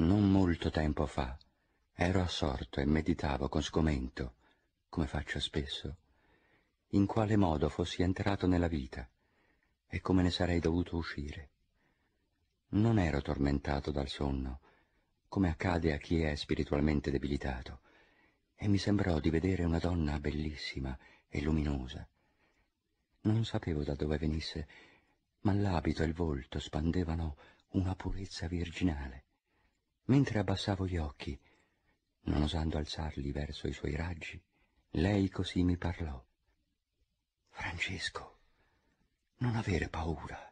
Non molto tempo fa ero assorto e meditavo con sgomento, come faccio spesso, in quale modo fossi entrato nella vita e come ne sarei dovuto uscire. Non ero tormentato dal sonno, come accade a chi è spiritualmente debilitato, e mi sembrò di vedere una donna bellissima e luminosa. Non sapevo da dove venisse, ma l'abito e il volto spandevano una purezza virginale mentre abbassavo gli occhi, non osando alzarli verso i suoi raggi, lei così mi parlò. Francesco, non avere paura,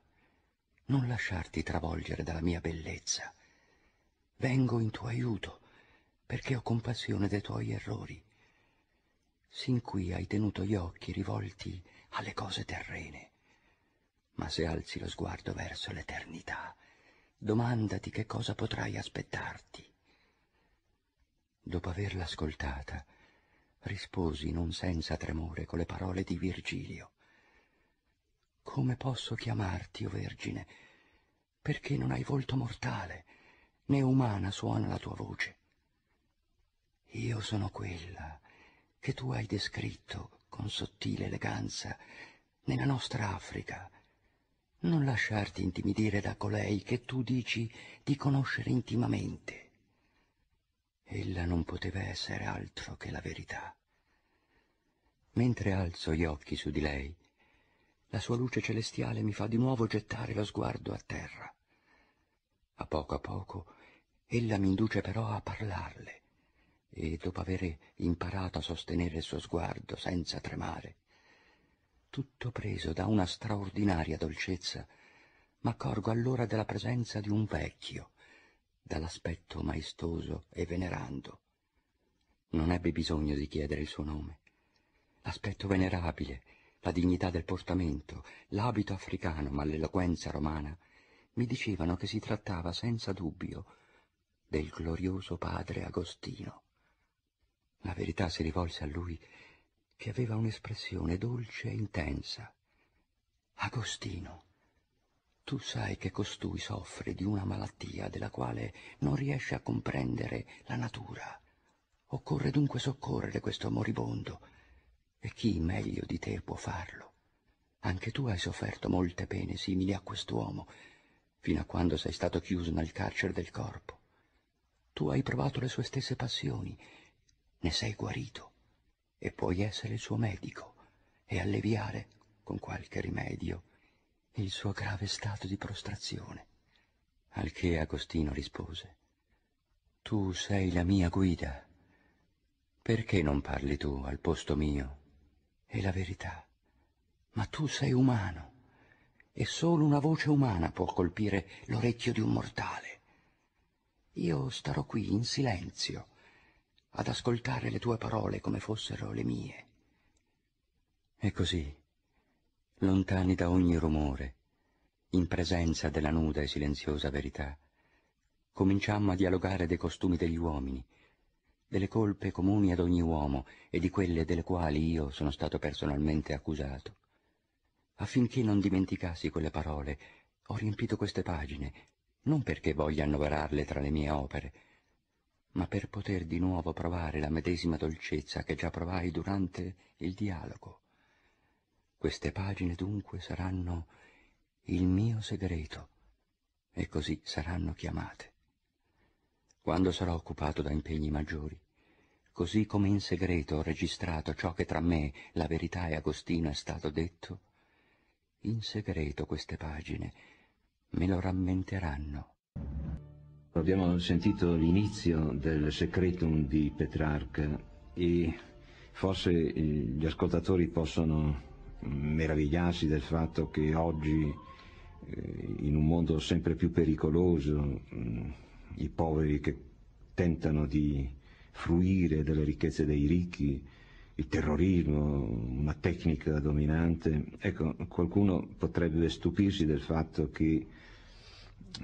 non lasciarti travolgere dalla mia bellezza. Vengo in tuo aiuto, perché ho compassione dei tuoi errori. Sin qui hai tenuto gli occhi rivolti alle cose terrene, ma se alzi lo sguardo verso l'eternità, domandati che cosa potrai aspettarti. Dopo averla ascoltata, risposi non senza tremore con le parole di Virgilio. Come posso chiamarti, o oh Vergine, perché non hai volto mortale, né umana suona la tua voce? Io sono quella che tu hai descritto con sottile eleganza nella nostra Africa, non lasciarti intimidire da colei che tu dici di conoscere intimamente. Ella non poteva essere altro che la verità. Mentre alzo gli occhi su di lei, la sua luce celestiale mi fa di nuovo gettare lo sguardo a terra. A poco a poco, ella mi induce però a parlarle, e dopo aver imparato a sostenere il suo sguardo senza tremare, tutto preso da una straordinaria dolcezza, m'accorgo allora della presenza di un vecchio, dall'aspetto maestoso e venerando. Non ebbe bisogno di chiedere il suo nome. L'aspetto venerabile, la dignità del portamento, l'abito africano ma l'eloquenza romana mi dicevano che si trattava senza dubbio del glorioso padre Agostino. La verità si rivolse a lui che aveva un'espressione dolce e intensa. Agostino, tu sai che costui soffre di una malattia della quale non riesce a comprendere la natura. Occorre dunque soccorrere questo moribondo, e chi meglio di te può farlo? Anche tu hai sofferto molte pene simili a quest'uomo, fino a quando sei stato chiuso nel carcere del corpo. Tu hai provato le sue stesse passioni, ne sei guarito, e puoi essere il suo medico e alleviare con qualche rimedio il suo grave stato di prostrazione. Al che Agostino rispose, Tu sei la mia guida, perché non parli tu al posto mio? È la verità, ma tu sei umano e solo una voce umana può colpire l'orecchio di un mortale. Io starò qui in silenzio ad ascoltare le tue parole come fossero le mie. E così, lontani da ogni rumore, in presenza della nuda e silenziosa verità, cominciammo a dialogare dei costumi degli uomini, delle colpe comuni ad ogni uomo e di quelle delle quali io sono stato personalmente accusato. Affinché non dimenticassi quelle parole, ho riempito queste pagine, non perché voglia annoverarle tra le mie opere, ma per poter di nuovo provare la medesima dolcezza che già provai durante il dialogo. Queste pagine dunque saranno il mio segreto, e così saranno chiamate. Quando sarò occupato da impegni maggiori, così come in segreto ho registrato ciò che tra me, la verità e Agostino è stato detto, in segreto queste pagine me lo rammenteranno. Abbiamo sentito l'inizio del Secretum di Petrarca e forse eh, gli ascoltatori possono meravigliarsi del fatto che oggi eh, in un mondo sempre più pericoloso mm, i poveri che tentano di fruire delle ricchezze dei ricchi, il terrorismo, una tecnica dominante, ecco, qualcuno potrebbe stupirsi del fatto che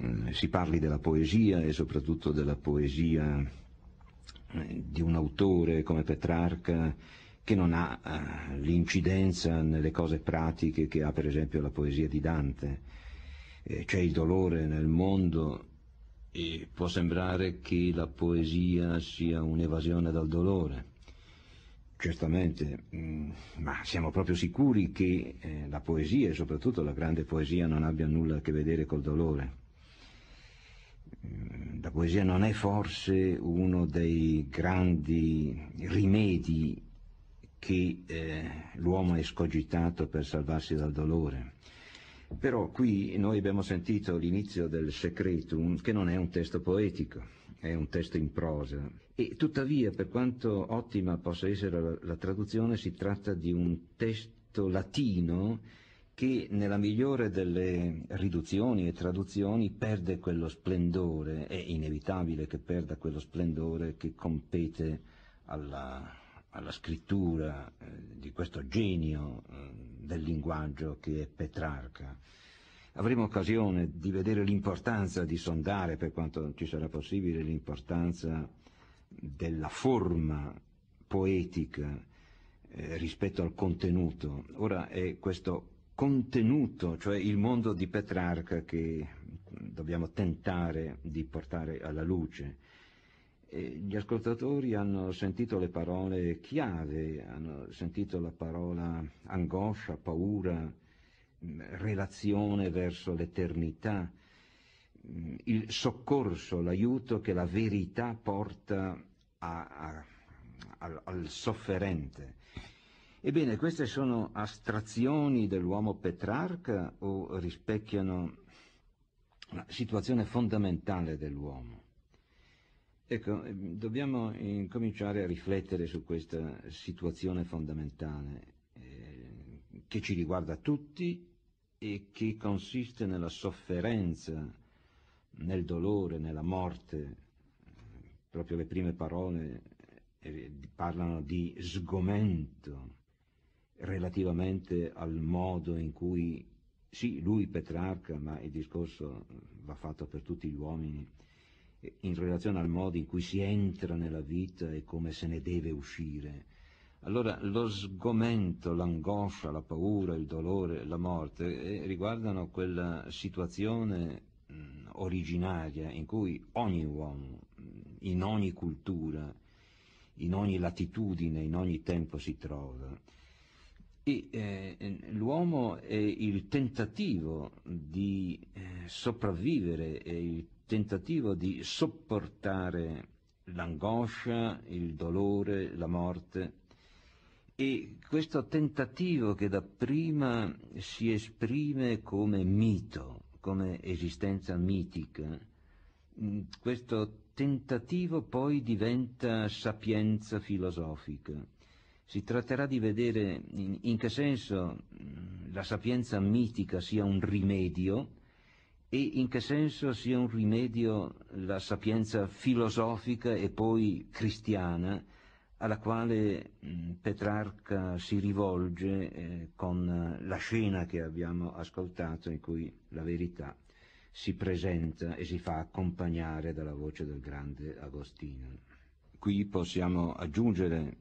Mm, si parli della poesia e soprattutto della poesia eh, di un autore come Petrarca che non ha eh, l'incidenza nelle cose pratiche che ha per esempio la poesia di Dante. Eh, c'è il dolore nel mondo e può sembrare che la poesia sia un'evasione dal dolore. Certamente, mm, ma siamo proprio sicuri che la poesia e soprattutto la grande poesia non abbia nulla a che vedere col dolore. Mm, la poesia non è forse uno dei grandi rimedi che eh, l'uomo ha escogitato per salvarsi dal dolore. Però qui noi abbiamo sentito l'inizio del Secretum, che non è un testo poetico, è un testo in prosa. E tuttavia, per quanto ottima possa essere la, la traduzione, si tratta di un testo latino che nella migliore delle riduzioni e traduzioni perde quello splendore, è inevitabile che perda quello splendore che compete alla, alla scrittura eh, di questo genio eh, del linguaggio che è Petrarca. Avremo occasione di vedere l'importanza, di sondare per quanto ci sarà possibile l'importanza della forma poetica eh, rispetto al contenuto. Ora è questo contenuto, cioè il mondo di Petrarca che dobbiamo tentare di portare alla luce. E gli ascoltatori hanno sentito le parole chiave, hanno sentito la parola angoscia, paura, mm, relazione verso l'eternità, mm, il soccorso, l'aiuto che la verità porta a, a, al, al sofferente Ebbene, queste sono astrazioni dell'uomo Petrarca o rispecchiano la situazione fondamentale dell'uomo? Ecco, dobbiamo cominciare a riflettere su questa situazione fondamentale eh, che ci riguarda tutti e che consiste nella sofferenza, nel dolore, nella morte. Proprio le prime parole eh, parlano di sgomento relativamente al modo in cui, sì, lui Petrarca, ma il discorso va fatto per tutti gli uomini, eh, in relazione al modo in cui si entra nella vita e come se ne deve uscire. Allora lo sgomento, l'angoscia, la paura, il dolore, la morte eh, riguardano quella situazione mh, mm, originaria in cui ogni uomo, mm, in ogni cultura, in ogni latitudine, in ogni tempo si trova. E eh, l'uomo è il tentativo di eh, sopravvivere, è il tentativo di sopportare l'angoscia, il dolore, la morte. E questo tentativo che dapprima si esprime come mito, come esistenza mitica, mm, questo tentativo poi diventa sapienza filosofica si tratterà di vedere in, in che senso mm, la sapienza mitica sia un rimedio e in che senso sia un rimedio la sapienza filosofica e poi cristiana alla quale mm, Petrarca si rivolge eh, con la scena che abbiamo ascoltato in cui la verità si presenta e si fa accompagnare dalla voce del grande Agostino. Qui possiamo aggiungere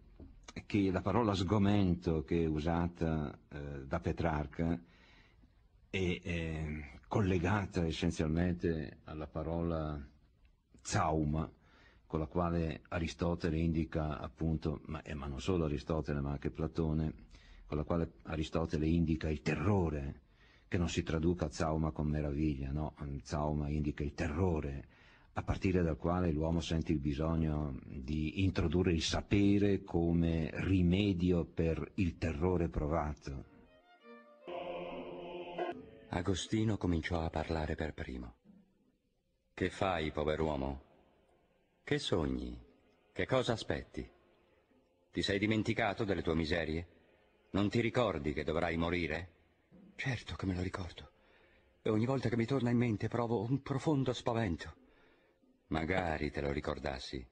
che la parola sgomento che è usata eh, da Petrarca è, è, eh, collegata essenzialmente alla parola zauma, con la quale Aristotele indica appunto, ma, eh, ma non solo Aristotele ma anche Platone, con la quale Aristotele indica il terrore, che non si traduca zauma con meraviglia, no, zauma indica il terrore, a partire dal quale l'uomo sente il bisogno di introdurre il sapere come rimedio per il terrore provato. Agostino cominciò a parlare per primo. Che fai, pover'uomo? Che sogni? Che cosa aspetti? Ti sei dimenticato delle tue miserie? Non ti ricordi che dovrai morire? Certo che me lo ricordo. E ogni volta che mi torna in mente provo un profondo spavento. Magari te lo ricordassi.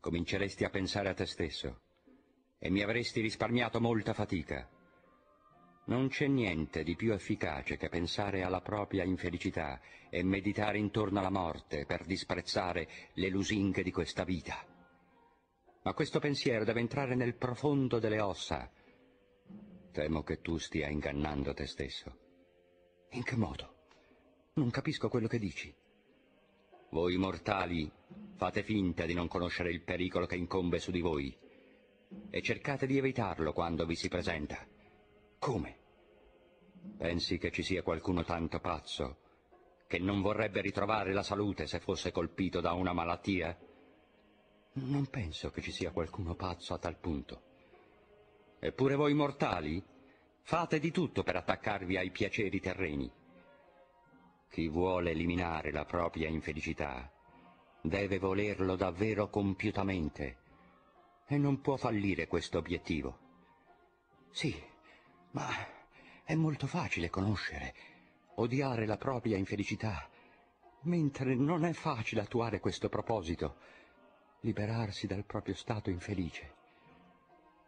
Cominceresti a pensare a te stesso e mi avresti risparmiato molta fatica. Non c'è niente di più efficace che pensare alla propria infelicità e meditare intorno alla morte per disprezzare le lusinghe di questa vita. Ma questo pensiero deve entrare nel profondo delle ossa. Temo che tu stia ingannando te stesso. In che modo? Non capisco quello che dici. Voi mortali fate finta di non conoscere il pericolo che incombe su di voi e cercate di evitarlo quando vi si presenta. Come? Pensi che ci sia qualcuno tanto pazzo che non vorrebbe ritrovare la salute se fosse colpito da una malattia? Non penso che ci sia qualcuno pazzo a tal punto. Eppure voi mortali fate di tutto per attaccarvi ai piaceri terreni. Chi vuole eliminare la propria infelicità deve volerlo davvero compiutamente e non può fallire questo obiettivo. Sì, ma è molto facile conoscere, odiare la propria infelicità, mentre non è facile attuare questo proposito, liberarsi dal proprio stato infelice.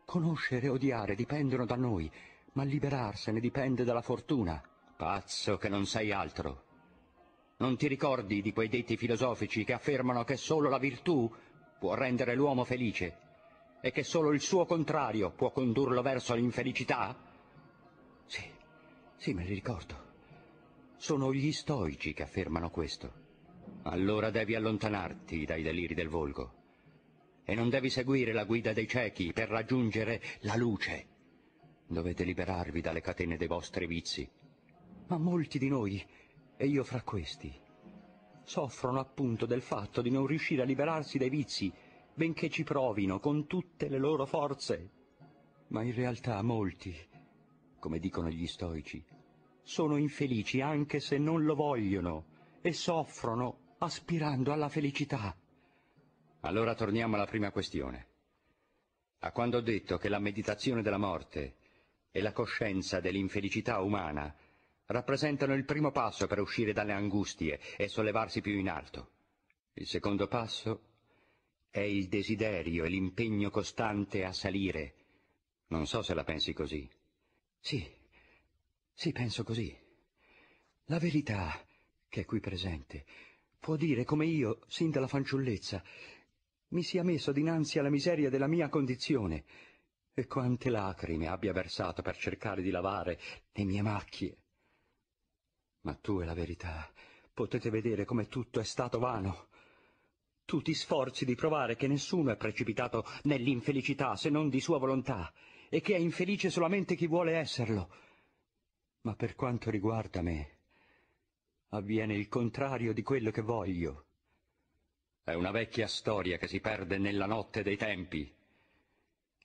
Conoscere e odiare dipendono da noi, ma liberarsene dipende dalla fortuna. Pazzo che non sei altro. Non ti ricordi di quei detti filosofici che affermano che solo la virtù può rendere l'uomo felice e che solo il suo contrario può condurlo verso l'infelicità? Sì, sì, me li ricordo. Sono gli stoici che affermano questo. Allora devi allontanarti dai deliri del volgo e non devi seguire la guida dei ciechi per raggiungere la luce. Dovete liberarvi dalle catene dei vostri vizi. Ma molti di noi e io fra questi. Soffrono appunto del fatto di non riuscire a liberarsi dai vizi, benché ci provino con tutte le loro forze. Ma in realtà molti, come dicono gli stoici, sono infelici anche se non lo vogliono e soffrono aspirando alla felicità. Allora torniamo alla prima questione. A quando ho detto che la meditazione della morte e la coscienza dell'infelicità umana rappresentano il primo passo per uscire dalle angustie e sollevarsi più in alto. Il secondo passo è il desiderio e l'impegno costante a salire. Non so se la pensi così. Sì, sì, penso così. La verità che è qui presente può dire come io, sin dalla fanciullezza, mi sia messo dinanzi alla miseria della mia condizione e quante lacrime abbia versato per cercare di lavare le mie macchie ma tu e la verità potete vedere come tutto è stato vano. Tu ti sforzi di provare che nessuno è precipitato nell'infelicità se non di sua volontà, e che è infelice solamente chi vuole esserlo. Ma per quanto riguarda me, avviene il contrario di quello che voglio. È una vecchia storia che si perde nella notte dei tempi.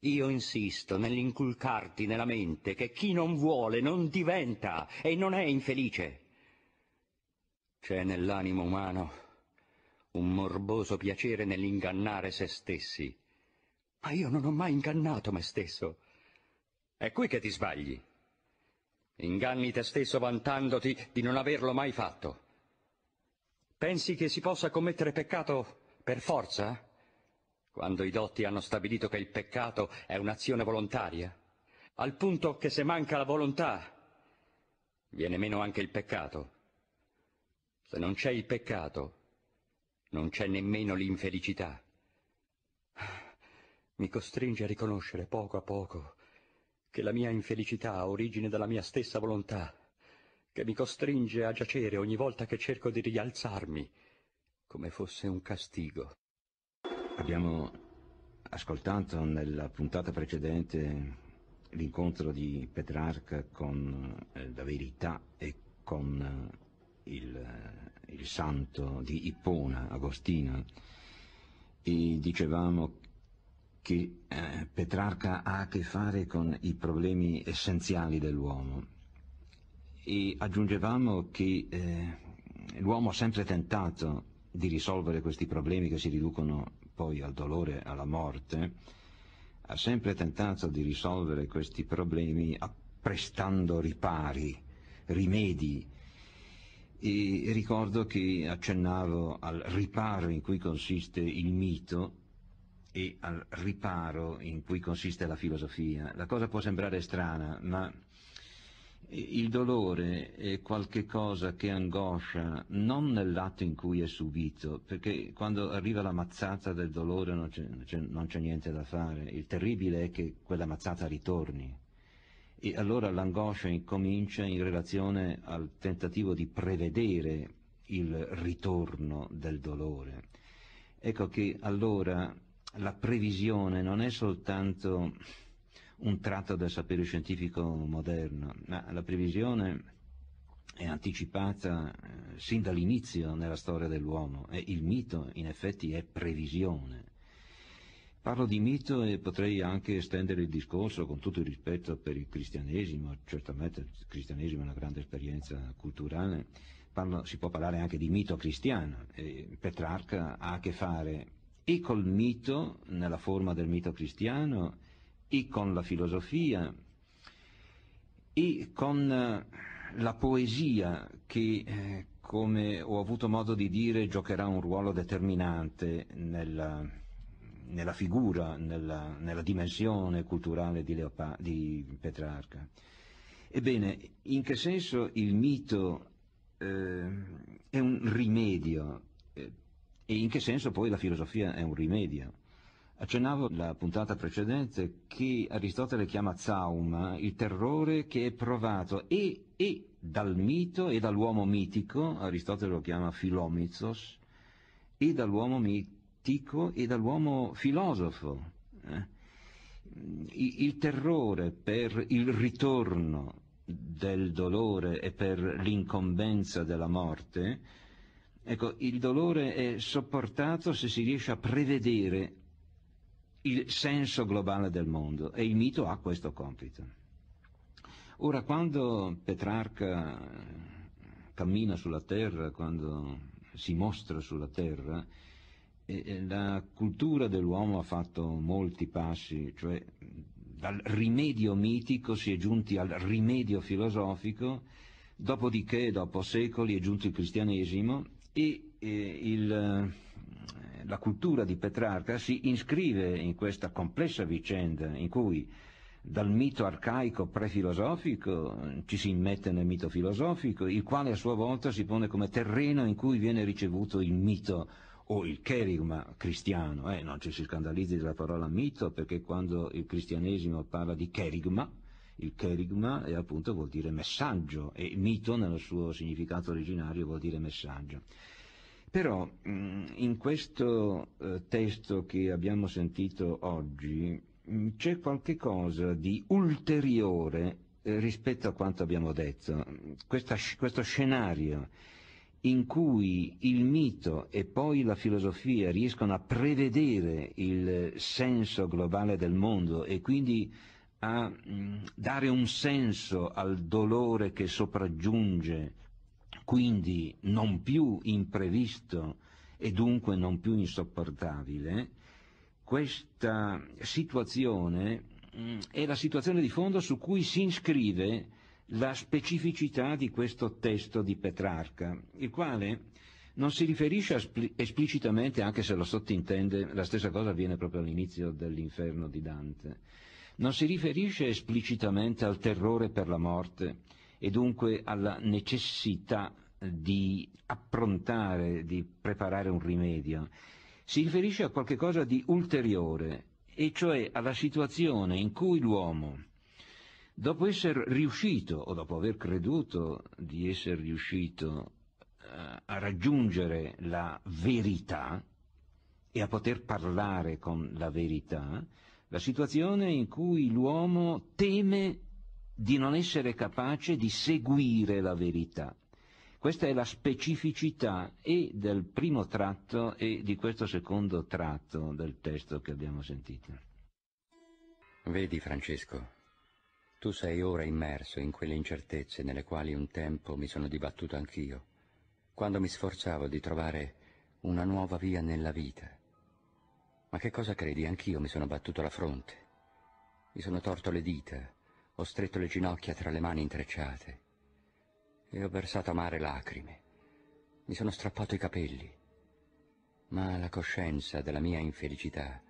Io insisto nell'inculcarti nella mente che chi non vuole non diventa e non è infelice. C'è nell'animo umano un morboso piacere nell'ingannare se stessi. Ma io non ho mai ingannato me stesso. È qui che ti sbagli. Inganni te stesso vantandoti di non averlo mai fatto. Pensi che si possa commettere peccato per forza? Quando i dotti hanno stabilito che il peccato è un'azione volontaria? Al punto che se manca la volontà, viene meno anche il peccato. Se non c'è il peccato, non c'è nemmeno l'infelicità. Mi costringe a riconoscere poco a poco che la mia infelicità ha origine dalla mia stessa volontà, che mi costringe a giacere ogni volta che cerco di rialzarmi, come fosse un castigo. Abbiamo ascoltato nella puntata precedente l'incontro di Petrarca con eh, la verità e con eh, il, il santo di Ippona, Agostino, e dicevamo che eh, Petrarca ha a che fare con i problemi essenziali dell'uomo e aggiungevamo che eh, l'uomo ha sempre tentato di risolvere questi problemi che si riducono poi al dolore, alla morte, ha sempre tentato di risolvere questi problemi prestando ripari, rimedi, e ricordo che accennavo al riparo in cui consiste il mito e al riparo in cui consiste la filosofia. La cosa può sembrare strana, ma il dolore è qualche cosa che angoscia non nell'atto in cui è subito, perché quando arriva la mazzata del dolore non c'è, non c'è niente da fare, il terribile è che quella mazzata ritorni. E allora l'angoscia incomincia in relazione al tentativo di prevedere il ritorno del dolore. Ecco che allora la previsione non è soltanto un tratto del sapere scientifico moderno, ma la previsione è anticipata eh, sin dall'inizio nella storia dell'uomo e il mito in effetti è previsione. Parlo di mito e potrei anche estendere il discorso con tutto il rispetto per il cristianesimo, certamente il cristianesimo è una grande esperienza culturale, Parlo, si può parlare anche di mito cristiano, e Petrarca ha a che fare e col mito nella forma del mito cristiano, e con la filosofia, e con eh, la poesia che, eh, come ho avuto modo di dire, giocherà un ruolo determinante nella nella figura, nella, nella dimensione culturale di, Leopa, di, Petrarca. Ebbene, in che senso il mito eh, è un rimedio eh, e in che senso poi la filosofia è un rimedio? Accennavo la puntata precedente che Aristotele chiama zauma eh, il terrore che è provato e, e dal mito e dall'uomo mitico, Aristotele lo chiama filomizos, e dall'uomo mit- scettico e dall'uomo filosofo. Eh. Il terrore per il ritorno del dolore e per l'incombenza della morte, ecco, il dolore è sopportato se si riesce a prevedere il senso globale del mondo e il mito ha questo compito. Ora, quando Petrarca cammina sulla terra, quando si mostra sulla terra, la cultura dell'uomo ha fatto molti passi, cioè dal rimedio mitico si è giunti al rimedio filosofico, dopodiché, dopo secoli, è giunto il cristianesimo e eh, il, la cultura di Petrarca si iscrive in questa complessa vicenda in cui dal mito arcaico prefilosofico ci si immette nel mito filosofico, il quale a sua volta si pone come terreno in cui viene ricevuto il mito o il kerigma cristiano, eh, non ci si scandalizzi della parola mito perché quando il cristianesimo parla di kerigma, il kerigma è appunto vuol dire messaggio e mito nel suo significato originario vuol dire messaggio. Però mm, in questo eh, testo che abbiamo sentito oggi mm, c'è qualche cosa di ulteriore eh, rispetto a quanto abbiamo detto. Questa, questo scenario in cui il mito e poi la filosofia riescono a prevedere il senso globale del mondo e quindi a mm, dare un senso al dolore che sopraggiunge, quindi non più imprevisto e dunque non più insopportabile, questa situazione mm, è la situazione di fondo su cui si iscrive la specificità di questo testo di Petrarca, il quale non si riferisce esplicitamente, anche se lo sottintende, la stessa cosa avviene proprio all'inizio dell'inferno di Dante, non si riferisce esplicitamente al terrore per la morte e dunque alla necessità di approntare, di preparare un rimedio, si riferisce a qualcosa di ulteriore, e cioè alla situazione in cui l'uomo, Dopo essere riuscito, o dopo aver creduto di essere riuscito eh, a raggiungere la verità e a poter parlare con la verità, la situazione in cui l'uomo teme di non essere capace di seguire la verità. Questa è la specificità e del primo tratto e di questo secondo tratto del testo che abbiamo sentito. Vedi Francesco, tu sei ora immerso in quelle incertezze nelle quali un tempo mi sono dibattuto anch'io, quando mi sforzavo di trovare una nuova via nella vita. Ma che cosa credi? Anch'io mi sono battuto la fronte. Mi sono torto le dita, ho stretto le ginocchia tra le mani intrecciate e ho versato amare lacrime. Mi sono strappato i capelli. Ma la coscienza della mia infelicità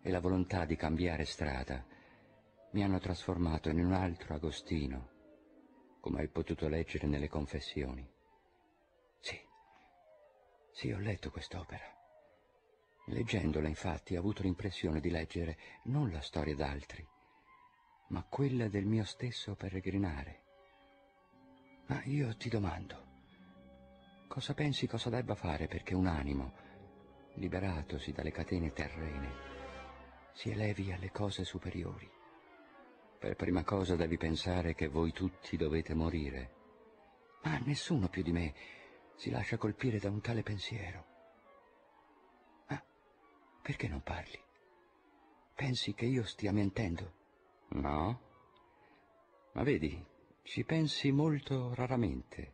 e la volontà di cambiare strada mi hanno trasformato in un altro Agostino, come hai potuto leggere nelle confessioni. Sì, sì, ho letto quest'opera. Leggendola, infatti, ho avuto l'impressione di leggere non la storia d'altri, ma quella del mio stesso peregrinare. Ma io ti domando, cosa pensi cosa debba fare perché un animo, liberatosi dalle catene terrene, si elevi alle cose superiori? Per prima cosa devi pensare che voi tutti dovete morire. Ma nessuno più di me si lascia colpire da un tale pensiero. Ma perché non parli? Pensi che io stia mentendo? No. Ma vedi, ci pensi molto raramente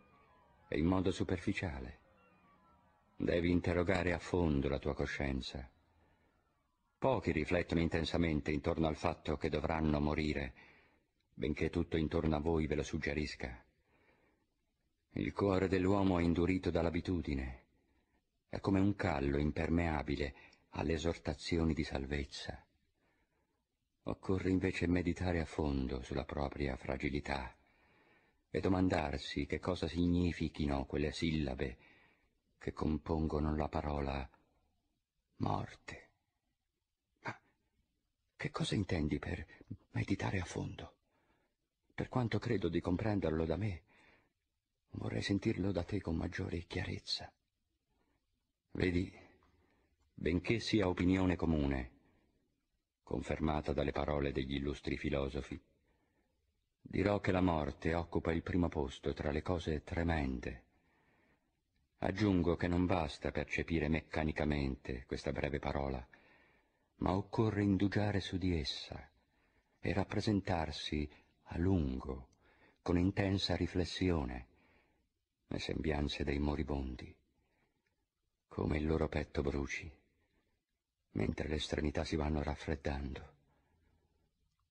e in modo superficiale. Devi interrogare a fondo la tua coscienza Pochi riflettono intensamente intorno al fatto che dovranno morire, benché tutto intorno a voi ve lo suggerisca. Il cuore dell'uomo è indurito dall'abitudine, è come un callo impermeabile alle esortazioni di salvezza. Occorre invece meditare a fondo sulla propria fragilità e domandarsi che cosa significhino quelle sillabe che compongono la parola morte. Che cosa intendi per meditare a fondo? Per quanto credo di comprenderlo da me, vorrei sentirlo da te con maggiore chiarezza. Vedi, benché sia opinione comune, confermata dalle parole degli illustri filosofi, dirò che la morte occupa il primo posto tra le cose tremende. Aggiungo che non basta percepire meccanicamente questa breve parola, ma occorre indugiare su di essa e rappresentarsi a lungo, con intensa riflessione, le sembianze dei moribondi, come il loro petto bruci, mentre le estremità si vanno raffreddando,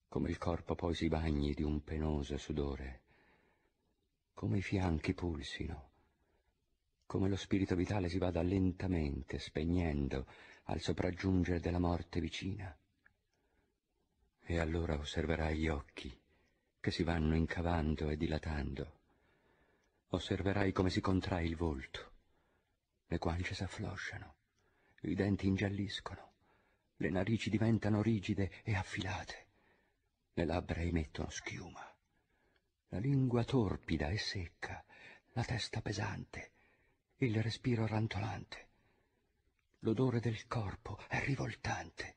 come il corpo poi si bagni di un penoso sudore, come i fianchi pulsino, come lo spirito vitale si vada lentamente spegnendo al sopraggiungere della morte vicina. E allora osserverai gli occhi che si vanno incavando e dilatando. Osserverai come si contrae il volto, le guance s'afflosciano, i denti ingialliscono, le narici diventano rigide e affilate, le labbra emettono schiuma, la lingua torpida e secca, la testa pesante, il respiro rantolante, l'odore del corpo è rivoltante,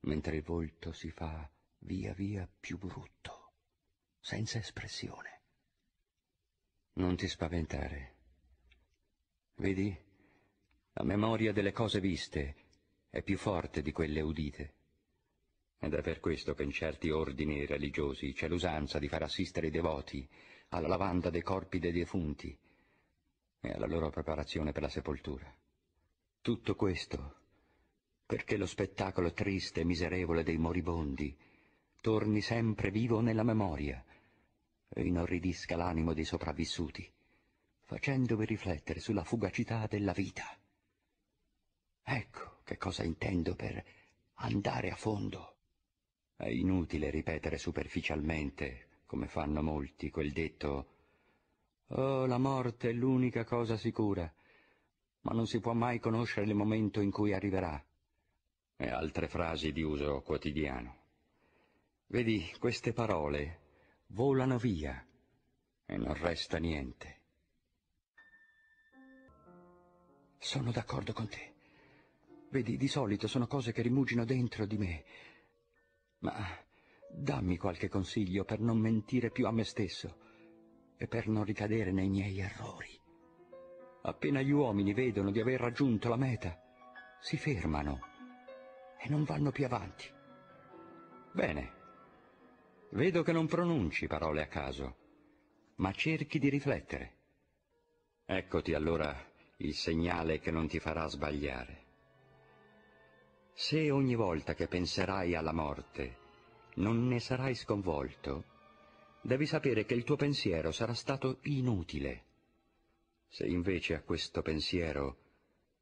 mentre il volto si fa via via più brutto, senza espressione. Non ti spaventare. Vedi, la memoria delle cose viste è più forte di quelle udite. Ed è per questo che in certi ordini religiosi c'è l'usanza di far assistere i devoti alla lavanda dei corpi dei defunti e alla loro preparazione per la sepoltura. Tutto questo perché lo spettacolo triste e miserevole dei moribondi torni sempre vivo nella memoria e inorridisca l'animo dei sopravvissuti, facendovi riflettere sulla fugacità della vita. Ecco che cosa intendo per andare a fondo. È inutile ripetere superficialmente, come fanno molti, quel detto «Oh, la morte è l'unica cosa sicura, ma non si può mai conoscere il momento in cui arriverà. E altre frasi di uso quotidiano. Vedi, queste parole volano via e non resta niente. Sono d'accordo con te. Vedi, di solito sono cose che rimugino dentro di me. Ma dammi qualche consiglio per non mentire più a me stesso e per non ricadere nei miei errori appena gli uomini vedono di aver raggiunto la meta, si fermano e non vanno più avanti. Bene, vedo che non pronunci parole a caso, ma cerchi di riflettere. Eccoti allora il segnale che non ti farà sbagliare. Se ogni volta che penserai alla morte non ne sarai sconvolto, devi sapere che il tuo pensiero sarà stato inutile se invece a questo pensiero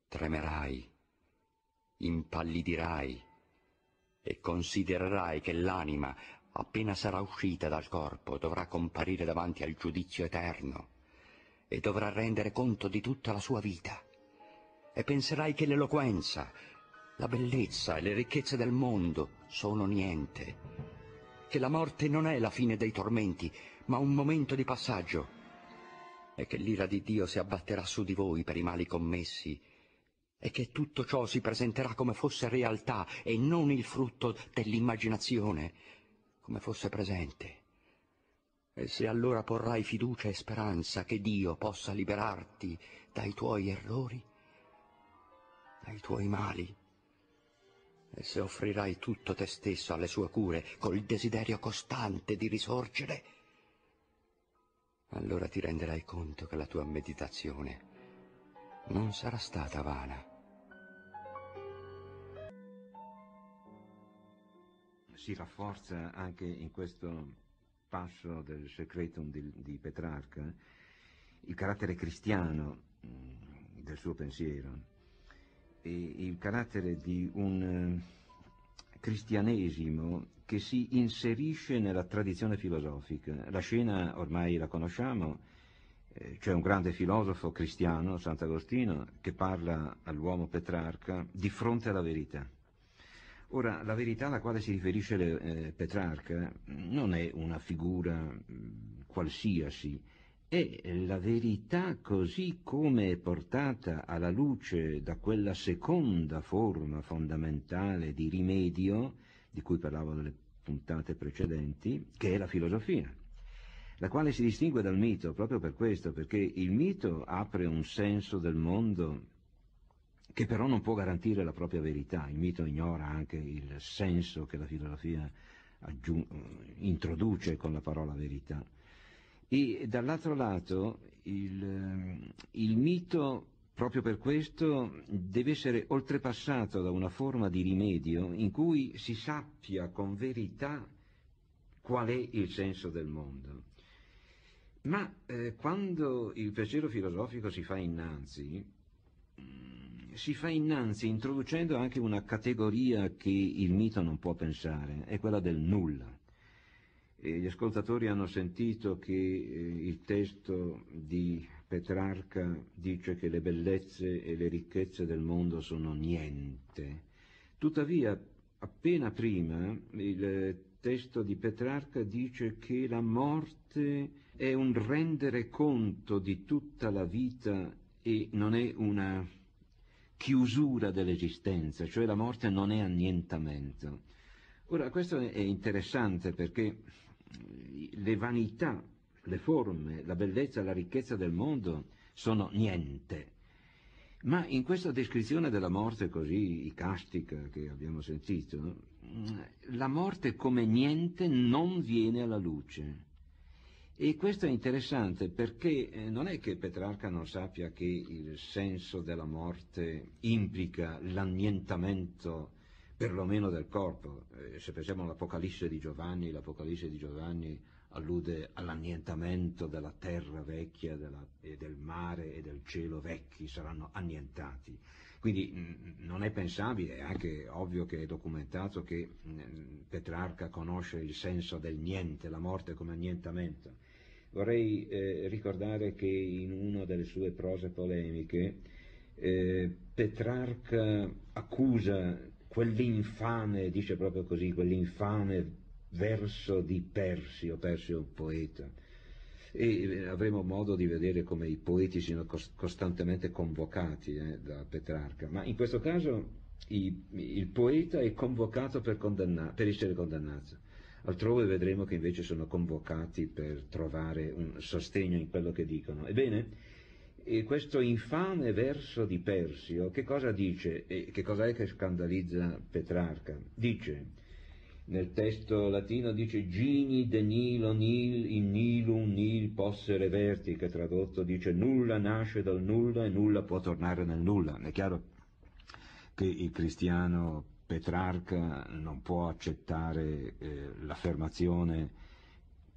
tremerai, impallidirai e considererai che l'anima, appena sarà uscita dal corpo, dovrà comparire davanti al giudizio eterno e dovrà rendere conto di tutta la sua vita. E penserai che l'eloquenza, la bellezza e le ricchezze del mondo sono niente, che la morte non è la fine dei tormenti, ma un momento di passaggio e che l'ira di Dio si abbatterà su di voi per i mali commessi, e che tutto ciò si presenterà come fosse realtà e non il frutto dell'immaginazione, come fosse presente. E se allora porrai fiducia e speranza che Dio possa liberarti dai tuoi errori, dai tuoi mali, e se offrirai tutto te stesso alle sue cure col desiderio costante di risorgere, allora ti renderai conto che la tua meditazione non sarà stata vana. Si rafforza anche in questo passo del Secretum di, di Petrarca il carattere cristiano mm, del suo pensiero e il carattere di un cristianesimo che si inserisce nella tradizione filosofica. La scena ormai la conosciamo, eh, c'è un grande filosofo cristiano, Sant'Agostino, che parla all'uomo Petrarca di fronte alla verità. Ora, la verità alla quale si riferisce eh, Petrarca non è una figura mm, qualsiasi, e la verità, così come è portata alla luce da quella seconda forma fondamentale di rimedio, di cui parlavo nelle puntate precedenti, che è la filosofia, la quale si distingue dal mito proprio per questo, perché il mito apre un senso del mondo che però non può garantire la propria verità, il mito ignora anche il senso che la filosofia introduce con la parola verità. E dall'altro lato il, ehm, il mito proprio per questo deve essere oltrepassato da una forma di rimedio in cui si sappia con verità qual è il senso del mondo. Ma eh, quando il pensiero filosofico si fa innanzi, mm, si fa innanzi introducendo anche una categoria che il mito non può pensare, è quella del nulla gli ascoltatori hanno sentito che eh, il testo di Petrarca dice che le bellezze e le ricchezze del mondo sono niente. Tuttavia, appena prima, il eh, testo di Petrarca dice che la morte è un rendere conto di tutta la vita e non è una chiusura dell'esistenza, cioè la morte non è annientamento. Ora, questo è interessante perché eh, le vanità, le forme, la bellezza, la ricchezza del mondo sono niente. Ma in questa descrizione della morte così icastica che abbiamo sentito, mm, la morte come niente non viene alla luce. E questo è interessante perché eh, non è che Petrarca non sappia che il senso della morte implica l'annientamento perlomeno del corpo. Eh, se pensiamo all'Apocalisse di Giovanni, l'Apocalisse di Giovanni allude all'annientamento della terra vecchia, della, del mare e del cielo vecchi, saranno annientati. Quindi mh, mm, mm, non è pensabile, è anche ovvio che è documentato che mh, mm, Petrarca conosce il senso del niente, la morte come annientamento. Vorrei eh, ricordare che in una delle sue prose polemiche eh, Petrarca accusa quell'infame, dice proprio così, quell'infame verso di Persio, Persio è un poeta, e eh, avremo modo di vedere come i poeti siano costantemente convocati eh, da Petrarca, ma in questo caso i, il poeta è convocato per, condanna- per essere condannato, altrove vedremo che invece sono convocati per trovare un sostegno in quello che dicono. Ebbene, e questo infame verso di Persio, che cosa dice? E che cosa è che scandalizza Petrarca? Dice, nel testo latino dice Gini de Nilo Nil in Nilum Nil possere verti, che tradotto dice nulla nasce dal nulla e nulla può tornare nel nulla. È chiaro che il cristiano Petrarca non può accettare eh, l'affermazione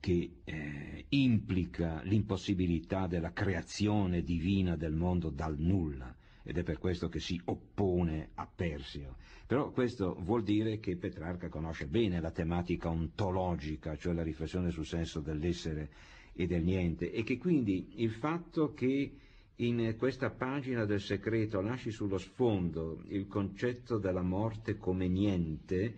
che eh, implica l'impossibilità della creazione divina del mondo dal nulla ed è per questo che si oppone a Persio. Però questo vuol dire che Petrarca conosce bene la tematica ontologica, cioè la riflessione sul senso dell'essere e del niente, e che quindi il fatto che in questa pagina del segreto lasci sullo sfondo il concetto della morte come niente,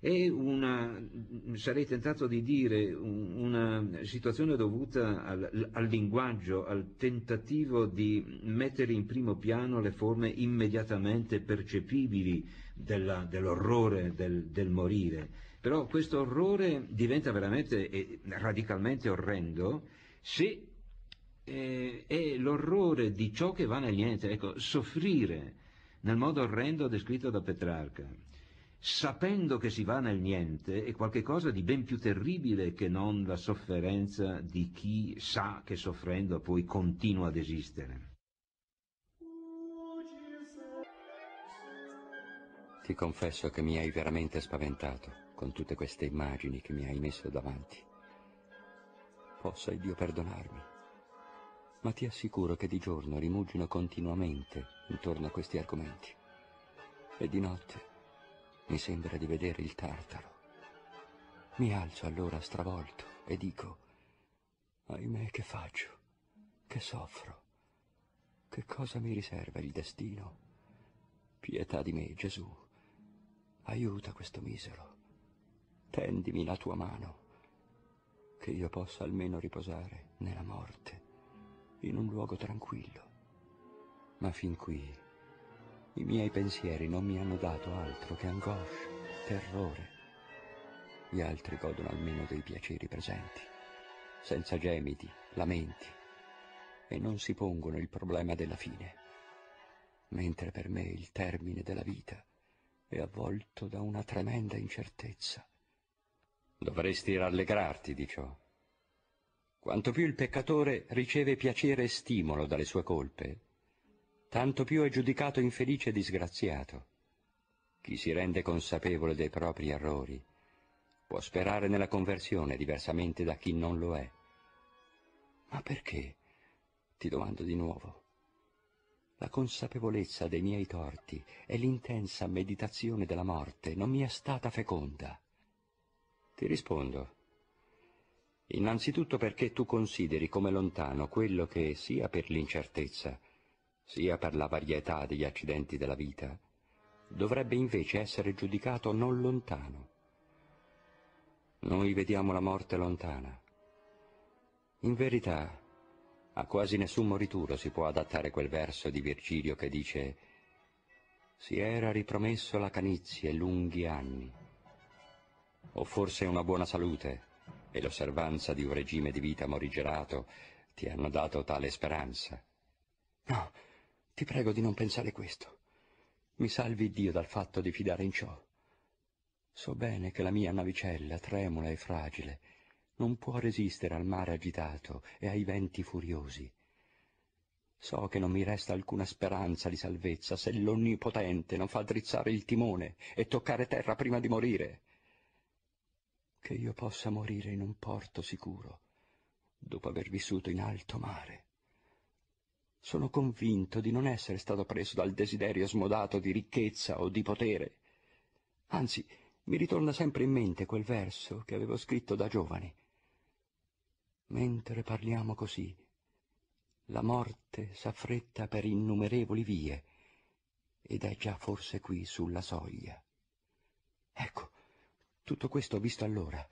è una, mm, sarei tentato di dire, una situazione dovuta al, al linguaggio, al tentativo di mettere in primo piano le forme immediatamente percepibili della, dell'orrore del, del morire. Però questo orrore diventa veramente eh, radicalmente orrendo se eh, è l'orrore di ciò che va nel niente. Ecco, soffrire nel modo orrendo descritto da Petrarca sapendo che si va nel niente è qualcosa di ben più terribile che non la sofferenza di chi sa che soffrendo poi continua ad esistere. Ti confesso che mi hai veramente spaventato con tutte queste immagini che mi hai messo davanti. Possa Dio perdonarmi. Ma ti assicuro che di giorno rimugino continuamente intorno a questi argomenti. E di notte mi sembra di vedere il tartaro. Mi alzo allora stravolto e dico, ahimè che faccio, che soffro, che cosa mi riserva il destino? Pietà di me, Gesù, aiuta questo misero, tendimi la tua mano, che io possa almeno riposare nella morte, in un luogo tranquillo. Ma fin qui i miei pensieri non mi hanno dato altro che angoscia, terrore. Gli altri godono almeno dei piaceri presenti, senza gemiti, lamenti, e non si pongono il problema della fine, mentre per me il termine della vita è avvolto da una tremenda incertezza. Dovresti rallegrarti di ciò. Quanto più il peccatore riceve piacere e stimolo dalle sue colpe, tanto più è giudicato infelice e disgraziato. Chi si rende consapevole dei propri errori può sperare nella conversione diversamente da chi non lo è. Ma perché? Ti domando di nuovo. La consapevolezza dei miei torti e l'intensa meditazione della morte non mi è stata feconda. Ti rispondo. Innanzitutto perché tu consideri come lontano quello che, sia per l'incertezza, sia per la varietà degli accidenti della vita, dovrebbe invece essere giudicato non lontano. Noi vediamo la morte lontana. In verità, a quasi nessun morituro si può adattare quel verso di Virgilio che dice «Si era ripromesso la canizie lunghi anni». O forse una buona salute e l'osservanza di un regime di vita morigerato ti hanno dato tale speranza. No, ti prego di non pensare questo. Mi salvi Dio dal fatto di fidare in ciò. So bene che la mia navicella, tremula e fragile, non può resistere al mare agitato e ai venti furiosi. So che non mi resta alcuna speranza di salvezza se l'Onnipotente non fa drizzare il timone e toccare terra prima di morire. Che io possa morire in un porto sicuro, dopo aver vissuto in alto mare sono convinto di non essere stato preso dal desiderio smodato di ricchezza o di potere. Anzi, mi ritorna sempre in mente quel verso che avevo scritto da giovane. Mentre parliamo così, la morte s'affretta per innumerevoli vie ed è già forse qui sulla soglia. Ecco, tutto questo ho visto allora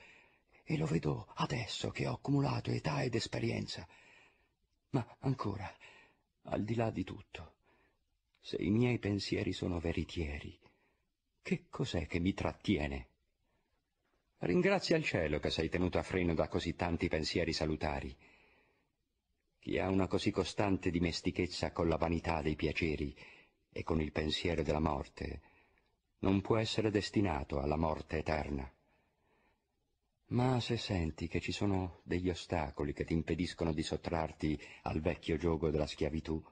e lo vedo adesso che ho accumulato età ed esperienza. Ma ancora, al di là di tutto, se i miei pensieri sono veritieri, che cos'è che mi trattiene? Ringrazia il cielo che sei tenuto a freno da così tanti pensieri salutari. Chi ha una così costante dimestichezza con la vanità dei piaceri e con il pensiero della morte, non può essere destinato alla morte eterna. Ma se senti che ci sono degli ostacoli che ti impediscono di sottrarti al vecchio gioco della schiavitù,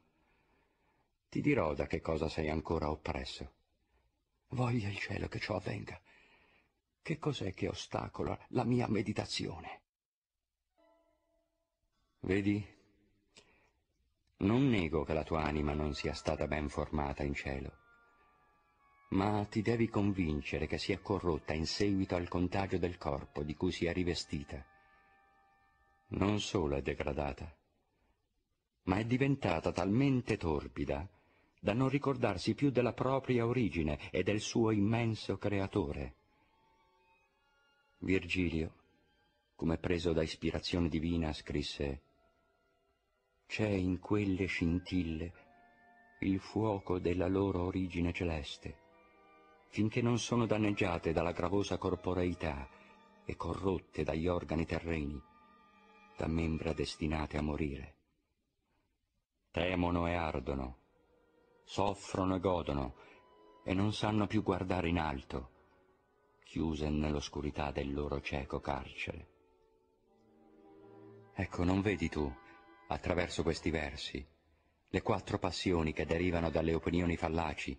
ti dirò da che cosa sei ancora oppresso. Voglia il cielo che ciò avvenga. Che cos'è che ostacola la mia meditazione? Vedi? Non nego che la tua anima non sia stata ben formata in cielo ma ti devi convincere che sia corrotta in seguito al contagio del corpo di cui si è rivestita. Non solo è degradata, ma è diventata talmente torpida da non ricordarsi più della propria origine e del suo immenso creatore. Virgilio, come preso da ispirazione divina, scrisse «C'è in quelle scintille il fuoco della loro origine celeste» finché non sono danneggiate dalla gravosa corporeità e corrotte dagli organi terreni, da membra destinate a morire. Temono e ardono, soffrono e godono, e non sanno più guardare in alto, chiuse nell'oscurità del loro cieco carcere. Ecco, non vedi tu, attraverso questi versi, le quattro passioni che derivano dalle opinioni fallaci,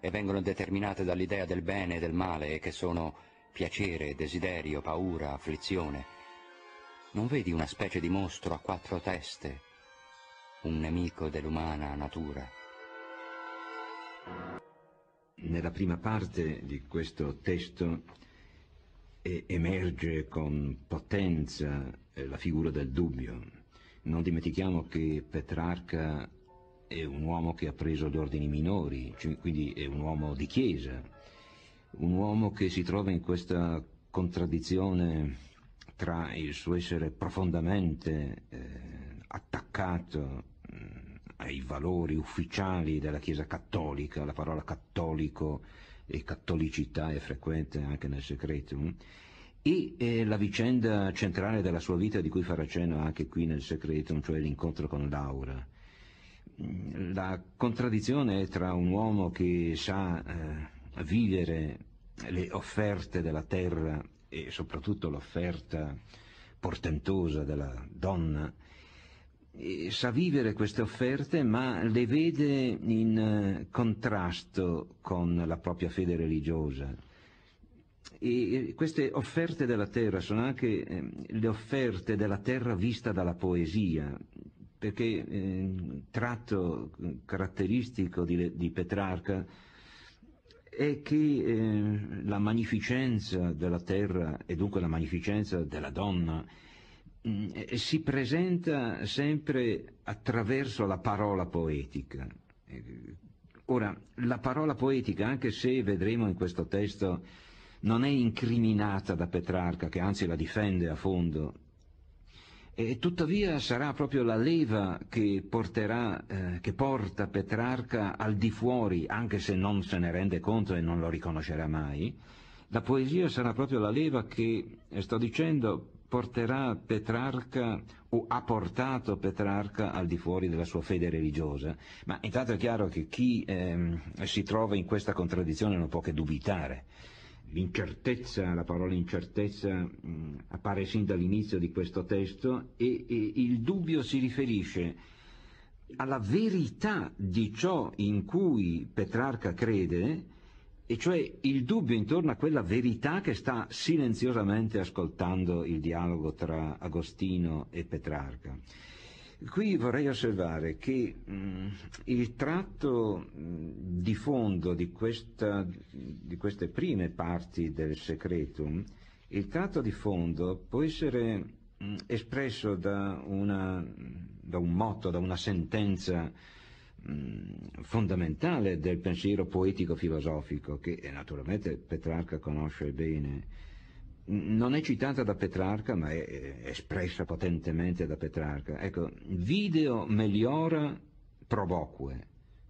e vengono determinate dall'idea del bene e del male e che sono piacere, desiderio, paura, afflizione. Non vedi una specie di mostro a quattro teste, un nemico dell'umana natura? Nella prima parte di questo testo emerge con potenza eh, la figura del dubbio. Non dimentichiamo che Petrarca è un uomo che ha preso gli ordini minori, cioè, quindi è un uomo di chiesa, un uomo che si trova in questa contraddizione tra il suo essere profondamente eh, attaccato mh, mm, ai valori ufficiali della Chiesa cattolica, la parola cattolico e cattolicità è frequente anche nel Secretum, mm, e eh, la vicenda centrale della sua vita di cui farà cenno anche qui nel Secretum, cioè l'incontro con Laura, la contraddizione è tra un uomo che sa eh, vivere le offerte della terra e soprattutto l'offerta portentosa della donna, sa vivere queste offerte ma le vede in eh, contrasto con la propria fede religiosa. E queste offerte della terra sono anche eh, le offerte della terra vista dalla poesia, perché eh, tratto mm, caratteristico di, di Petrarca è che eh, la magnificenza della terra e dunque la magnificenza della donna mh, mm, eh, si presenta sempre attraverso la parola poetica. Eh, ora, la parola poetica, anche se vedremo in questo testo, non è incriminata da Petrarca, che anzi la difende a fondo, e tuttavia sarà proprio la leva che, porterà, eh, che porta Petrarca al di fuori, anche se non se ne rende conto e non lo riconoscerà mai, la poesia sarà proprio la leva che, eh, sto dicendo, porterà Petrarca o ha portato Petrarca al di fuori della sua fede religiosa. Ma intanto è chiaro che chi eh, si trova in questa contraddizione non può che dubitare l'incertezza, la parola incertezza mh, mm, appare sin dall'inizio di questo testo e, e il dubbio si riferisce alla verità di ciò in cui Petrarca crede, e cioè il dubbio intorno a quella verità che sta silenziosamente ascoltando il dialogo tra Agostino e Petrarca. Qui vorrei osservare che mh, mm, il tratto mh, mm, di fondo di, questa, di, queste prime parti del secretum, il tratto di fondo può essere mh, mm, espresso da, una, da, un motto, da una sentenza fondamentale del pensiero poetico-filosofico che naturalmente Petrarca conosce bene non è citata da Petrarca, ma è, espressa potentemente da Petrarca. Ecco, video meliora provoque,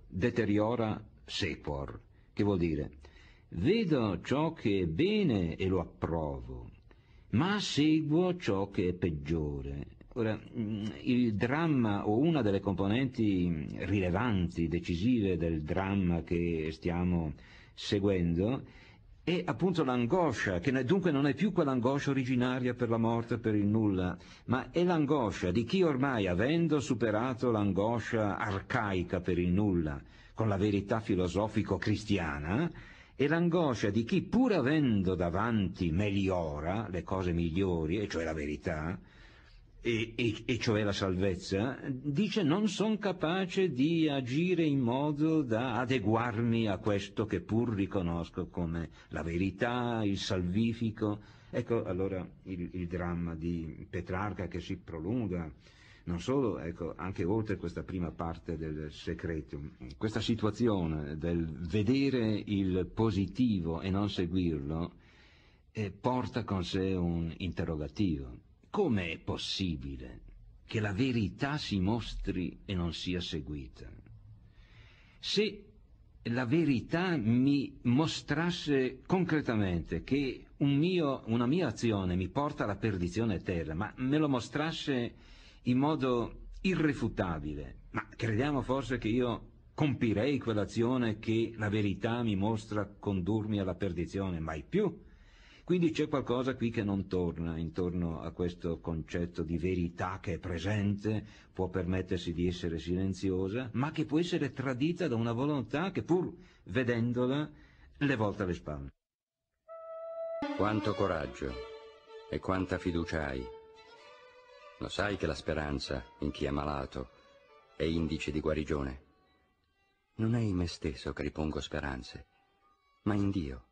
deteriora sequor, che vuol dire vedo ciò che è bene e lo approvo, ma seguo ciò che è peggiore. Ora, mm, il dramma o una delle componenti rilevanti, decisive del dramma che stiamo seguendo, è appunto l'angoscia, che dunque non è più quell'angoscia originaria per la morte, per il nulla, ma è l'angoscia di chi ormai, avendo superato l'angoscia arcaica per il nulla, con la verità filosofico-cristiana, è l'angoscia di chi, pur avendo davanti meliora, le cose migliori, e cioè la verità, e, e, e cioè la salvezza, dice non sono capace di agire in modo da adeguarmi a questo che pur riconosco come la verità, il salvifico. Ecco allora il, il dramma di Petrarca che si prolunga, non solo, ecco, anche oltre questa prima parte del secreto, questa situazione del vedere il positivo e non seguirlo eh, porta con sé un interrogativo. Come è possibile che la verità si mostri e non sia seguita? Se la verità mi mostrasse concretamente che un mio, una mia azione mi porta alla perdizione eterna, ma me lo mostrasse in modo irrefutabile, ma crediamo forse che io compirei quell'azione che la verità mi mostra condurmi alla perdizione, mai più. Quindi c'è qualcosa qui che non torna intorno a questo concetto di verità che è presente, può permettersi di essere silenziosa, ma che può essere tradita da una volontà che pur vedendola le volta le spalle. Quanto coraggio e quanta fiducia hai. Lo sai che la speranza in chi è malato è indice di guarigione. Non è in me stesso che ripongo speranze, ma in Dio.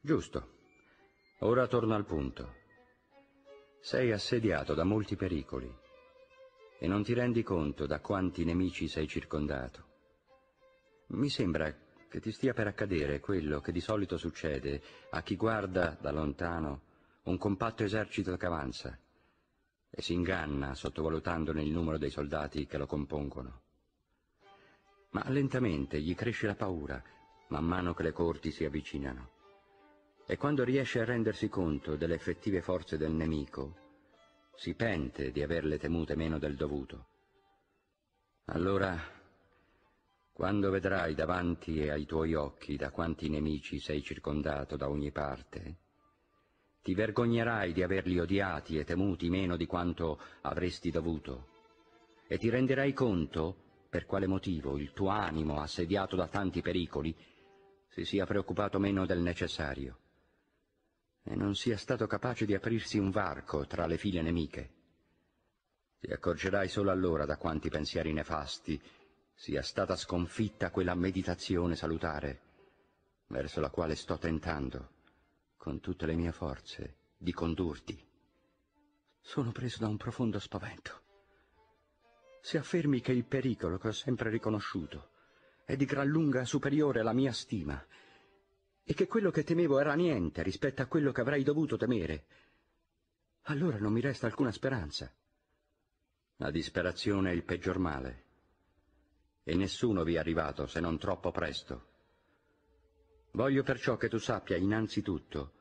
Giusto, Ora torno al punto. Sei assediato da molti pericoli e non ti rendi conto da quanti nemici sei circondato. Mi sembra che ti stia per accadere quello che di solito succede a chi guarda da lontano un compatto esercito che avanza e si inganna sottovalutandone il numero dei soldati che lo compongono. Ma lentamente gli cresce la paura man mano che le corti si avvicinano e quando riesce a rendersi conto delle effettive forze del nemico, si pente di averle temute meno del dovuto. Allora, quando vedrai davanti ai tuoi occhi da quanti nemici sei circondato da ogni parte, ti vergognerai di averli odiati e temuti meno di quanto avresti dovuto, e ti renderai conto per quale motivo il tuo animo, assediato da tanti pericoli, si sia preoccupato meno del necessario e non sia stato capace di aprirsi un varco tra le file nemiche. Ti accorgerai solo allora da quanti pensieri nefasti sia stata sconfitta quella meditazione salutare, verso la quale sto tentando, con tutte le mie forze, di condurti. Sono preso da un profondo spavento. Se affermi che il pericolo che ho sempre riconosciuto è di gran lunga superiore alla mia stima e che quello che temevo era niente rispetto a quello che avrei dovuto temere, allora non mi resta alcuna speranza. La disperazione è il peggior male, e nessuno vi è arrivato se non troppo presto. Voglio perciò che tu sappia innanzitutto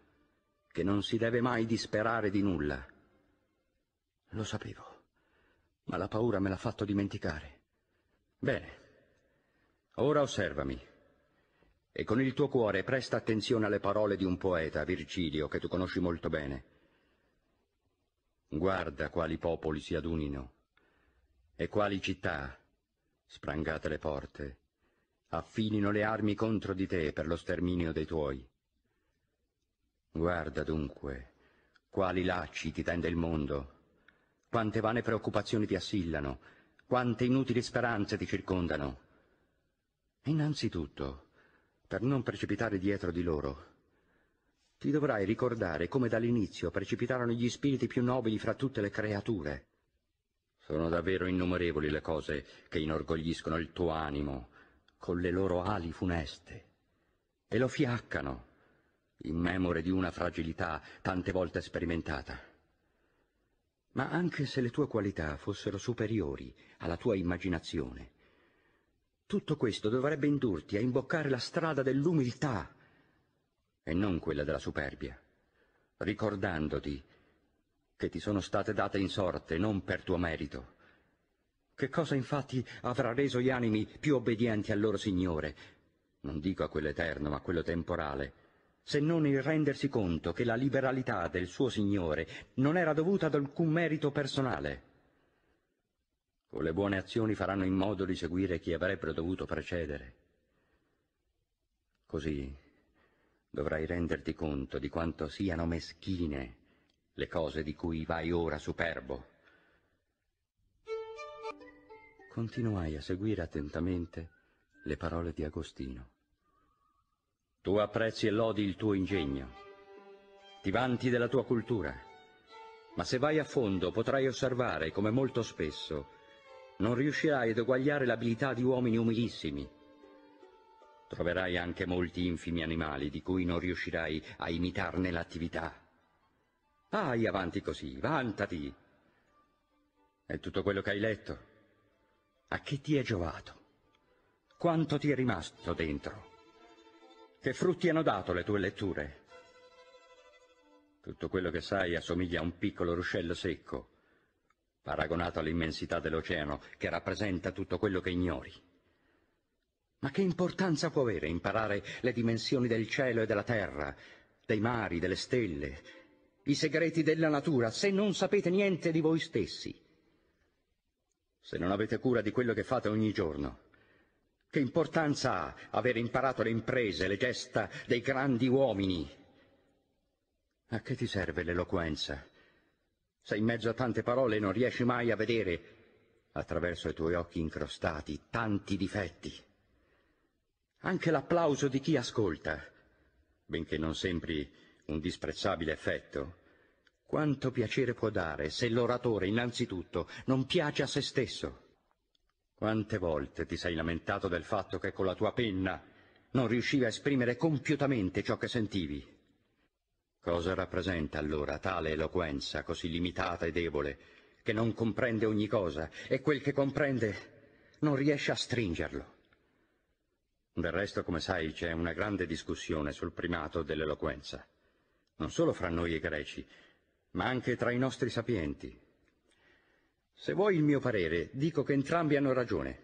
che non si deve mai disperare di nulla. Lo sapevo, ma la paura me l'ha fatto dimenticare. Bene, ora osservami. E con il tuo cuore presta attenzione alle parole di un poeta, Virgilio, che tu conosci molto bene. Guarda quali popoli si adunino e quali città, sprangate le porte, affinino le armi contro di te per lo sterminio dei tuoi. Guarda dunque quali lacci ti tende il mondo, quante vane preoccupazioni ti assillano, quante inutili speranze ti circondano. Innanzitutto, per non precipitare dietro di loro. Ti dovrai ricordare come dall'inizio precipitarono gli spiriti più nobili fra tutte le creature. Sono davvero innumerevoli le cose che inorgogliscono il tuo animo con le loro ali funeste e lo fiaccano, in memore di una fragilità tante volte sperimentata. Ma anche se le tue qualità fossero superiori alla tua immaginazione, tutto questo dovrebbe indurti a imboccare la strada dell'umiltà e non quella della superbia, ricordandoti che ti sono state date in sorte, non per tuo merito. Che cosa infatti avrà reso gli animi più obbedienti al loro Signore, non dico a quello eterno, ma a quello temporale, se non il rendersi conto che la liberalità del suo Signore non era dovuta ad alcun merito personale, con ecco, le buone azioni faranno in modo di seguire chi avrebbero dovuto precedere. Così dovrai renderti conto di quanto siano meschine le cose di cui vai ora superbo. Continuai a seguire attentamente le parole di Agostino. Tu apprezzi e lodi il tuo ingegno, ti vanti della tua cultura, ma se vai a fondo potrai osservare come molto spesso non riuscirai ad eguagliare l'abilità di uomini umilissimi. Troverai anche molti infimi animali di cui non riuscirai a imitarne l'attività. Vai avanti così, vantati. È tutto quello che hai letto. A che ti è giovato? Quanto ti è rimasto dentro? Che frutti hanno dato le tue letture? Tutto quello che sai assomiglia a un piccolo ruscello secco paragonato all'immensità dell'oceano che rappresenta tutto quello che ignori. Ma che importanza può avere imparare le dimensioni del cielo e della terra, dei mari, delle stelle, i segreti della natura, se non sapete niente di voi stessi? Se non avete cura di quello che fate ogni giorno, che importanza ha aver imparato le imprese, le gesta dei grandi uomini? A che ti serve l'eloquenza? Sei in mezzo a tante parole e non riesci mai a vedere, attraverso i tuoi occhi incrostati, tanti difetti. Anche l'applauso di chi ascolta, benché non sembri un disprezzabile effetto, quanto piacere può dare se l'oratore innanzitutto non piace a se stesso? Quante volte ti sei lamentato del fatto che con la tua penna non riuscivi a esprimere compiutamente ciò che sentivi? Cosa rappresenta allora tale eloquenza così limitata e debole, che non comprende ogni cosa e quel che comprende non riesce a stringerlo? Del resto, come sai, c'è una grande discussione sul primato dell'eloquenza, non solo fra noi e greci, ma anche tra i nostri sapienti. Se vuoi il mio parere, dico che entrambi hanno ragione,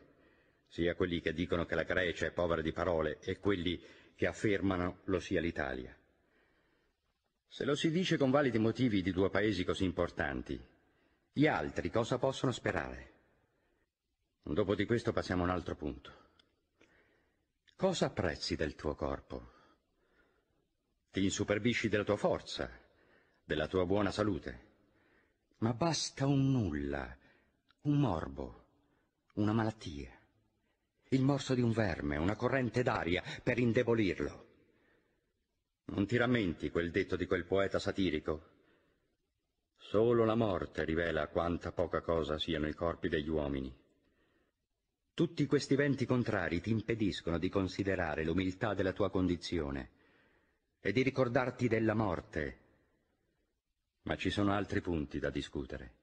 sia quelli che dicono che la Grecia è povera di parole e quelli che affermano lo sia l'Italia. Se lo si dice con validi motivi di due paesi così importanti, gli altri cosa possono sperare? Dopo di questo passiamo a un altro punto. Cosa apprezzi del tuo corpo? Ti insuperbisci della tua forza, della tua buona salute, ma basta un nulla, un morbo, una malattia, il morso di un verme, una corrente d'aria per indebolirlo. Non ti rammenti quel detto di quel poeta satirico? Solo la morte rivela quanta poca cosa siano i corpi degli uomini. Tutti questi venti contrari ti impediscono di considerare l'umiltà della tua condizione e di ricordarti della morte. Ma ci sono altri punti da discutere.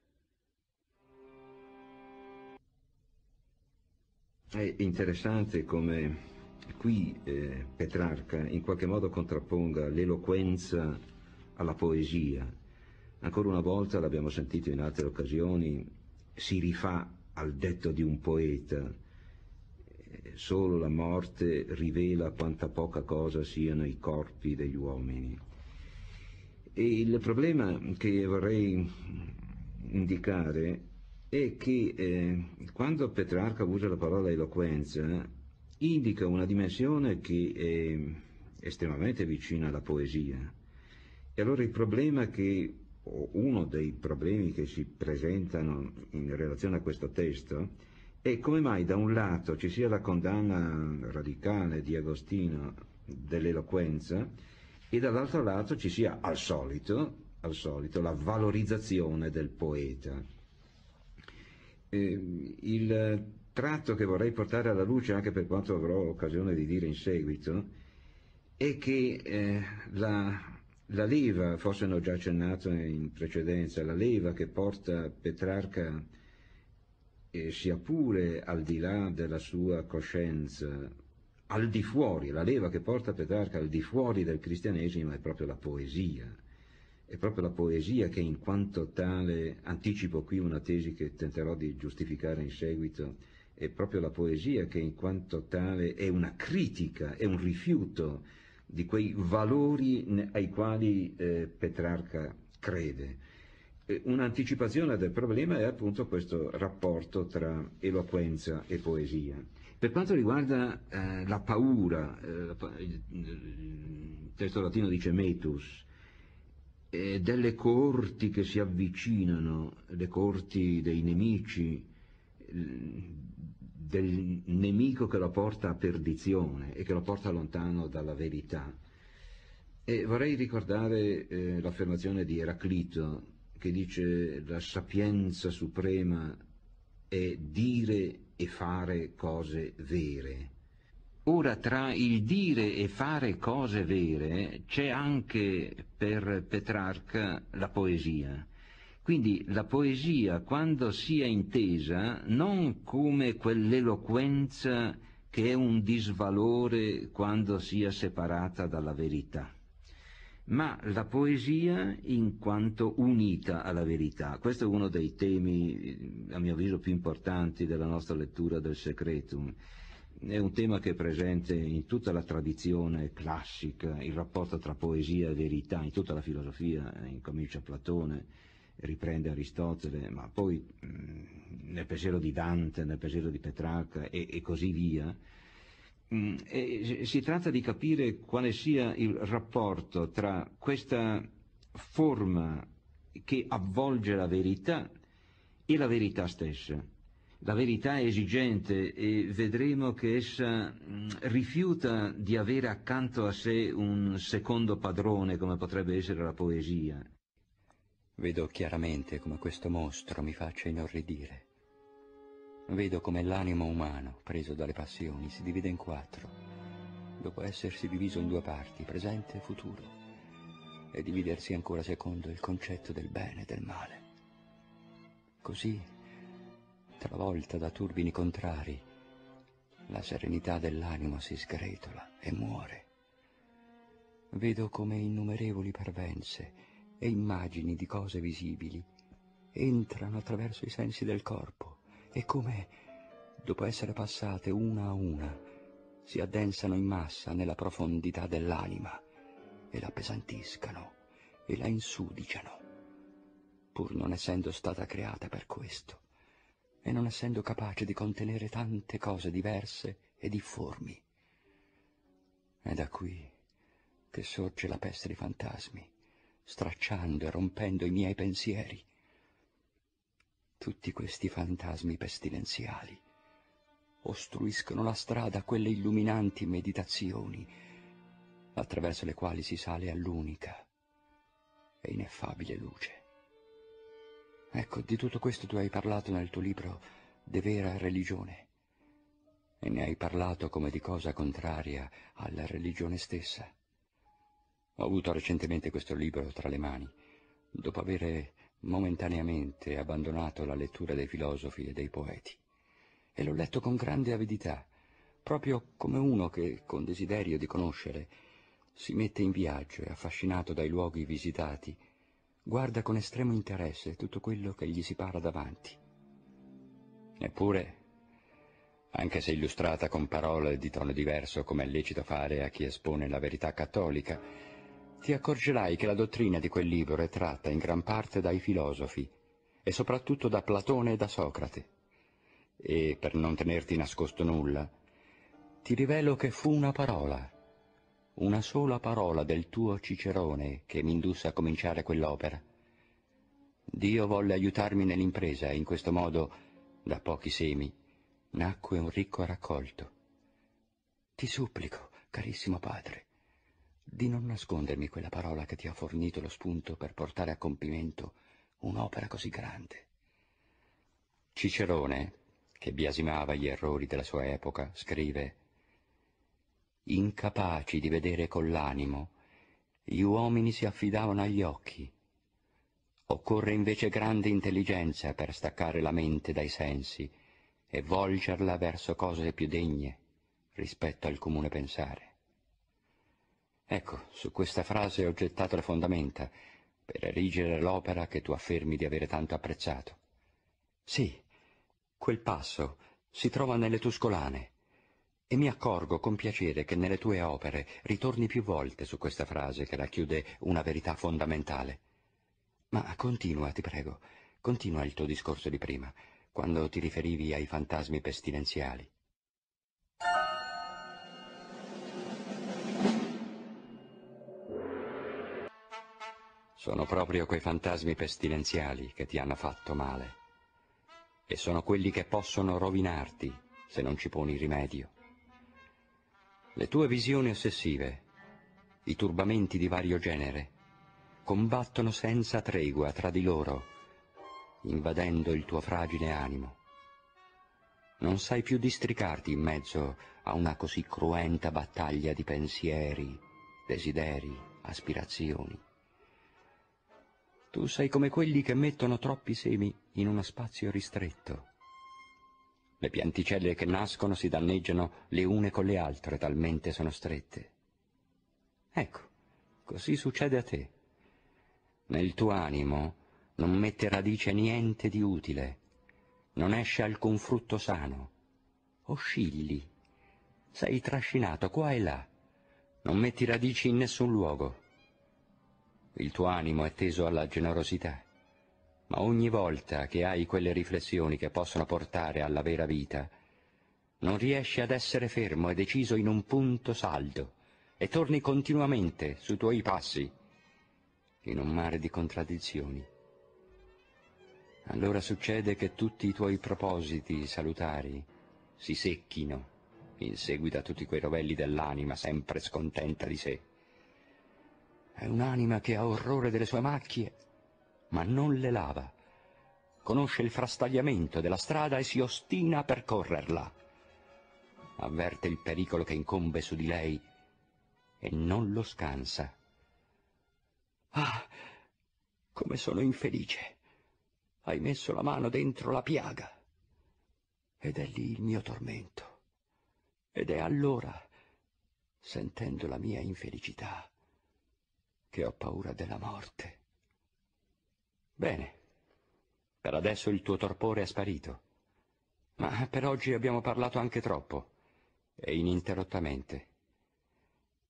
È interessante come qui eh, Petrarca in qualche modo contrapponga l'eloquenza alla poesia. Ancora una volta, l'abbiamo sentito in altre occasioni, si rifà al detto di un poeta, eh, solo la morte rivela quanta poca cosa siano i corpi degli uomini. E il problema che vorrei indicare è che eh, quando Petrarca usa la parola eloquenza, indica una dimensione che è estremamente vicina alla poesia. E allora il problema che, o uno dei problemi che si presentano in relazione a questo testo, è come mai da un lato ci sia la condanna radicale di Agostino dell'eloquenza e dall'altro lato ci sia al solito, al solito la valorizzazione del poeta. Eh, il tratto che vorrei portare alla luce, anche per quanto avrò occasione di dire in seguito, è che eh, la, la leva, forse ne ho già accennato in precedenza, la leva che porta Petrarca eh, sia pure al di là della sua coscienza, al di fuori, la leva che porta Petrarca al di fuori del cristianesimo è proprio la poesia, è proprio la poesia che in quanto tale, anticipo qui una tesi che tenterò di giustificare in seguito, è proprio la poesia che in quanto tale è una critica, è un rifiuto di quei valori ai quali eh, Petrarca crede. Un'anticipazione del problema è appunto questo rapporto tra eloquenza e poesia. Per quanto riguarda eh, la paura, eh, il testo latino dice metus, delle corti che si avvicinano, le corti dei nemici, del nemico che lo porta a perdizione e che lo porta lontano dalla verità. E vorrei ricordare eh, l'affermazione di Eraclito che dice la sapienza suprema è dire e fare cose vere. Ora tra il dire e fare cose vere c'è anche per Petrarca la poesia quindi la poesia, quando sia intesa, non come quell'eloquenza che è un disvalore quando sia separata dalla verità, ma la poesia in quanto unita alla verità. Questo è uno dei temi, a mio avviso, più importanti della nostra lettura del Secretum. È un tema che è presente in tutta la tradizione classica, il rapporto tra poesia e verità, in tutta la filosofia, eh, incomincia Platone, riprende Aristotele, ma poi mh, mm, nel pensiero di Dante, nel pensiero di Petrarca e, e così via, mh, mm, e si tratta di capire quale sia il rapporto tra questa forma che avvolge la verità e la verità stessa. La verità è esigente e vedremo che essa mm, rifiuta di avere accanto a sé un secondo padrone come potrebbe essere la poesia Vedo chiaramente come questo mostro mi faccia inorridire. Vedo come l'animo umano, preso dalle passioni, si divide in quattro, dopo essersi diviso in due parti, presente e futuro, e dividersi ancora secondo il concetto del bene e del male. Così, travolta da turbini contrari, la serenità dell'animo si sgretola e muore. Vedo come innumerevoli parvenze e immagini di cose visibili entrano attraverso i sensi del corpo e come, dopo essere passate una a una, si addensano in massa nella profondità dell'anima e la appesantiscano e la insudiciano, pur non essendo stata creata per questo e non essendo capace di contenere tante cose diverse e difformi. È da qui che sorge la peste dei fantasmi, stracciando e rompendo i miei pensieri. Tutti questi fantasmi pestilenziali ostruiscono la strada a quelle illuminanti meditazioni attraverso le quali si sale all'unica e ineffabile luce. Ecco, di tutto questo tu hai parlato nel tuo libro De vera religione e ne hai parlato come di cosa contraria alla religione stessa. Ho avuto recentemente questo libro tra le mani, dopo avere momentaneamente abbandonato la lettura dei filosofi e dei poeti, e l'ho letto con grande avidità, proprio come uno che, con desiderio di conoscere, si mette in viaggio e affascinato dai luoghi visitati, guarda con estremo interesse tutto quello che gli si para davanti. Eppure, anche se illustrata con parole di tono diverso come è lecito fare a chi espone la verità cattolica, ti accorgerai che la dottrina di quel libro è tratta in gran parte dai filosofi e soprattutto da Platone e da Socrate. E, per non tenerti nascosto nulla, ti rivelo che fu una parola, una sola parola del tuo Cicerone che mi indusse a cominciare quell'opera. Dio volle aiutarmi nell'impresa e in questo modo, da pochi semi, nacque un ricco raccolto. Ti supplico, carissimo padre, di non nascondermi quella parola che ti ha fornito lo spunto per portare a compimento un'opera così grande. Cicerone, che biasimava gli errori della sua epoca, scrive Incapaci di vedere con l'animo, gli uomini si affidavano agli occhi. Occorre invece grande intelligenza per staccare la mente dai sensi e volgerla verso cose più degne rispetto al comune pensare. Ecco, su questa frase ho gettato le fondamenta, per erigere l'opera che tu affermi di avere tanto apprezzato. Sì, quel passo si trova nelle Tuscolane, e mi accorgo con piacere che nelle tue opere ritorni più volte su questa frase che racchiude una verità fondamentale. Ma continua, ti prego, continua il tuo discorso di prima, quando ti riferivi ai fantasmi pestilenziali. Sono proprio quei fantasmi pestilenziali che ti hanno fatto male. E sono quelli che possono rovinarti se non ci poni rimedio. Le tue visioni ossessive, i turbamenti di vario genere, combattono senza tregua tra di loro, invadendo il tuo fragile animo. Non sai più districarti in mezzo a una così cruenta battaglia di pensieri, desideri, aspirazioni. Tu sei come quelli che mettono troppi semi in uno spazio ristretto. Le pianticelle che nascono si danneggiano le une con le altre, talmente sono strette. Ecco, così succede a te. Nel tuo animo non mette radice niente di utile, non esce alcun frutto sano. Oscilli, sei trascinato qua e là, non metti radici in nessun luogo il tuo animo è teso alla generosità, ma ogni volta che hai quelle riflessioni che possono portare alla vera vita, non riesci ad essere fermo e deciso in un punto saldo, e torni continuamente sui tuoi passi, in un mare di contraddizioni. Allora succede che tutti i tuoi propositi salutari si secchino in seguito a tutti quei rovelli dell'anima sempre scontenta di sé. È un'anima che ha orrore delle sue macchie, ma non le lava. Conosce il frastagliamento della strada e si ostina a percorrerla. Avverte il pericolo che incombe su di lei e non lo scansa. Ah, come sono infelice! Hai messo la mano dentro la piaga. Ed è lì il mio tormento. Ed è allora, sentendo la mia infelicità, che ho paura della morte. Bene, per adesso il tuo torpore è sparito, ma per oggi abbiamo parlato anche troppo e ininterrottamente.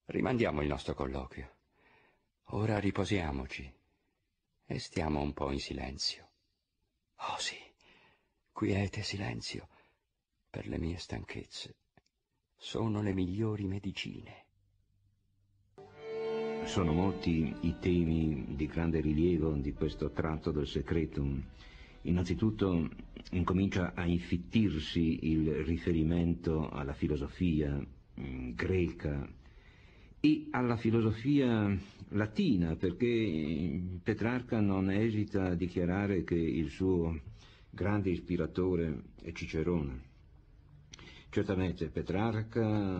Rimandiamo il nostro colloquio. Ora riposiamoci e stiamo un po' in silenzio. Oh sì, quiete silenzio per le mie stanchezze. Sono le migliori medicine. Sono molti i temi di grande rilievo di questo tratto del Secretum. Innanzitutto incomincia a infittirsi il riferimento alla filosofia mm, greca e alla filosofia latina, perché Petrarca non esita a dichiarare che il suo grande ispiratore è Cicerone. Certamente Petrarca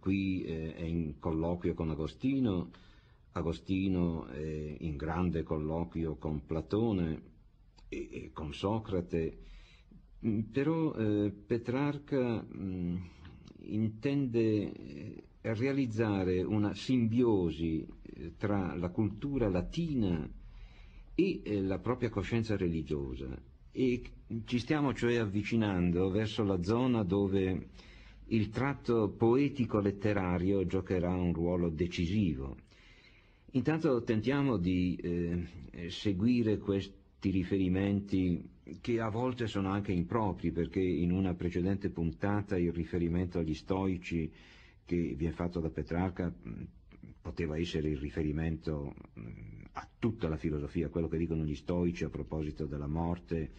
qui eh, è in colloquio con Agostino, Agostino è eh, in grande colloquio con Platone e, e con Socrate, mm, però eh, Petrarca mh, mm, intende eh, realizzare una simbiosi eh, tra la cultura latina e la propria coscienza religiosa e ci stiamo cioè avvicinando verso la zona dove il tratto poetico letterario giocherà un ruolo decisivo. Intanto tentiamo di eh, seguire questi riferimenti che a volte sono anche impropri, perché in una precedente puntata il riferimento agli stoici che viene fatto da Petrarca mm, poteva essere il riferimento mm, a tutta la filosofia, quello che dicono gli stoici a proposito della morte,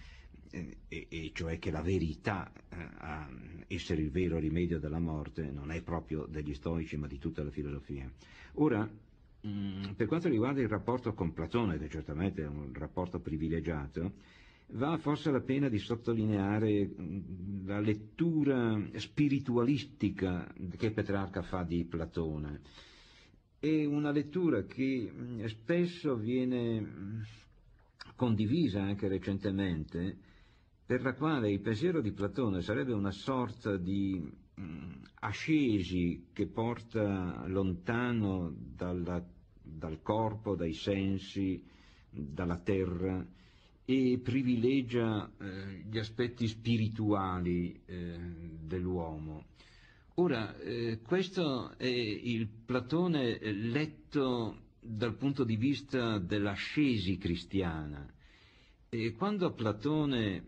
eh, e, e, cioè che la verità eh, a essere il vero rimedio della morte non è proprio degli stoici ma di tutta la filosofia. Ora, Mm, per quanto riguarda il rapporto con Platone, che certamente è un rapporto privilegiato, va forse la pena di sottolineare mm, la lettura spiritualistica che Petrarca fa di Platone. È una lettura che mm, spesso viene condivisa anche recentemente, per la quale il pensiero di Platone sarebbe una sorta di Mm, ascesi che porta lontano dalla, dal corpo, dai sensi, dalla terra e privilegia eh, gli aspetti spirituali eh, dell'uomo. Ora, eh, questo è il Platone letto dal punto di vista dell'ascesi cristiana. E quando Platone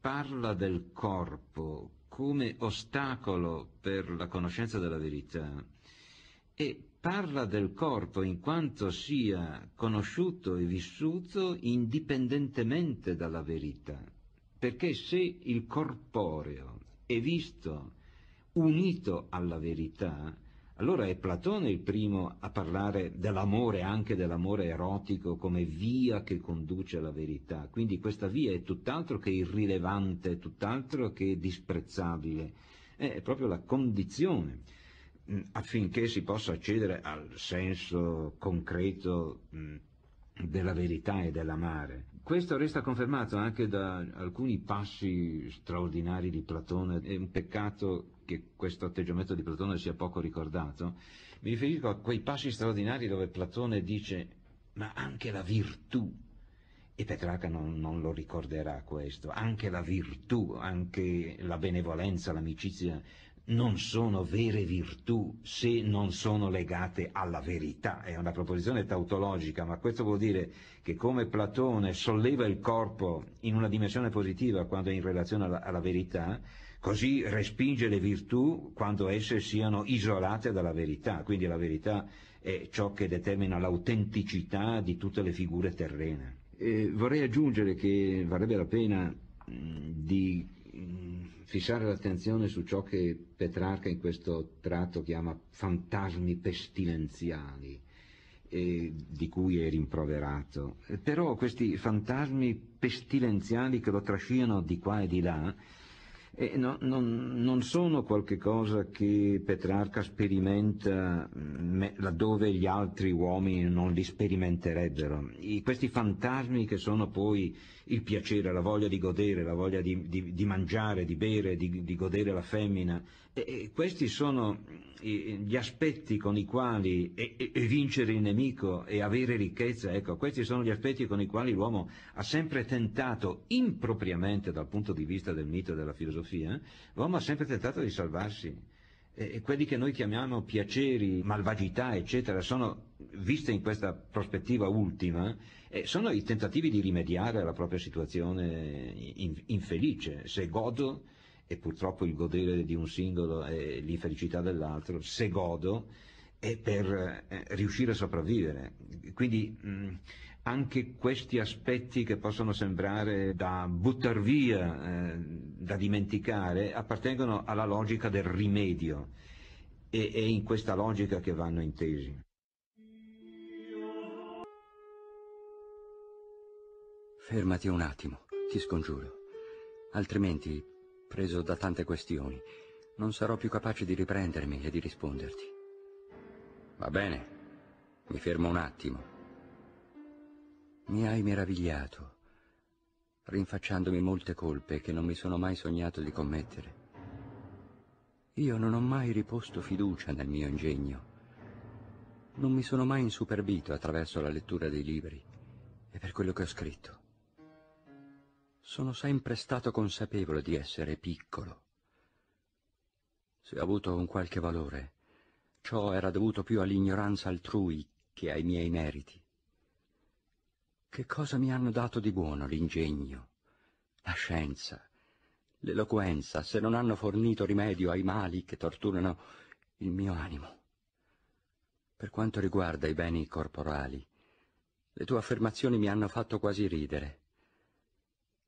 parla del corpo come ostacolo per la conoscenza della verità e parla del corpo in quanto sia conosciuto e vissuto indipendentemente dalla verità, perché se il corporeo è visto unito alla verità, allora è Platone il primo a parlare dell'amore, anche dell'amore erotico, come via che conduce alla verità. Quindi questa via è tutt'altro che irrilevante, tutt'altro che disprezzabile. È proprio la condizione mm, affinché si possa accedere al senso concreto mm, della verità e dell'amare. Questo resta confermato anche da alcuni passi straordinari di Platone, è un peccato che questo atteggiamento di Platone sia poco ricordato, mi riferisco a quei passi straordinari dove Platone dice ma anche la virtù, e Petrarca non, non lo ricorderà questo, anche la virtù, anche la benevolenza, l'amicizia non sono vere virtù se non sono legate alla verità. È una proposizione tautologica, ma questo vuol dire che come Platone solleva il corpo in una dimensione positiva quando è in relazione alla, alla verità, Così respinge le virtù quando esse siano isolate dalla verità, quindi la verità è ciò che determina l'autenticità di tutte le figure terrene. E vorrei aggiungere che varrebbe la pena mm, di mm, fissare l'attenzione su ciò che Petrarca in questo tratto chiama fantasmi pestilenziali, eh, di cui è rimproverato. Però questi fantasmi pestilenziali che lo trascinano di qua e di là, e no, non, non, sono qualche cosa che Petrarca sperimenta mm, me, laddove gli altri uomini non li sperimenterebbero. I, questi fantasmi che sono poi il piacere, la voglia di godere, la voglia di, di, di mangiare, di bere, di, di godere la femmina. E, e questi sono gli aspetti con i quali e, e, vincere il nemico e avere ricchezza, ecco, questi sono gli aspetti con i quali l'uomo ha sempre tentato, impropriamente dal punto di vista del mito e della filosofia, l'uomo ha sempre tentato di salvarsi e quelli che noi chiamiamo piaceri, malvagità, eccetera, sono, viste in questa prospettiva ultima, eh, sono i tentativi di rimediare alla propria situazione in, infelice. Se godo, e purtroppo il godere di un singolo è l'infelicità dell'altro, se godo, è per eh, riuscire a sopravvivere. Quindi mh, anche questi aspetti che possono sembrare da buttar via, eh, da dimenticare, appartengono alla logica del rimedio e è in questa logica che vanno intesi. Fermati un attimo, ti scongiuro, altrimenti, preso da tante questioni, non sarò più capace di riprendermi e di risponderti. Va bene, mi fermo un attimo mi hai meravigliato, rinfacciandomi molte colpe che non mi sono mai sognato di commettere. Io non ho mai riposto fiducia nel mio ingegno. Non mi sono mai insuperbito attraverso la lettura dei libri e per quello che ho scritto. Sono sempre stato consapevole di essere piccolo. Se ho avuto un qualche valore, ciò era dovuto più all'ignoranza altrui che ai miei meriti. Che cosa mi hanno dato di buono l'ingegno, la scienza, l'eloquenza, se non hanno fornito rimedio ai mali che torturano il mio animo? Per quanto riguarda i beni corporali, le tue affermazioni mi hanno fatto quasi ridere.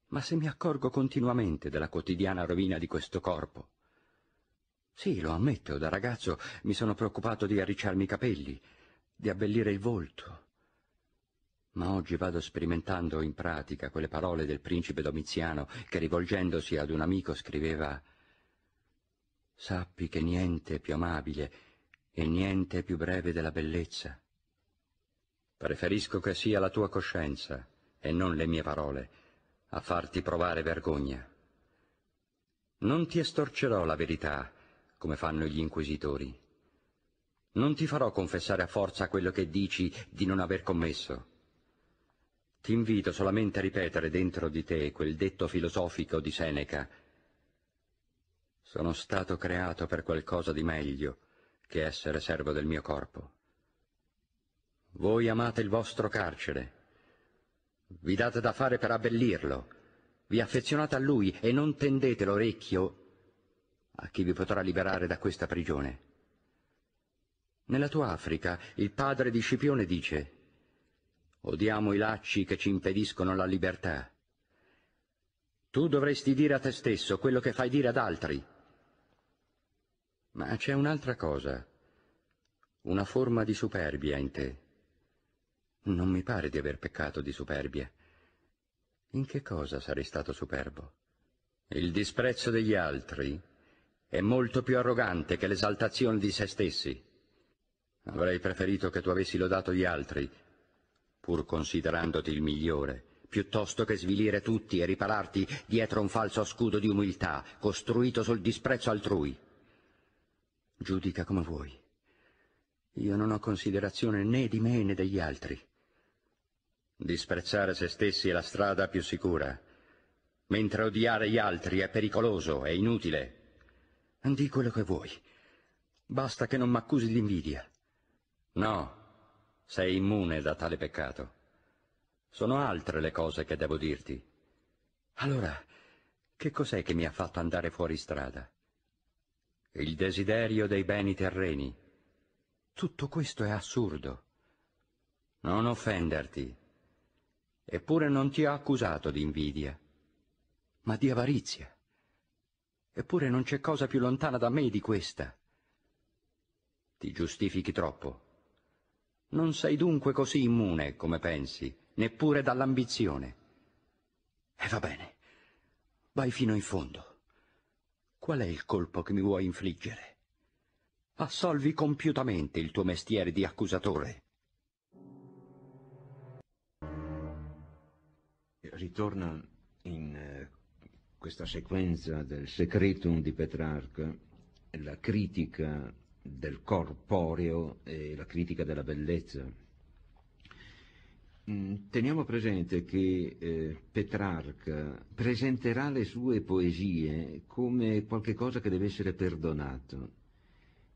Ma se mi accorgo continuamente della quotidiana rovina di questo corpo, sì, lo ammetto, da ragazzo mi sono preoccupato di arricciarmi i capelli, di abbellire il volto, ma oggi vado sperimentando in pratica quelle parole del principe Domiziano che rivolgendosi ad un amico scriveva Sappi che niente è più amabile e niente è più breve della bellezza. Preferisco che sia la tua coscienza e non le mie parole a farti provare vergogna. Non ti estorcerò la verità, come fanno gli inquisitori. Non ti farò confessare a forza quello che dici di non aver commesso ti invito solamente a ripetere dentro di te quel detto filosofico di Seneca. Sono stato creato per qualcosa di meglio che essere servo del mio corpo. Voi amate il vostro carcere, vi date da fare per abbellirlo, vi affezionate a lui e non tendete l'orecchio a chi vi potrà liberare da questa prigione. Nella tua Africa il padre di Scipione dice Odiamo i lacci che ci impediscono la libertà. Tu dovresti dire a te stesso quello che fai dire ad altri. Ma c'è un'altra cosa, una forma di superbia in te. Non mi pare di aver peccato di superbia. In che cosa sarei stato superbo? Il disprezzo degli altri è molto più arrogante che l'esaltazione di se stessi. Avrei preferito che tu avessi lodato gli altri pur considerandoti il migliore, piuttosto che svilire tutti e ripararti dietro un falso scudo di umiltà, costruito sul disprezzo altrui. Giudica come vuoi. Io non ho considerazione né di me né degli altri. Disprezzare se stessi è la strada più sicura, mentre odiare gli altri è pericoloso, è inutile. Di quello che vuoi. Basta che non m'accusi di invidia. No, sei immune da tale peccato. Sono altre le cose che devo dirti. Allora, che cos'è che mi ha fatto andare fuori strada? Il desiderio dei beni terreni. Tutto questo è assurdo. Non offenderti. Eppure non ti ho accusato di invidia, ma di avarizia. Eppure non c'è cosa più lontana da me di questa. Ti giustifichi troppo. Non sei dunque così immune, come pensi, neppure dall'ambizione. E va bene, vai fino in fondo. Qual è il colpo che mi vuoi infliggere? Assolvi compiutamente il tuo mestiere di accusatore. Ritorna in eh, questa sequenza del Secretum di Petrarca la critica del corporeo e la critica della bellezza. Mm, teniamo presente che eh, Petrarca presenterà le sue poesie come qualcosa che deve essere perdonato,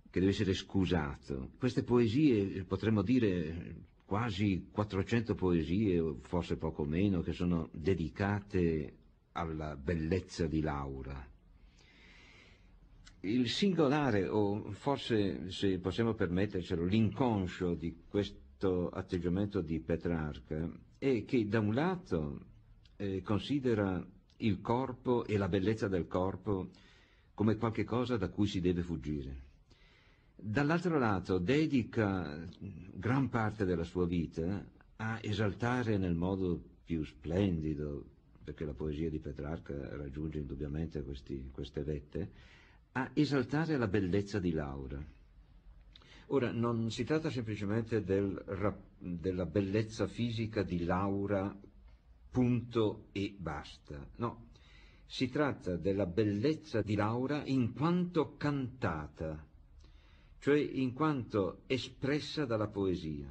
che deve essere scusato. Queste poesie, potremmo dire quasi 400 poesie, forse poco meno, che sono dedicate alla bellezza di Laura, il singolare, o forse se possiamo permettercelo, l'inconscio di questo atteggiamento di Petrarca è che da un lato eh, considera il corpo e la bellezza del corpo come qualcosa da cui si deve fuggire. Dall'altro lato dedica gran parte della sua vita a esaltare nel modo più splendido, perché la poesia di Petrarca raggiunge indubbiamente questi, queste vette, a esaltare la bellezza di Laura. Ora, non si tratta semplicemente del, della bellezza fisica di Laura, punto e basta, no. Si tratta della bellezza di Laura in quanto cantata, cioè in quanto espressa dalla poesia.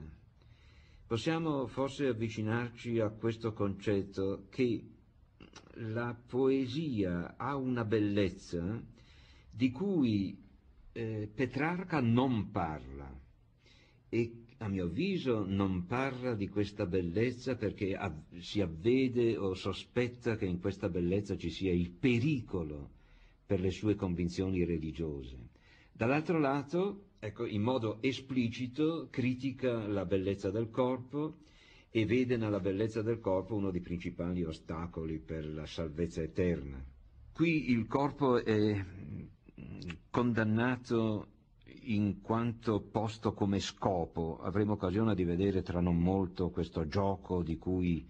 Possiamo forse avvicinarci a questo concetto che la poesia ha una bellezza di cui eh, Petrarca non parla e a mio avviso non parla di questa bellezza perché av- si avvede o sospetta che in questa bellezza ci sia il pericolo per le sue convinzioni religiose. Dall'altro lato, ecco, in modo esplicito critica la bellezza del corpo e vede nella bellezza del corpo uno dei principali ostacoli per la salvezza eterna. Qui il corpo è condannato in quanto posto come scopo. Avremo occasione di vedere tra non molto questo gioco di cui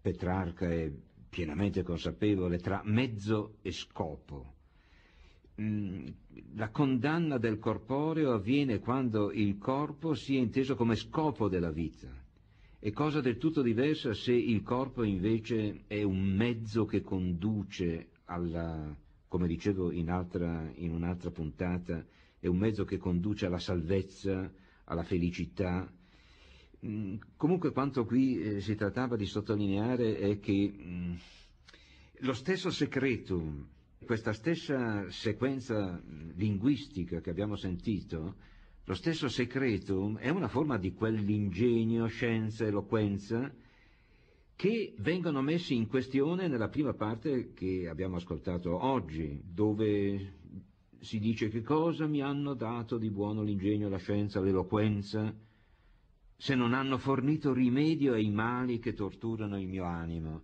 Petrarca è pienamente consapevole, tra mezzo e scopo. Mm, la condanna del corporeo avviene quando il corpo sia inteso come scopo della vita. È cosa del tutto diversa se il corpo invece è un mezzo che conduce alla come dicevo in, altra, in un'altra puntata, è un mezzo che conduce alla salvezza, alla felicità. Mm, comunque quanto qui eh, si trattava di sottolineare è che mm, lo stesso segreto, questa stessa sequenza mm, linguistica che abbiamo sentito, lo stesso secretum è una forma di quell'ingegno, scienza, eloquenza che vengono messi in questione nella prima parte che abbiamo ascoltato oggi, dove si dice che cosa mi hanno dato di buono l'ingegno, la scienza, l'eloquenza, se non hanno fornito rimedio ai mali che torturano il mio animo.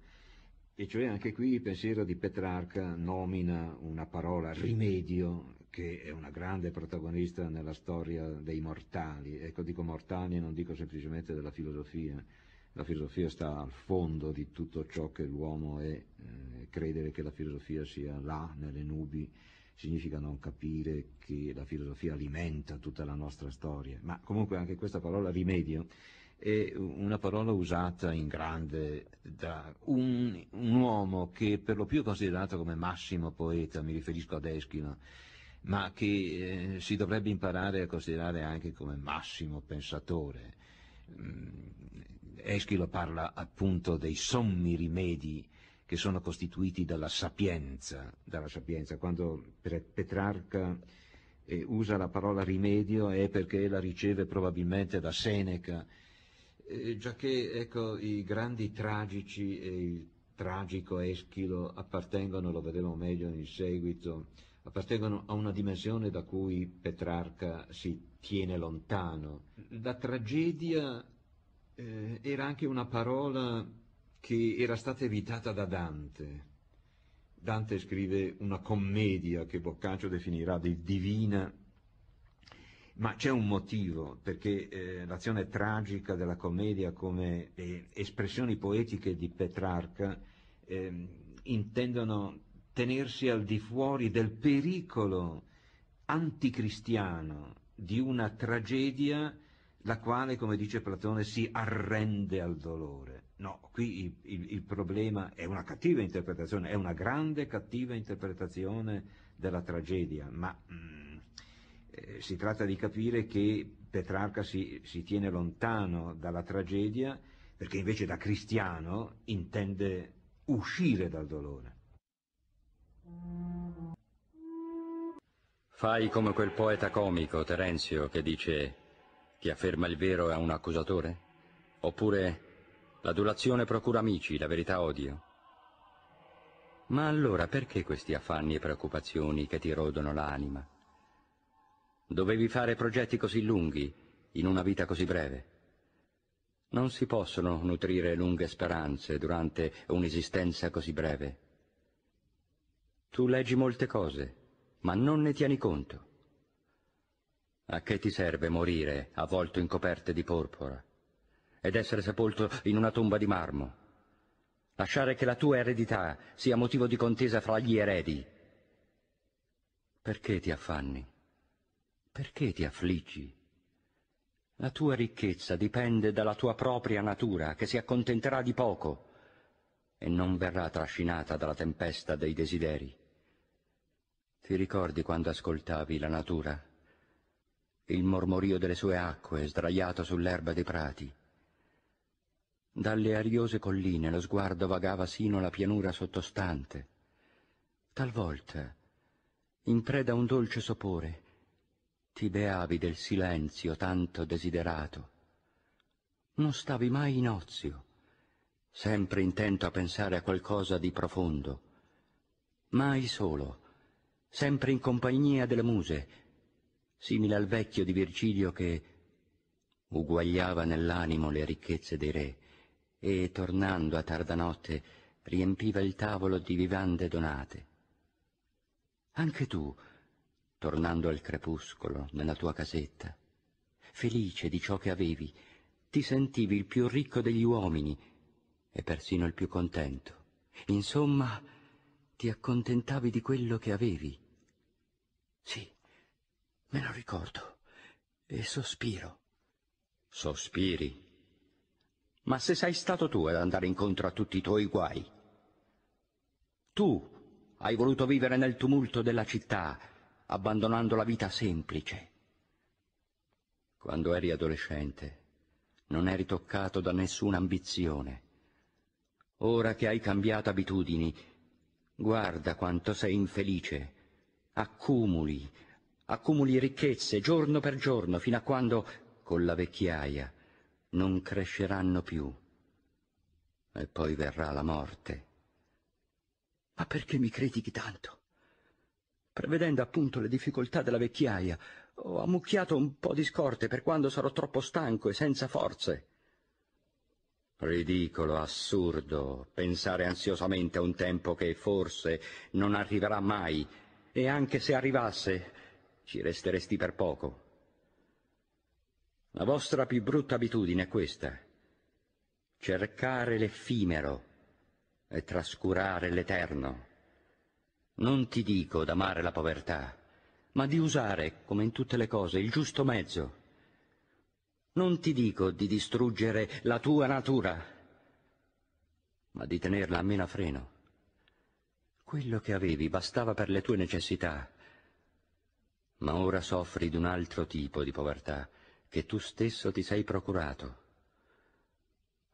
E cioè anche qui il pensiero di Petrarca nomina una parola rimedio che è una grande protagonista nella storia dei mortali, ecco dico mortali e non dico semplicemente della filosofia la filosofia sta al fondo di tutto ciò che l'uomo è, eh, credere che la filosofia sia là, nelle nubi, significa non capire che la filosofia alimenta tutta la nostra storia, ma comunque anche questa parola rimedio è una parola usata in grande da un, un uomo che per lo più è considerato come massimo poeta, mi riferisco ad Eschino, ma che eh, si dovrebbe imparare a considerare anche come massimo pensatore mm, Eschilo parla appunto dei sommi rimedi che sono costituiti dalla sapienza, dalla sapienza. Quando Petrarca eh, usa la parola rimedio è perché la riceve probabilmente da Seneca, eh, già che ecco, i grandi tragici e il tragico Eschilo appartengono, lo vedremo meglio in seguito, appartengono a una dimensione da cui Petrarca si tiene lontano. La tragedia eh, era anche una parola che era stata evitata da Dante. Dante scrive una commedia che Boccaccio definirà di divina, ma c'è un motivo, perché eh, l'azione tragica della commedia come eh, espressioni poetiche di Petrarca ehm, intendono tenersi al di fuori del pericolo anticristiano di una tragedia la quale, come dice Platone, si arrende al dolore. No, qui il, il, il, problema è una cattiva interpretazione, è una grande cattiva interpretazione della tragedia, ma mm, eh, si tratta di capire che Petrarca si, si tiene lontano dalla tragedia perché invece da cristiano intende uscire dal dolore. Fai come quel poeta comico, Terenzio, che dice chi afferma il vero è un accusatore? Oppure l'adulazione procura amici, la verità odio? Ma allora perché questi affanni e preoccupazioni che ti rodono l'anima? Dovevi fare progetti così lunghi, in una vita così breve. Non si possono nutrire lunghe speranze durante un'esistenza così breve. Tu leggi molte cose, ma non ne tieni conto. A che ti serve morire avvolto in coperte di porpora ed essere sepolto in una tomba di marmo? Lasciare che la tua eredità sia motivo di contesa fra gli eredi. Perché ti affanni? Perché ti affliggi? La tua ricchezza dipende dalla tua propria natura, che si accontenterà di poco e non verrà trascinata dalla tempesta dei desideri. Ti ricordi quando ascoltavi la natura? il mormorio delle sue acque sdraiato sull'erba dei prati. Dalle ariose colline lo sguardo vagava sino alla pianura sottostante. Talvolta, in preda a un dolce sopore, ti beavi del silenzio tanto desiderato. Non stavi mai in ozio, sempre intento a pensare a qualcosa di profondo, mai solo, sempre in compagnia delle muse, simile al vecchio di Virgilio che uguagliava nell'animo le ricchezze dei re e, tornando a tarda notte, riempiva il tavolo di vivande donate. Anche tu, tornando al crepuscolo nella tua casetta, felice di ciò che avevi, ti sentivi il più ricco degli uomini e persino il più contento. Insomma, ti accontentavi di quello che avevi. Sì, Me lo ricordo. E sospiro. Sospiri? Ma se sei stato tu ad andare incontro a tutti i tuoi guai? Tu hai voluto vivere nel tumulto della città, abbandonando la vita semplice. Quando eri adolescente non eri toccato da nessuna ambizione. Ora che hai cambiato abitudini, guarda quanto sei infelice, accumuli, accumuli ricchezze giorno per giorno, fino a quando, con la vecchiaia, non cresceranno più. E poi verrà la morte. Ma perché mi critichi tanto? Prevedendo appunto le difficoltà della vecchiaia, ho ammucchiato un po' di scorte per quando sarò troppo stanco e senza forze. Ridicolo, assurdo, pensare ansiosamente a un tempo che forse non arriverà mai, e anche se arrivasse, ci resteresti per poco. La vostra più brutta abitudine è questa. Cercare l'effimero e trascurare l'eterno. Non ti dico d'amare la povertà, ma di usare, come in tutte le cose, il giusto mezzo. Non ti dico di distruggere la tua natura, ma di tenerla a meno a freno. Quello che avevi bastava per le tue necessità ma ora soffri di un altro tipo di povertà che tu stesso ti sei procurato.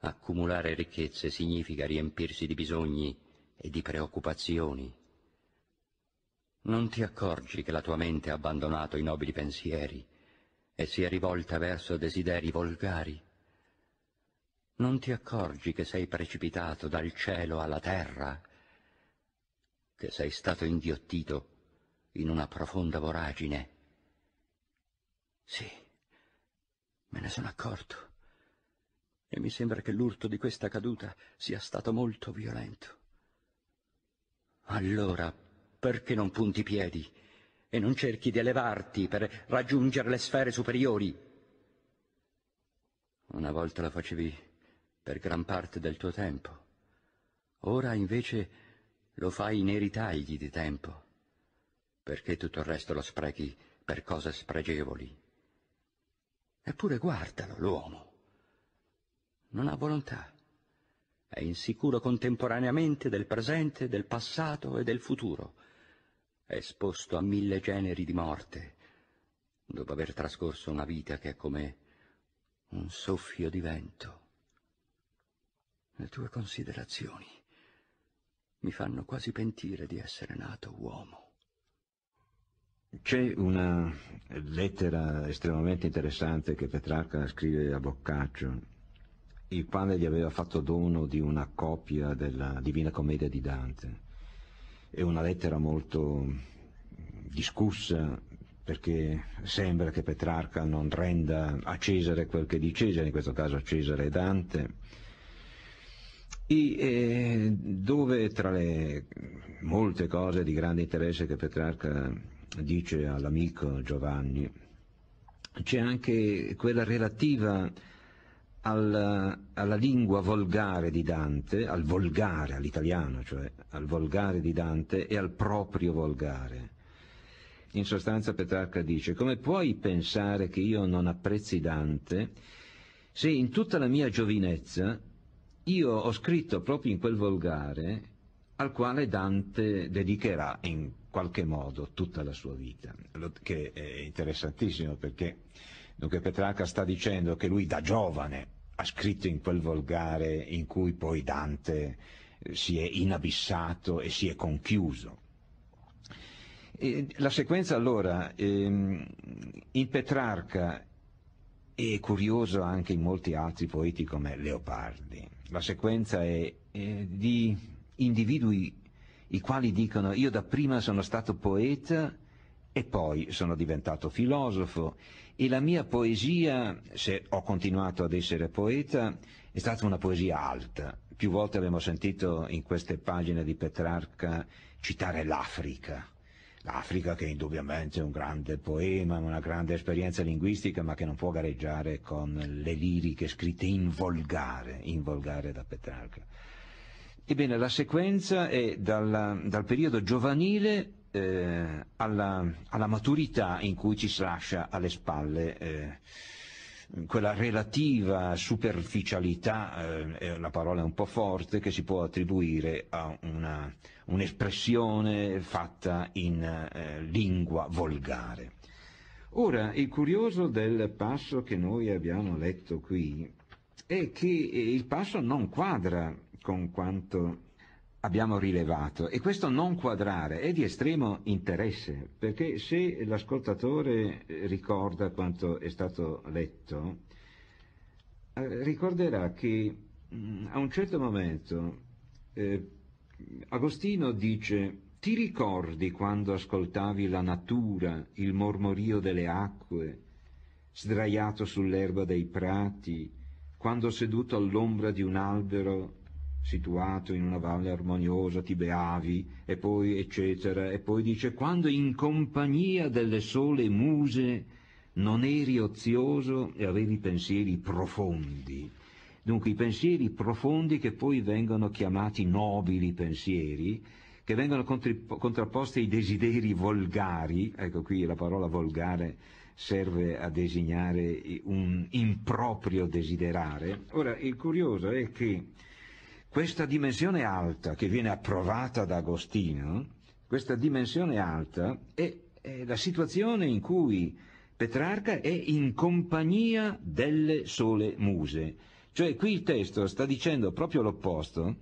Accumulare ricchezze significa riempirsi di bisogni e di preoccupazioni. Non ti accorgi che la tua mente ha abbandonato i nobili pensieri e si è rivolta verso desideri volgari. Non ti accorgi che sei precipitato dal cielo alla terra, che sei stato inghiottito in una profonda voragine. Sì, me ne sono accorto. E mi sembra che l'urto di questa caduta sia stato molto violento. Allora, perché non punti i piedi e non cerchi di elevarti per raggiungere le sfere superiori? Una volta lo facevi per gran parte del tuo tempo. Ora invece lo fai nei ritagli di tempo perché tutto il resto lo sprechi per cose spregevoli. Eppure guardalo l'uomo. Non ha volontà. È insicuro contemporaneamente del presente, del passato e del futuro. È esposto a mille generi di morte, dopo aver trascorso una vita che è come un soffio di vento. Le tue considerazioni mi fanno quasi pentire di essere nato uomo. C'è una lettera estremamente interessante che Petrarca scrive a Boccaccio, il quale gli aveva fatto dono di una copia della Divina Commedia di Dante. È una lettera molto discussa perché sembra che Petrarca non renda a Cesare quel che è di Cesare, in questo caso a Cesare e Dante, e, eh, dove tra le molte cose di grande interesse che Petrarca dice all'amico Giovanni, c'è anche quella relativa alla, alla lingua volgare di Dante, al volgare, all'italiano, cioè al volgare di Dante e al proprio volgare. In sostanza Petrarca dice, come puoi pensare che io non apprezzi Dante se in tutta la mia giovinezza io ho scritto proprio in quel volgare al quale Dante dedicherà in qualche modo tutta la sua vita, che è interessantissimo perché dunque Petrarca sta dicendo che lui da giovane ha scritto in quel volgare in cui poi Dante eh, si è inabissato e si è conchiuso. E la sequenza allora ehm, in Petrarca è curioso anche in molti altri poeti come Leopardi. La sequenza è eh, di individui i quali dicono io da prima sono stato poeta e poi sono diventato filosofo e la mia poesia, se ho continuato ad essere poeta, è stata una poesia alta. Più volte abbiamo sentito in queste pagine di Petrarca citare l'Africa. L'Africa che indubbiamente è un grande poema, una grande esperienza linguistica, ma che non può gareggiare con le liriche scritte in volgare, in volgare da Petrarca. Ebbene, la sequenza è dal, dal periodo giovanile eh, alla, alla maturità in cui ci si lascia alle spalle eh, quella relativa superficialità, eh, è una parola un po' forte, che si può attribuire a una, un'espressione fatta in eh, lingua volgare. Ora, il curioso del passo che noi abbiamo letto qui è che il passo non quadra con quanto abbiamo rilevato e questo non quadrare è di estremo interesse perché se l'ascoltatore eh, ricorda quanto è stato letto eh, ricorderà che mm, a un certo momento eh, Agostino dice ti ricordi quando ascoltavi la natura, il mormorio delle acque, sdraiato sull'erba dei prati, quando seduto all'ombra di un albero situato in una valle armoniosa ti beavi, e poi eccetera, e poi dice quando in compagnia delle sole muse non eri ozioso e avevi pensieri profondi. Dunque i pensieri profondi che poi vengono chiamati nobili pensieri, che vengono contrapposti ai desideri volgari, ecco qui la parola volgare serve a designare un improprio desiderare. Ora, il curioso è che questa dimensione alta che viene approvata da Agostino, questa dimensione alta è, è la situazione in cui Petrarca è in compagnia delle sole muse. Cioè qui il testo sta dicendo proprio l'opposto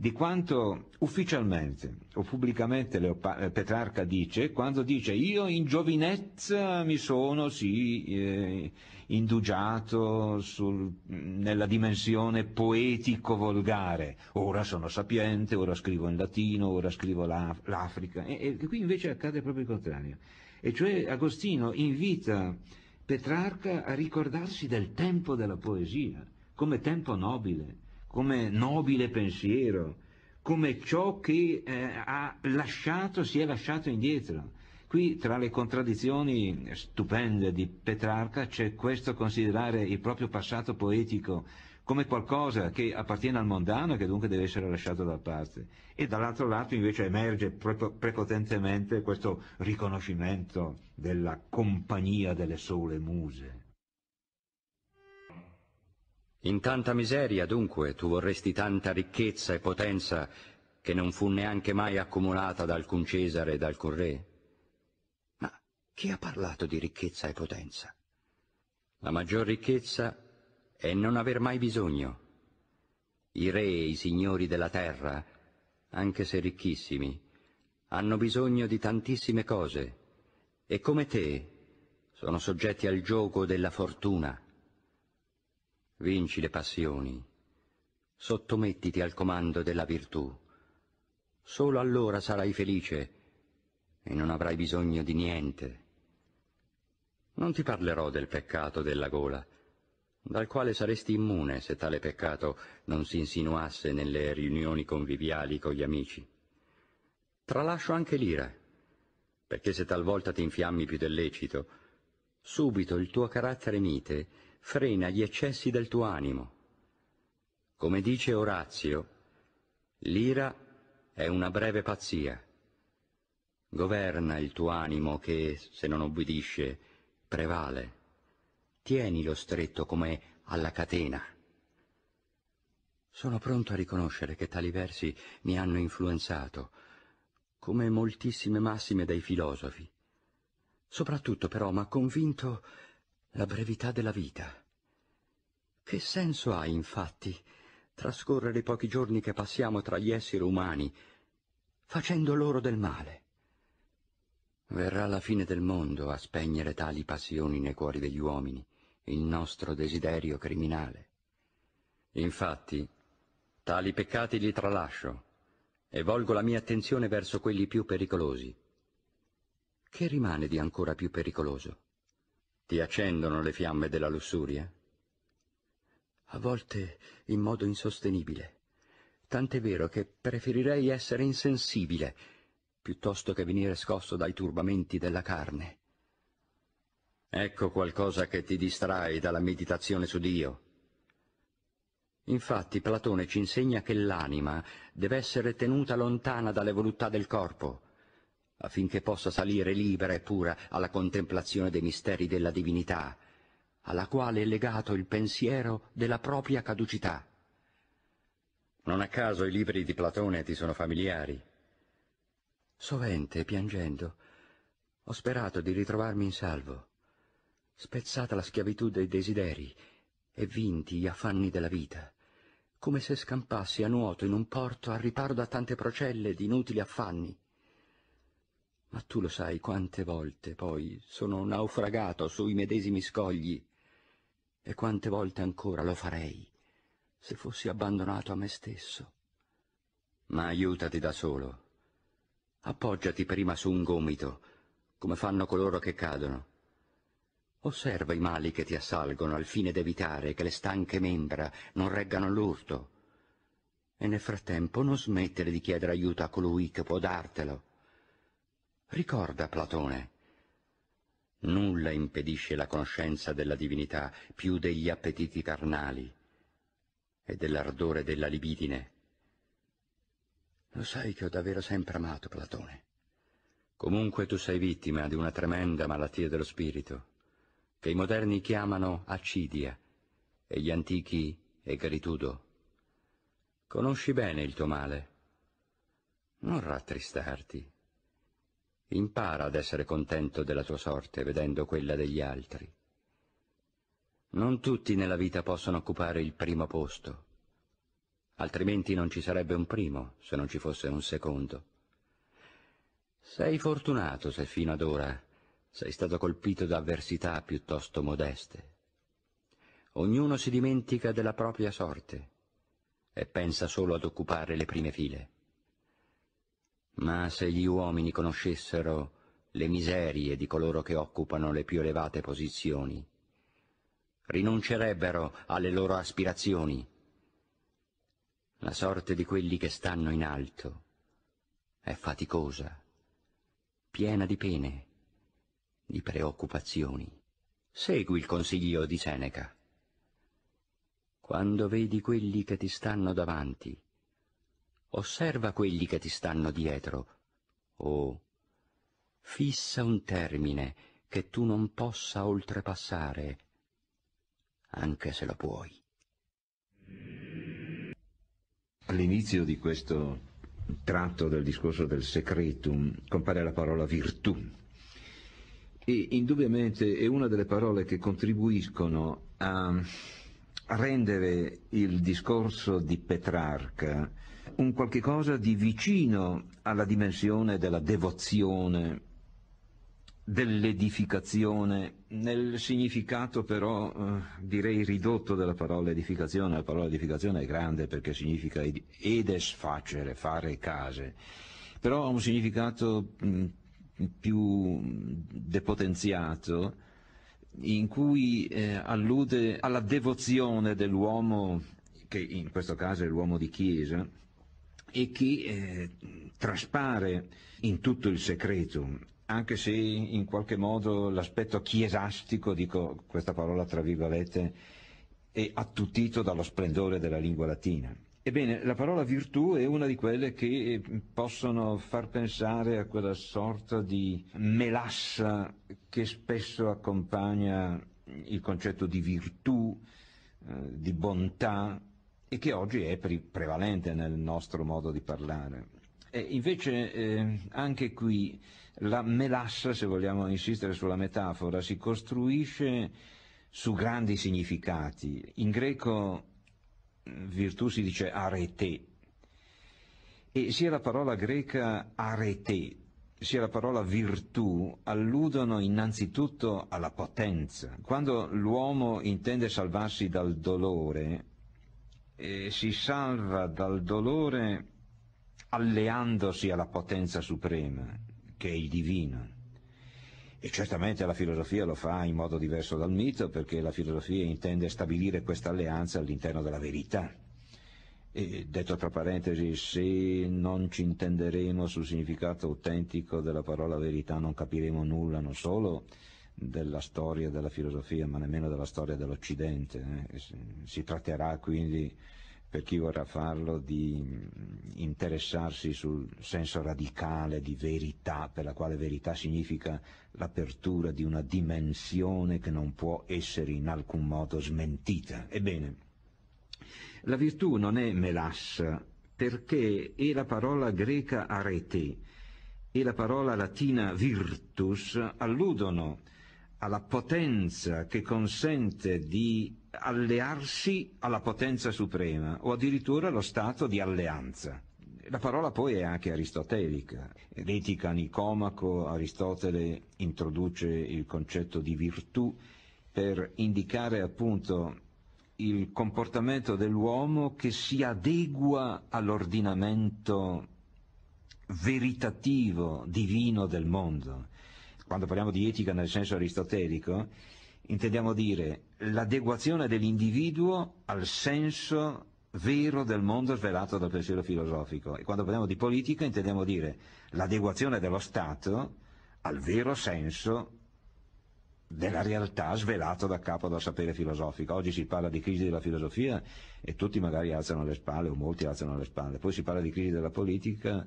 di quanto ufficialmente o pubblicamente Leopa- eh, Petrarca dice quando dice io in giovinezza mi sono sì eh, indugiato sul, nella dimensione poetico-volgare, ora sono sapiente, ora scrivo in latino, ora scrivo la, l'Africa, e, e qui invece accade proprio il contrario, e cioè Agostino invita Petrarca a ricordarsi del tempo della poesia, come tempo nobile, come nobile pensiero, come ciò che eh, ha lasciato, si è lasciato indietro. Qui tra le contraddizioni stupende di Petrarca c'è questo considerare il proprio passato poetico come qualcosa che appartiene al mondano e che dunque deve essere lasciato da parte. E dall'altro lato invece emerge prepotentemente questo riconoscimento della compagnia delle sole muse. In tanta miseria, dunque, tu vorresti tanta ricchezza e potenza che non fu neanche mai accumulata da alcun Cesare e da alcun re? Ma chi ha parlato di ricchezza e potenza? La maggior ricchezza è non aver mai bisogno. I re e i signori della terra, anche se ricchissimi, hanno bisogno di tantissime cose e come te sono soggetti al gioco della fortuna vinci le passioni, sottomettiti al comando della virtù. Solo allora sarai felice e non avrai bisogno di niente. Non ti parlerò del peccato della gola, dal quale saresti immune se tale peccato non si insinuasse nelle riunioni conviviali con gli amici. Tralascio anche l'ira, perché se talvolta ti infiammi più del lecito, subito il tuo carattere mite frena gli eccessi del tuo animo. Come dice Orazio, l'ira è una breve pazzia. Governa il tuo animo che, se non obbedisce, prevale. Tienilo stretto come alla catena. Sono pronto a riconoscere che tali versi mi hanno influenzato, come moltissime massime dei filosofi. Soprattutto però m'ha convinto la brevità della vita. Che senso ha, infatti, trascorrere i pochi giorni che passiamo tra gli esseri umani, facendo loro del male? Verrà la fine del mondo a spegnere tali passioni nei cuori degli uomini, il nostro desiderio criminale. Infatti, tali peccati li tralascio e volgo la mia attenzione verso quelli più pericolosi. Che rimane di ancora più pericoloso? ti accendono le fiamme della lussuria? A volte in modo insostenibile. Tant'è vero che preferirei essere insensibile piuttosto che venire scosso dai turbamenti della carne. Ecco qualcosa che ti distrae dalla meditazione su Dio. Infatti Platone ci insegna che l'anima deve essere tenuta lontana dalle voluttà del corpo, affinché possa salire libera e pura alla contemplazione dei misteri della divinità, alla quale è legato il pensiero della propria caducità. Non a caso i libri di Platone ti sono familiari. Sovente, piangendo, ho sperato di ritrovarmi in salvo, spezzata la schiavitù dei desideri e vinti gli affanni della vita, come se scampassi a nuoto in un porto a riparo da tante procelle di inutili affanni ma tu lo sai quante volte poi sono naufragato sui medesimi scogli e quante volte ancora lo farei se fossi abbandonato a me stesso. Ma aiutati da solo. Appoggiati prima su un gomito, come fanno coloro che cadono. Osserva i mali che ti assalgono al fine d'evitare che le stanche membra non reggano l'urto. E nel frattempo non smettere di chiedere aiuto a colui che può dartelo Ricorda Platone. Nulla impedisce la conoscenza della divinità più degli appetiti carnali e dell'ardore della libidine. Lo sai che ho davvero sempre amato Platone. Comunque tu sei vittima di una tremenda malattia dello spirito, che i moderni chiamano acidia e gli antichi egritudo. Conosci bene il tuo male. Non rattristarti, Impara ad essere contento della tua sorte vedendo quella degli altri. Non tutti nella vita possono occupare il primo posto, altrimenti non ci sarebbe un primo se non ci fosse un secondo. Sei fortunato se fino ad ora sei stato colpito da avversità piuttosto modeste. Ognuno si dimentica della propria sorte e pensa solo ad occupare le prime file. Ma se gli uomini conoscessero le miserie di coloro che occupano le più elevate posizioni, rinuncerebbero alle loro aspirazioni. La sorte di quelli che stanno in alto è faticosa, piena di pene, di preoccupazioni. Segui il consiglio di Seneca. Quando vedi quelli che ti stanno davanti, osserva quelli che ti stanno dietro, o fissa un termine che tu non possa oltrepassare, anche se lo puoi. All'inizio di questo tratto del discorso del secretum compare la parola virtù e indubbiamente è una delle parole che contribuiscono a rendere il discorso di Petrarca un qualche cosa di vicino alla dimensione della devozione, dell'edificazione, nel significato però eh, direi ridotto della parola edificazione. La parola edificazione è grande perché significa ed- facere, fare case, però ha un significato mh, mm, più depotenziato in cui eh, allude alla devozione dell'uomo, che in questo caso è l'uomo di chiesa, e che eh, traspare in tutto il segreto, anche se in qualche modo l'aspetto chiesastico, dico questa parola tra virgolette, è attutito dallo splendore della lingua latina. Ebbene, la parola virtù è una di quelle che eh, possono far pensare a quella sorta di melassa che spesso accompagna il concetto di virtù, eh, di bontà, e che oggi è prevalente nel nostro modo di parlare. E invece eh, anche qui la melassa, se vogliamo insistere sulla metafora, si costruisce su grandi significati. In greco mm, virtù si dice arete e sia la parola greca arete sia la parola virtù alludono innanzitutto alla potenza. Quando l'uomo intende salvarsi dal dolore, eh, si salva dal dolore alleandosi alla potenza suprema, che è il divino. E certamente la filosofia lo fa in modo diverso dal mito, perché la filosofia intende stabilire questa alleanza all'interno della verità. E, detto tra parentesi, se non ci intenderemo sul significato autentico della parola verità non capiremo nulla, non solo della storia della filosofia, ma nemmeno della storia dell'Occidente. Eh. Si tratterà quindi, per chi vorrà farlo, di mm, interessarsi sul senso radicale di verità, per la quale verità significa l'apertura di una dimensione che non può essere in alcun modo smentita. Ebbene, la virtù non è melassa, perché è la parola greca arete e la parola latina virtus alludono alla potenza che consente di allearsi alla potenza suprema o addirittura allo stato di alleanza. La parola poi è anche aristotelica. L'etica nicomaco, Aristotele introduce il concetto di virtù per indicare appunto il comportamento dell'uomo che si adegua all'ordinamento veritativo, divino del mondo quando parliamo di etica nel senso aristotelico, intendiamo dire l'adeguazione dell'individuo al senso vero del mondo svelato dal pensiero filosofico e quando parliamo di politica intendiamo dire l'adeguazione dello Stato al vero senso della realtà svelato da capo dal sapere filosofico. Oggi si parla di crisi della filosofia e tutti magari alzano le spalle o molti alzano le spalle, poi si parla di crisi della politica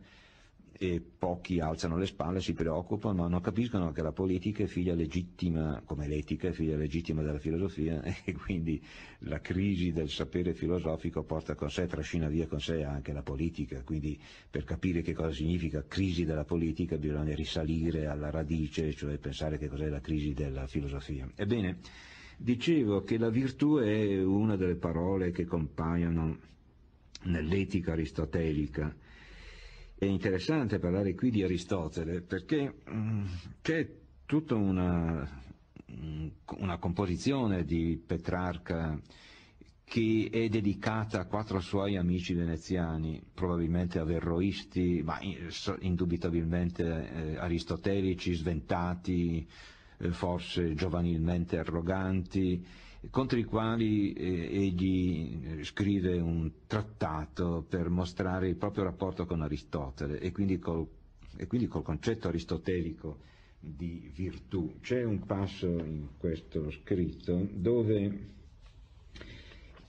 e pochi alzano le spalle, si preoccupano, ma non capiscono che la politica è figlia legittima, come l'etica è figlia legittima della filosofia e quindi la crisi del sapere filosofico porta con sé, trascina via con sé anche la politica, quindi per capire che cosa significa crisi della politica bisogna risalire alla radice, cioè pensare che cos'è la crisi della filosofia. Ebbene, dicevo che la virtù è una delle parole che compaiono nell'etica aristotelica, è interessante parlare qui di Aristotele perché mm, c'è tutta una, mm, una composizione di Petrarca che è dedicata a quattro suoi amici veneziani, probabilmente averroisti, ma indubitabilmente eh, aristotelici, sventati, eh, forse giovanilmente arroganti, contro i quali eh, egli eh, scrive un trattato per mostrare il proprio rapporto con Aristotele e quindi col, e quindi col concetto aristotelico di virtù. C'è un passo in questo scritto dove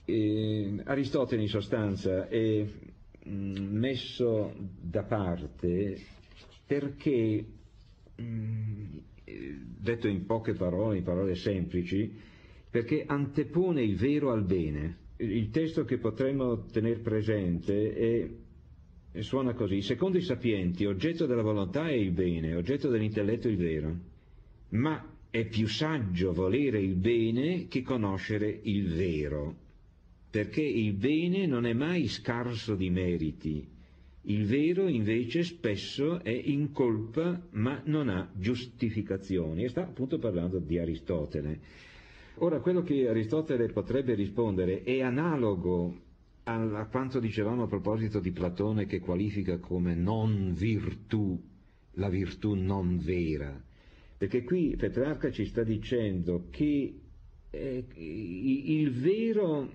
eh, Aristotele in sostanza è mm, messo da parte perché, mm, eh, detto in poche parole, in parole semplici, perché antepone il vero al bene. Il testo che potremmo tenere presente è suona così, secondo i sapienti, oggetto della volontà è il bene, oggetto dell'intelletto è il vero, ma è più saggio volere il bene che conoscere il vero, perché il bene non è mai scarso di meriti, il vero invece spesso è in colpa ma non ha giustificazioni, e sta appunto parlando di Aristotele. Ora, quello che Aristotele potrebbe rispondere è analogo a quanto dicevamo a proposito di Platone che qualifica come non virtù, la virtù non vera, perché qui Petrarca ci sta dicendo che eh, il vero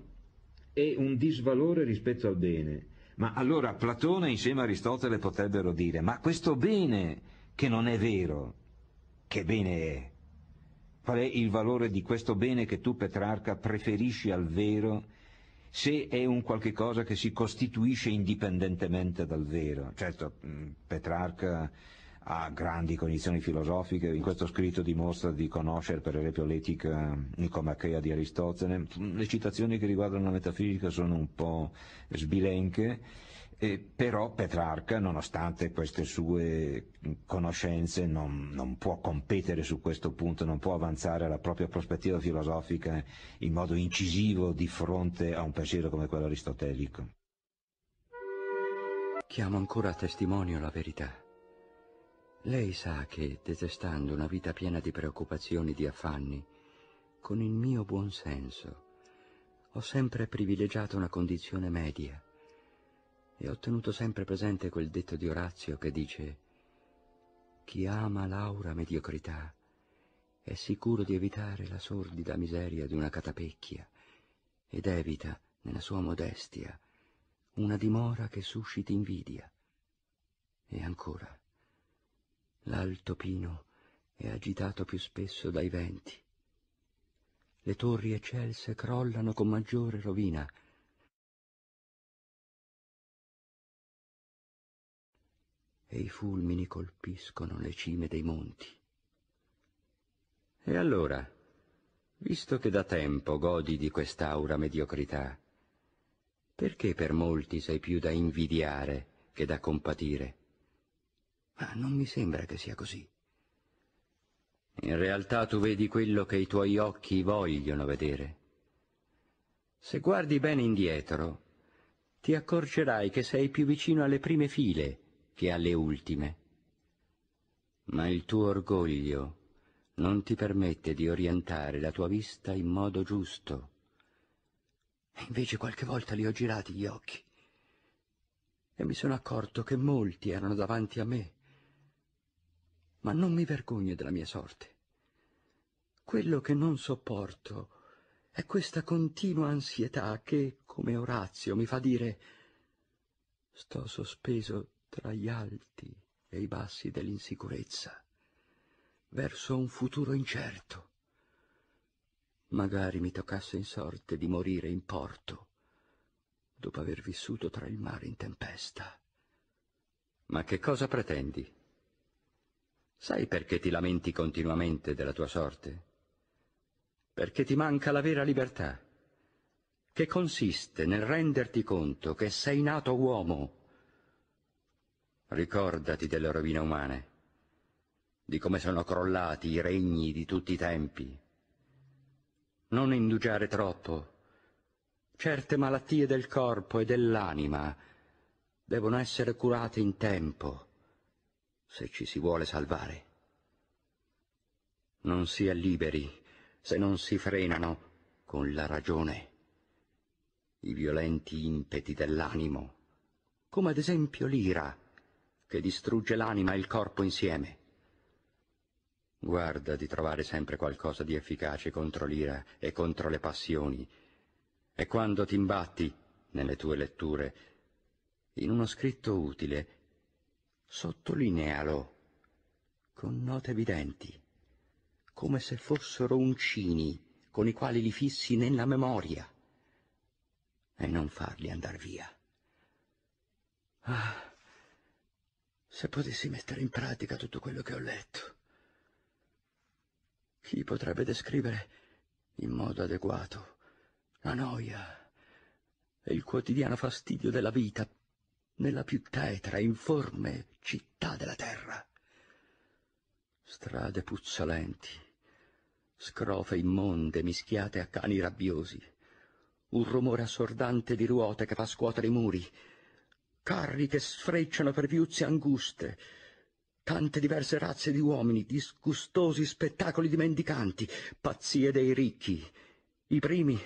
è un disvalore rispetto al bene, ma allora Platone insieme a Aristotele potrebbero dire ma questo bene che non è vero, che bene è? Qual è il valore di questo bene che tu, Petrarca, preferisci al vero se è un qualche cosa che si costituisce indipendentemente dal vero? Certo, mm, Petrarca ha grandi cognizioni filosofiche, in questo scritto dimostra di conoscere per esempio l'etica nicomachea di Aristotele, le citazioni che riguardano la metafisica sono un po' sbilenche, e però Petrarca, nonostante queste sue conoscenze, non, non, può competere su questo punto, non può avanzare la propria prospettiva filosofica in modo incisivo di fronte a un pensiero come quello aristotelico. Chiamo ancora a testimonio la verità. Lei sa che, detestando una vita piena di preoccupazioni e di affanni, con il mio buon senso, ho sempre privilegiato una condizione media, e ho tenuto sempre presente quel detto di Orazio che dice «Chi ama l'aura mediocrità è sicuro di evitare la sordida miseria di una catapecchia ed evita, nella sua modestia, una dimora che susciti invidia. E ancora, l'alto pino è agitato più spesso dai venti. Le torri eccelse crollano con maggiore rovina e i fulmini colpiscono le cime dei monti. E allora, visto che da tempo godi di quest'aura mediocrità, perché per molti sei più da invidiare che da compatire? Ma non mi sembra che sia così. In realtà tu vedi quello che i tuoi occhi vogliono vedere. Se guardi bene indietro, ti accorgerai che sei più vicino alle prime file che alle ultime. Ma il tuo orgoglio non ti permette di orientare la tua vista in modo giusto. E invece qualche volta li ho girati gli occhi e mi sono accorto che molti erano davanti a me. Ma non mi vergogno della mia sorte. Quello che non sopporto è questa continua ansietà che, come Orazio, mi fa dire sto sospeso tra gli alti e i bassi dell'insicurezza, verso un futuro incerto. Magari mi toccasse in sorte di morire in porto, dopo aver vissuto tra il mare in tempesta. Ma che cosa pretendi? Sai perché ti lamenti continuamente della tua sorte? Perché ti manca la vera libertà, che consiste nel renderti conto che sei nato uomo Ricordati delle rovine umane, di come sono crollati i regni di tutti i tempi. Non indugiare troppo. Certe malattie del corpo e dell'anima devono essere curate in tempo, se ci si vuole salvare. Non si è liberi se non si frenano con la ragione i violenti impeti dell'animo, come ad esempio l'ira che distrugge l'anima e il corpo insieme. Guarda di trovare sempre qualcosa di efficace contro l'ira e contro le passioni. E quando ti imbatti nelle tue letture in uno scritto utile, sottolinealo con note evidenti, come se fossero uncini con i quali li fissi nella memoria e non farli andar via. Ah, se potessi mettere in pratica tutto quello che ho letto, chi potrebbe descrivere in modo adeguato la noia e il quotidiano fastidio della vita nella più tetra, e informe città della terra? Strade puzzolenti, scrofe immonde mischiate a cani rabbiosi, un rumore assordante di ruote che fa scuotere i muri, carri che sfrecciano per viuzze anguste, tante diverse razze di uomini, disgustosi spettacoli di mendicanti, pazzie dei ricchi, i primi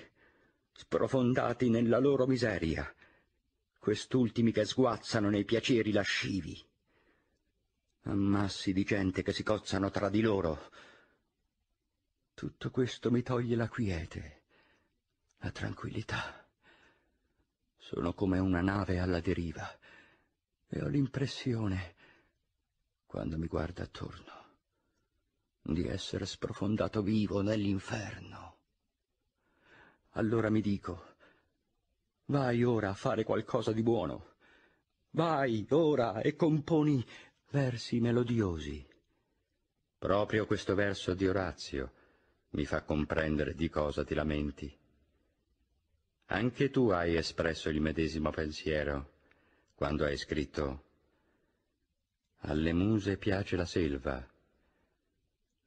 sprofondati nella loro miseria, quest'ultimi che sguazzano nei piaceri lascivi. Ammassi di gente che si cozzano tra di loro. Tutto questo mi toglie la quiete, la tranquillità. Sono come una nave alla deriva e ho l'impressione, quando mi guardo attorno, di essere sprofondato vivo nell'inferno. Allora mi dico, vai ora a fare qualcosa di buono. Vai ora e componi versi melodiosi. Proprio questo verso di Orazio mi fa comprendere di cosa ti lamenti. Anche tu hai espresso il medesimo pensiero quando hai scritto Alle muse piace la selva,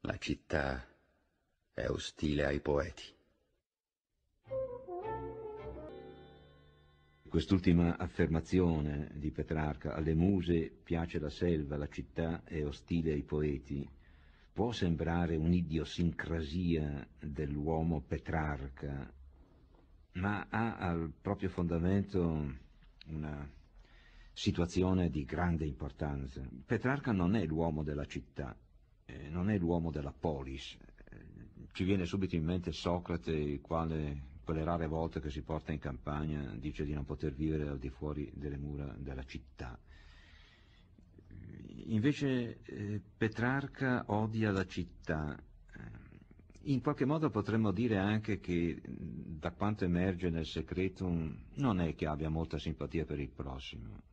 la città è ostile ai poeti. Quest'ultima affermazione di Petrarca, alle muse piace la selva, la città è ostile ai poeti, può sembrare un'idiosincrasia dell'uomo Petrarca ma ha al proprio fondamento una situazione di grande importanza. Petrarca non è l'uomo della città, eh, non è l'uomo della polis. Eh, ci viene subito in mente Socrate, il quale quelle rare volte che si porta in campagna dice di non poter vivere al di fuori delle mura della città. Invece eh, Petrarca odia la città, in qualche modo potremmo dire anche che da quanto emerge nel Secretum non è che abbia molta simpatia per il prossimo,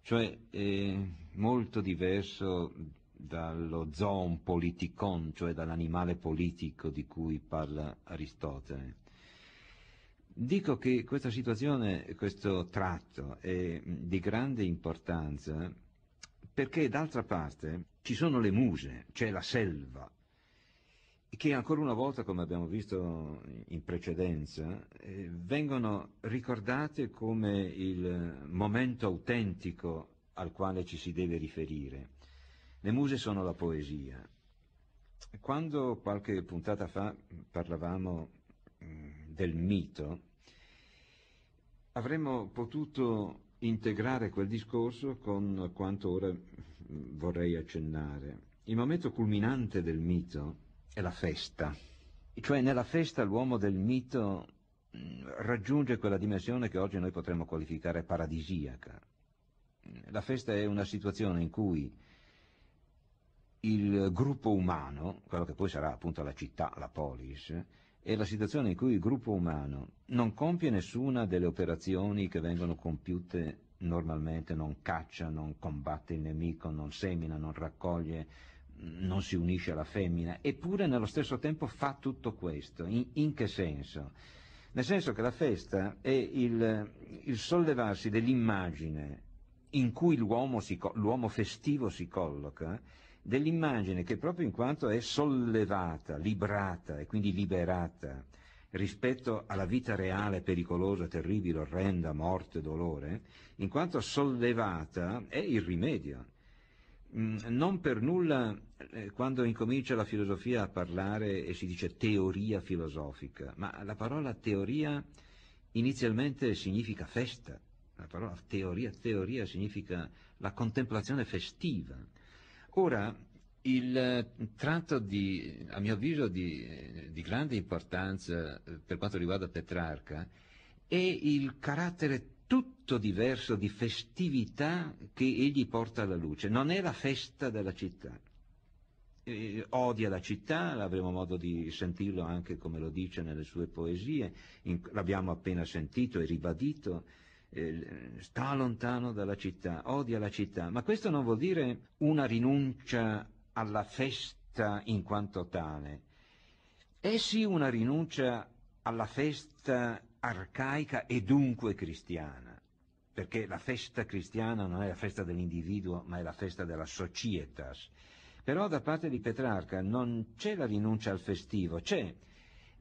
cioè è molto diverso dallo zoon politikon, cioè dall'animale politico di cui parla Aristotele. Dico che questa situazione, questo tratto è di grande importanza perché d'altra parte ci sono le muse, c'è la selva, che ancora una volta, come abbiamo visto in precedenza, eh, vengono ricordate come il momento autentico al quale ci si deve riferire. Le muse sono la poesia. Quando qualche puntata fa parlavamo mm, del mito, avremmo potuto integrare quel discorso con quanto ora mm, vorrei accennare. Il momento culminante del mito è la festa. Cioè nella festa l'uomo del mito mm, raggiunge quella dimensione che oggi noi potremmo qualificare paradisiaca. La festa è una situazione in cui il gruppo umano, quello che poi sarà appunto la città, la polis, è la situazione in cui il gruppo umano non compie nessuna delle operazioni che vengono compiute normalmente, non caccia, non combatte il nemico, non semina, non raccoglie, non si unisce alla femmina, eppure nello stesso tempo fa tutto questo. In, in che senso? Nel senso che la festa è il, il sollevarsi dell'immagine in cui l'uomo, si, l'uomo festivo si colloca, dell'immagine che proprio in quanto è sollevata, librata e quindi liberata rispetto alla vita reale pericolosa, terribile, orrenda, morte, dolore, in quanto sollevata è il rimedio. Mm, non per nulla eh, quando incomincia la filosofia a parlare e si dice teoria filosofica, ma la parola teoria inizialmente significa festa, la parola teoria, teoria significa la contemplazione festiva. Ora, il eh, tratto di, a mio avviso di, eh, di grande importanza per quanto riguarda Petrarca è il carattere tutto diverso di festività che egli porta alla luce. Non è la festa della città. Eh, odia la città, avremo modo di sentirlo anche come lo dice nelle sue poesie, in, l'abbiamo appena sentito e ribadito, eh, sta lontano dalla città, odia la città, ma questo non vuol dire una rinuncia alla festa in quanto tale, è sì una rinuncia alla festa arcaica e dunque cristiana perché la festa cristiana non è la festa dell'individuo, ma è la festa della societas. Però da parte di Petrarca non c'è la rinuncia al festivo, c'è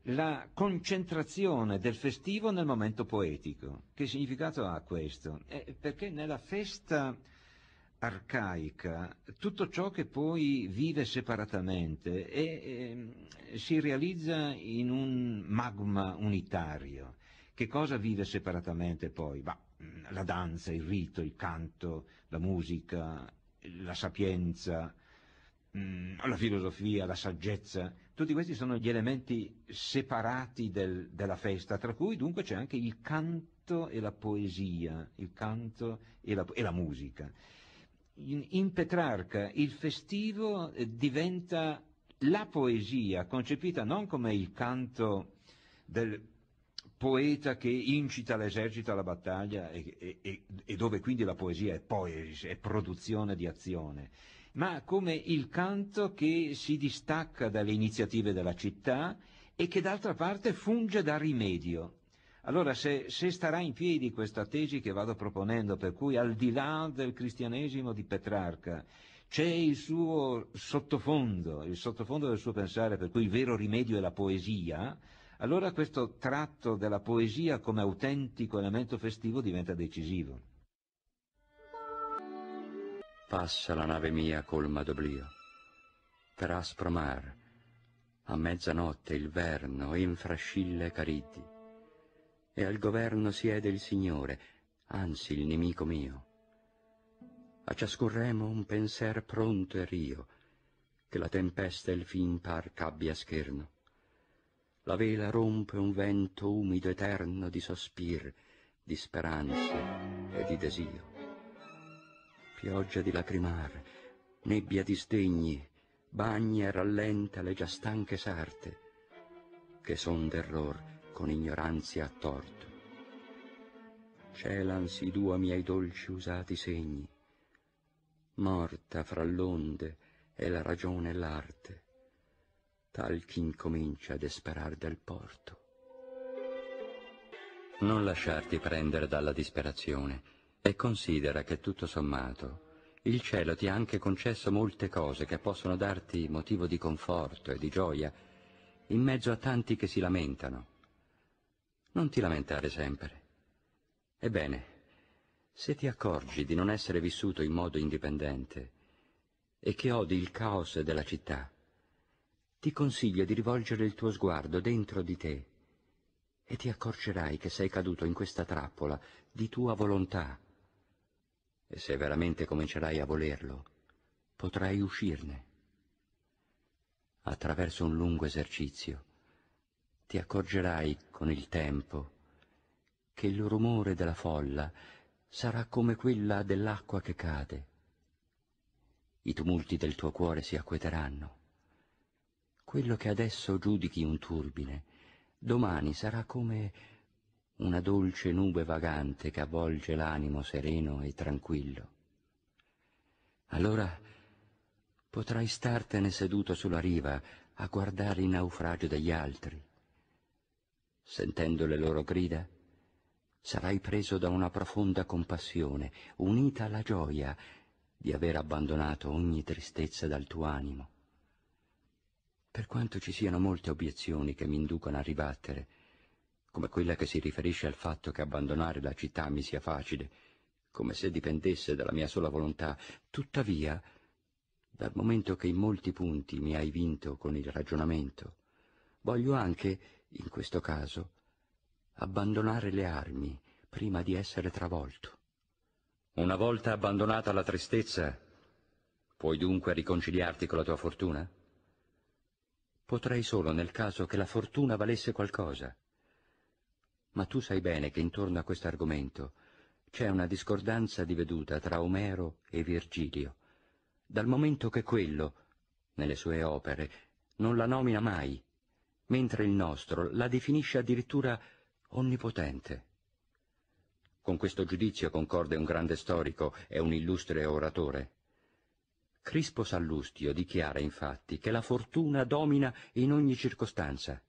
la concentrazione del festivo nel momento poetico. Che significato ha questo? Eh, perché nella festa arcaica tutto ciò che poi vive separatamente e, e, ehm, si realizza in un magma unitario. Che cosa vive separatamente poi? Bah, la danza, il rito, il canto, la musica, la sapienza, mm, la filosofia, la saggezza, tutti questi sono gli elementi separati del, della festa, tra cui dunque c'è anche il canto e la poesia, il canto e la, e la musica. In, in, Petrarca il festivo eh, diventa la poesia, concepita non come il canto del, poeta che incita l'esercito alla battaglia e, e, e dove quindi la poesia è, poesia, è produzione di azione, ma come il canto che si distacca dalle iniziative della città e che d'altra parte funge da rimedio. Allora, se, se starà in piedi questa tesi che vado proponendo, per cui al di là del cristianesimo di Petrarca c'è il suo sottofondo, il sottofondo del suo pensare, per cui il vero rimedio è la poesia, allora questo tratto della poesia come autentico elemento festivo diventa decisivo. Passa la nave mia colma d'oblio, per aspro mar, a mezzanotte il verno infrascille caridi, e al governo siede il Signore, anzi il nemico mio. A ciascun remo un penser pronto e rio, che la tempesta il fin par c'abbia scherno la vela rompe un vento umido eterno di sospir, di speranze e di desio. Pioggia di lacrimar, nebbia di sdegni, bagna e rallenta le già stanche sarte, che son d'error con ignoranzia a torto. Celansi i due miei dolci usati segni, morta fra l'onde e la ragione e l'arte, tal chi incomincia a esperar del porto. Non lasciarti prendere dalla disperazione e considera che tutto sommato il cielo ti ha anche concesso molte cose che possono darti motivo di conforto e di gioia in mezzo a tanti che si lamentano. Non ti lamentare sempre. Ebbene, se ti accorgi di non essere vissuto in modo indipendente e che odi il caos della città, ti consiglio di rivolgere il tuo sguardo dentro di te e ti accorgerai che sei caduto in questa trappola di tua volontà. E se veramente comincerai a volerlo, potrai uscirne. Attraverso un lungo esercizio ti accorgerai con il tempo che il rumore della folla sarà come quella dell'acqua che cade. I tumulti del tuo cuore si acqueteranno quello che adesso giudichi un turbine, domani sarà come una dolce nube vagante che avvolge l'animo sereno e tranquillo. Allora potrai startene seduto sulla riva a guardare il naufragio degli altri. Sentendo le loro grida, sarai preso da una profonda compassione, unita alla gioia di aver abbandonato ogni tristezza dal tuo animo. Per quanto ci siano molte obiezioni che mi inducono a ribattere, come quella che si riferisce al fatto che abbandonare la città mi sia facile, come se dipendesse dalla mia sola volontà, tuttavia, dal momento che in molti punti mi hai vinto con il ragionamento, voglio anche, in questo caso, abbandonare le armi prima di essere travolto. Una volta abbandonata la tristezza, puoi dunque riconciliarti con la tua fortuna? Potrei solo nel caso che la fortuna valesse qualcosa. Ma tu sai bene che intorno a questo argomento c'è una discordanza di veduta tra Omero e Virgilio, dal momento che quello, nelle sue opere, non la nomina mai, mentre il nostro la definisce addirittura onnipotente. Con questo giudizio concorde un grande storico e un illustre oratore, Crispo Sallustio dichiara infatti che la fortuna domina in ogni circostanza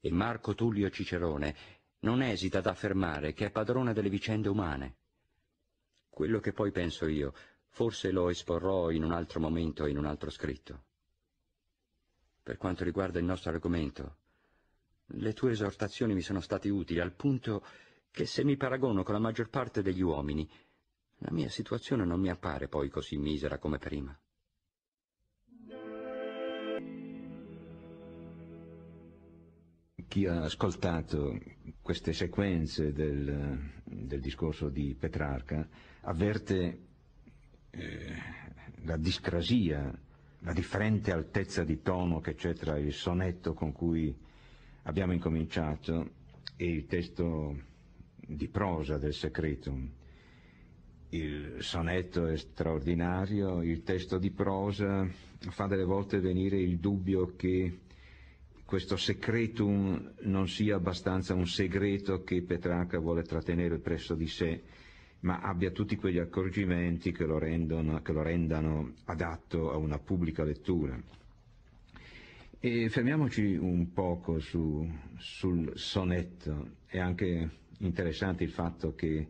e Marco Tullio Cicerone non esita ad affermare che è padrona delle vicende umane. Quello che poi penso io, forse lo esporrò in un altro momento e in un altro scritto. Per quanto riguarda il nostro argomento, le tue esortazioni mi sono state utili al punto che se mi paragono con la maggior parte degli uomini, la mia situazione non mi appare poi così misera come prima. Chi ha ascoltato queste sequenze del, del discorso di Petrarca avverte eh, la discrasia, la differente altezza di tono che c'è tra il sonetto con cui abbiamo incominciato e il testo di prosa del Secretum il sonetto è straordinario, il testo di prosa fa delle volte venire il dubbio che questo secretum non sia abbastanza un segreto che Petrarca vuole trattenere presso di sé, ma abbia tutti quegli accorgimenti che lo, rendono, che lo rendano adatto a una pubblica lettura. E fermiamoci un poco su, sul sonetto, è anche interessante il fatto che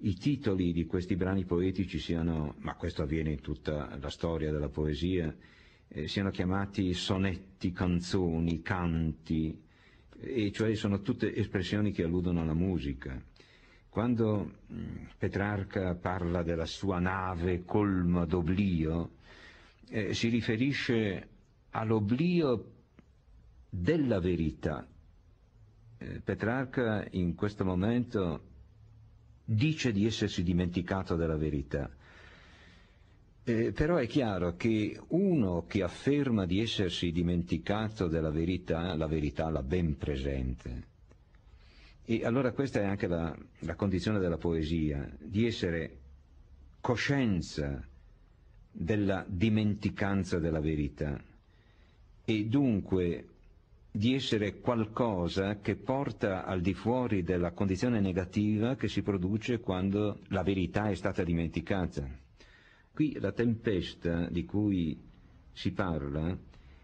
i titoli di questi brani poetici siano, ma questo avviene in tutta la storia della poesia, eh, siano chiamati sonetti, canzoni, canti, e cioè sono tutte espressioni che alludono alla musica. Quando mm, Petrarca parla della sua nave colma d'oblio, eh, si riferisce all'oblio della verità. Eh, Petrarca in questo momento dice di essersi dimenticato della verità. Eh, però è chiaro che uno che afferma di essersi dimenticato della verità, la verità l'ha ben presente. E allora questa è anche la, la condizione della poesia, di essere coscienza della dimenticanza della verità e dunque di essere qualcosa che porta al di fuori della condizione negativa che si produce quando la verità è stata dimenticata. Qui la tempesta di cui si parla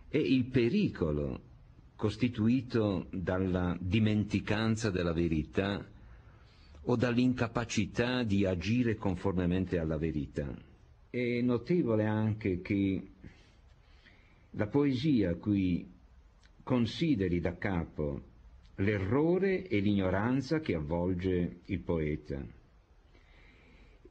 è il pericolo costituito dalla dimenticanza della verità o dall'incapacità di agire conformemente alla verità. È notevole anche che la poesia qui consideri da capo l'errore e l'ignoranza che avvolge il poeta.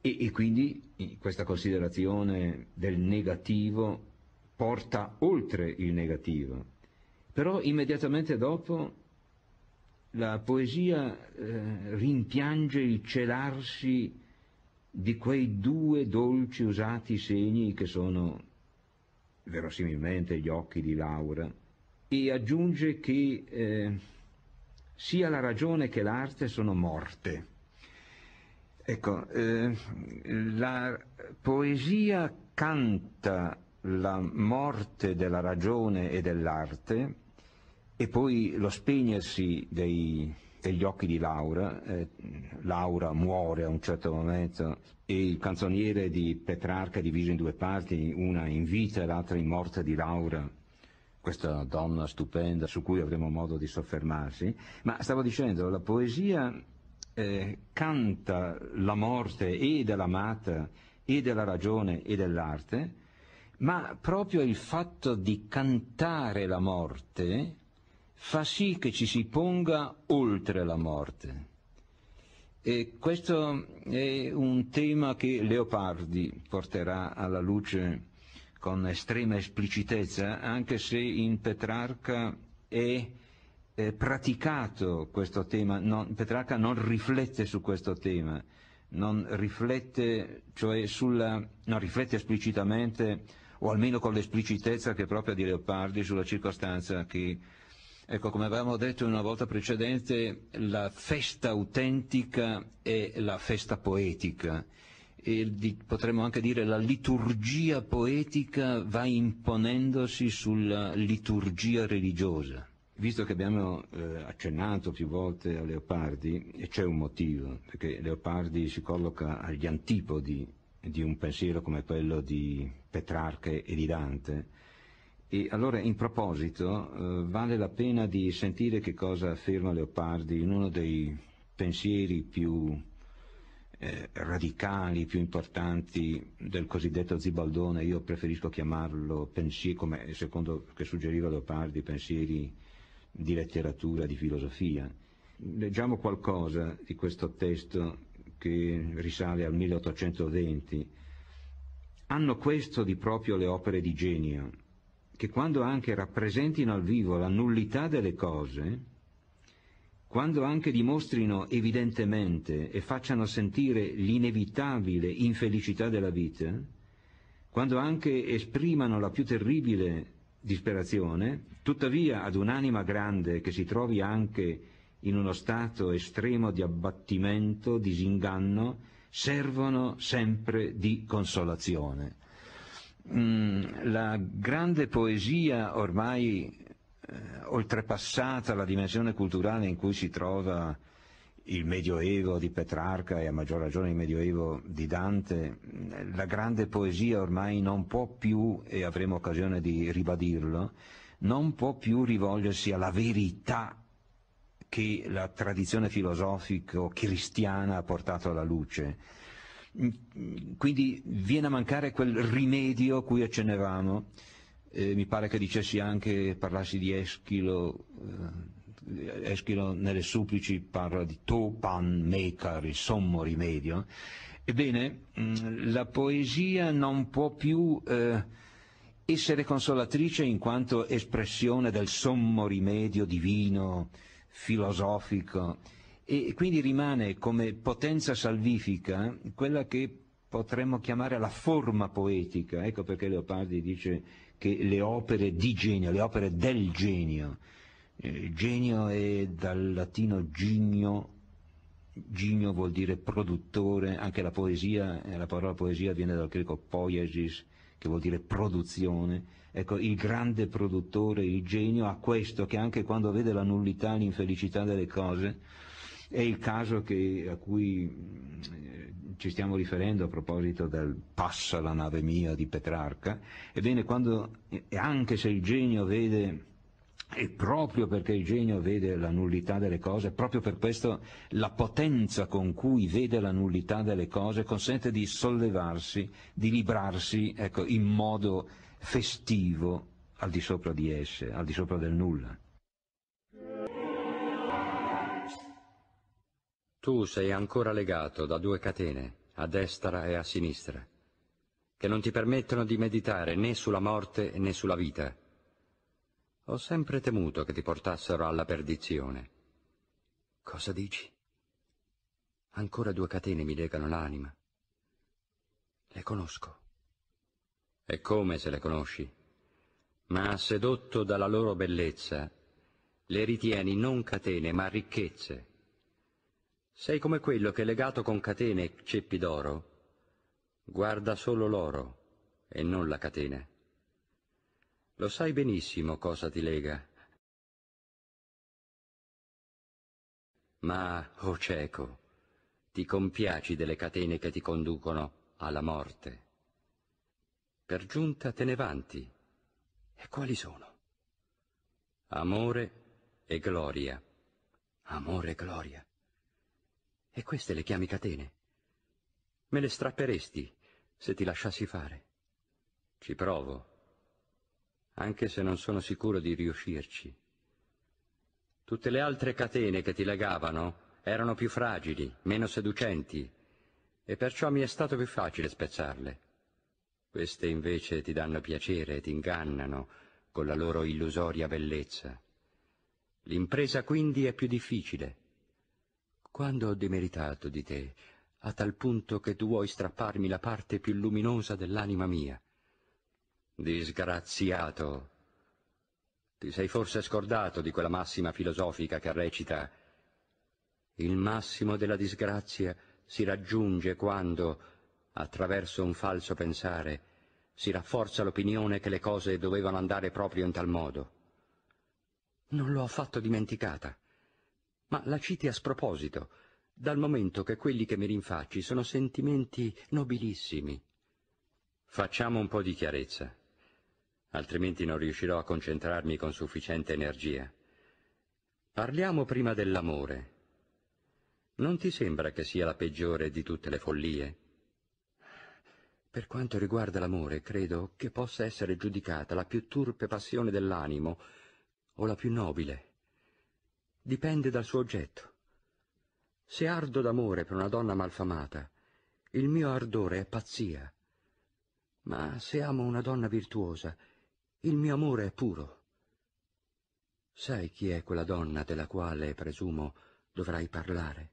E, e, quindi eh, questa considerazione del negativo porta oltre il negativo. Però immediatamente dopo la poesia eh, rimpiange il celarsi di quei due dolci usati segni che sono verosimilmente gli occhi di Laura e aggiunge che eh, sia la ragione che l'arte sono morte. Ecco, eh, la poesia canta la morte della ragione e dell'arte e poi lo spegnersi dei, degli occhi di Laura, eh, Laura muore a un certo momento e il canzoniere di Petrarca è diviso in due parti, una in vita e l'altra in morte di Laura, questa donna stupenda su cui avremo modo di soffermarsi, ma stavo dicendo, la poesia eh, canta la morte e dell'amata e della ragione e dell'arte, ma proprio il fatto di cantare la morte fa sì che ci si ponga oltre la morte. E questo è un tema che Leopardi porterà alla luce con estrema esplicitezza, anche se in Petrarca è praticato questo tema, non, Petrarca non riflette su questo tema, non riflette, cioè sulla, non riflette esplicitamente, o almeno con l'esplicitezza che è propria di Leopardi, sulla circostanza che, ecco, come avevamo detto una volta precedente, la festa autentica è la festa poetica e di, potremmo anche dire la liturgia poetica va imponendosi sulla liturgia religiosa. Visto che abbiamo eh, accennato più volte a Leopardi, e c'è un motivo, perché Leopardi si colloca agli antipodi di un pensiero come quello di Petrarca e di Dante, e allora in proposito eh, vale la pena di sentire che cosa afferma Leopardi in uno dei pensieri più eh, radicali più importanti del cosiddetto zibaldone, io preferisco chiamarlo pensieri, come secondo che suggeriva Leopardi, pensieri di letteratura, di filosofia. Leggiamo qualcosa di questo testo che risale al 1820. Hanno questo di proprio le opere di genio, che quando anche rappresentino al vivo la nullità delle cose, quando anche dimostrino evidentemente e facciano sentire l'inevitabile infelicità della vita, quando anche esprimano la più terribile disperazione, tuttavia ad un'anima grande che si trovi anche in uno stato estremo di abbattimento, disinganno, servono sempre di consolazione. Mm, la grande poesia ormai eh, oltrepassata la dimensione culturale in cui si trova il Medioevo di Petrarca e a maggior ragione il Medioevo di Dante, la grande poesia ormai non può più, e avremo occasione di ribadirlo, non può più rivolgersi alla verità che la tradizione filosofico-cristiana ha portato alla luce. Quindi viene a mancare quel rimedio a cui accennevamo, eh, mi pare che dicessi anche, parlassi di Eschilo, eh, Eschilo nelle supplici parla di to pan mecar, il sommo rimedio, ebbene mh, mm, la poesia non può più eh, essere consolatrice in quanto espressione del sommo rimedio divino, filosofico, e quindi rimane come potenza salvifica quella che potremmo chiamare la forma poetica, ecco perché Leopardi dice che le opere di genio, le opere del genio, eh, genio è dal latino gigno, gigno vuol dire produttore, anche la poesia, eh, la parola poesia viene dal greco poiesis, che vuol dire produzione, ecco il grande produttore, il genio ha questo che anche quando vede la nullità, l'infelicità delle cose, è il caso che, a cui eh, ci stiamo riferendo a proposito del passa la nave mia di Petrarca, ebbene quando, eh, anche se il genio vede e proprio perché il genio vede la nullità delle cose, proprio per questo la potenza con cui vede la nullità delle cose consente di sollevarsi, di librarsi ecco, in modo festivo al di sopra di esse, al di sopra del nulla. Tu sei ancora legato da due catene, a destra e a sinistra, che non ti permettono di meditare né sulla morte né sulla vita. Ho sempre temuto che ti portassero alla perdizione. Cosa dici? Ancora due catene mi legano l'anima. Le conosco. E come se le conosci? Ma sedotto dalla loro bellezza, le ritieni non catene ma ricchezze sei come quello che legato con catene e ceppi d'oro guarda solo l'oro e non la catena. Lo sai benissimo cosa ti lega. Ma, o oh cieco, ti compiaci delle catene che ti conducono alla morte. Per giunta te ne vanti. E quali sono? Amore e gloria. Amore e gloria. E queste le chiami catene. Me le strapperesti se ti lasciassi fare. Ci provo, anche se non sono sicuro di riuscirci. Tutte le altre catene che ti legavano erano più fragili, meno seducenti, e perciò mi è stato più facile spezzarle. Queste invece ti danno piacere e ti ingannano con la loro illusoria bellezza. L'impresa quindi è più difficile quando ho demeritato di te, a tal punto che tu vuoi strapparmi la parte più luminosa dell'anima mia. Disgraziato! Ti sei forse scordato di quella massima filosofica che recita «Il massimo della disgrazia si raggiunge quando, attraverso un falso pensare, si rafforza l'opinione che le cose dovevano andare proprio in tal modo». Non l'ho affatto dimenticata ma la citi a sproposito, dal momento che quelli che mi rinfacci sono sentimenti nobilissimi. Facciamo un po' di chiarezza, altrimenti non riuscirò a concentrarmi con sufficiente energia. Parliamo prima dell'amore. Non ti sembra che sia la peggiore di tutte le follie? Per quanto riguarda l'amore, credo che possa essere giudicata la più turpe passione dell'animo o la più nobile dipende dal suo oggetto. Se ardo d'amore per una donna malfamata, il mio ardore è pazzia. Ma se amo una donna virtuosa, il mio amore è puro. Sai chi è quella donna della quale, presumo, dovrai parlare?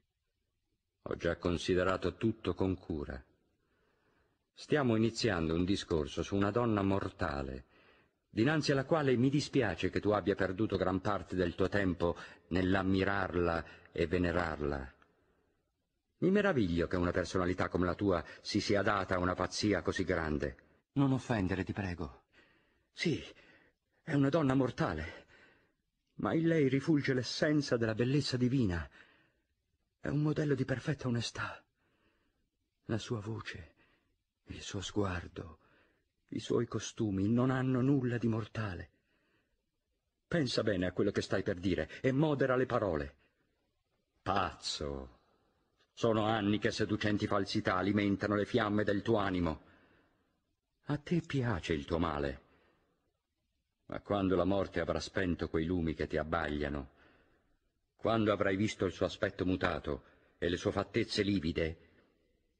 Ho già considerato tutto con cura. Stiamo iniziando un discorso su una donna mortale, dinanzi alla quale mi dispiace che tu abbia perduto gran parte del tuo tempo nell'ammirarla e venerarla. Mi meraviglio che una personalità come la tua si sia data a una pazzia così grande. Non offendere, ti prego. Sì, è una donna mortale, ma in lei rifulge l'essenza della bellezza divina. È un modello di perfetta onestà. La sua voce, il suo sguardo, i suoi costumi non hanno nulla di mortale. Pensa bene a quello che stai per dire e modera le parole. Pazzo. Sono anni che seducenti falsità alimentano le fiamme del tuo animo. A te piace il tuo male. Ma quando la morte avrà spento quei lumi che ti abbagliano, quando avrai visto il suo aspetto mutato e le sue fattezze livide,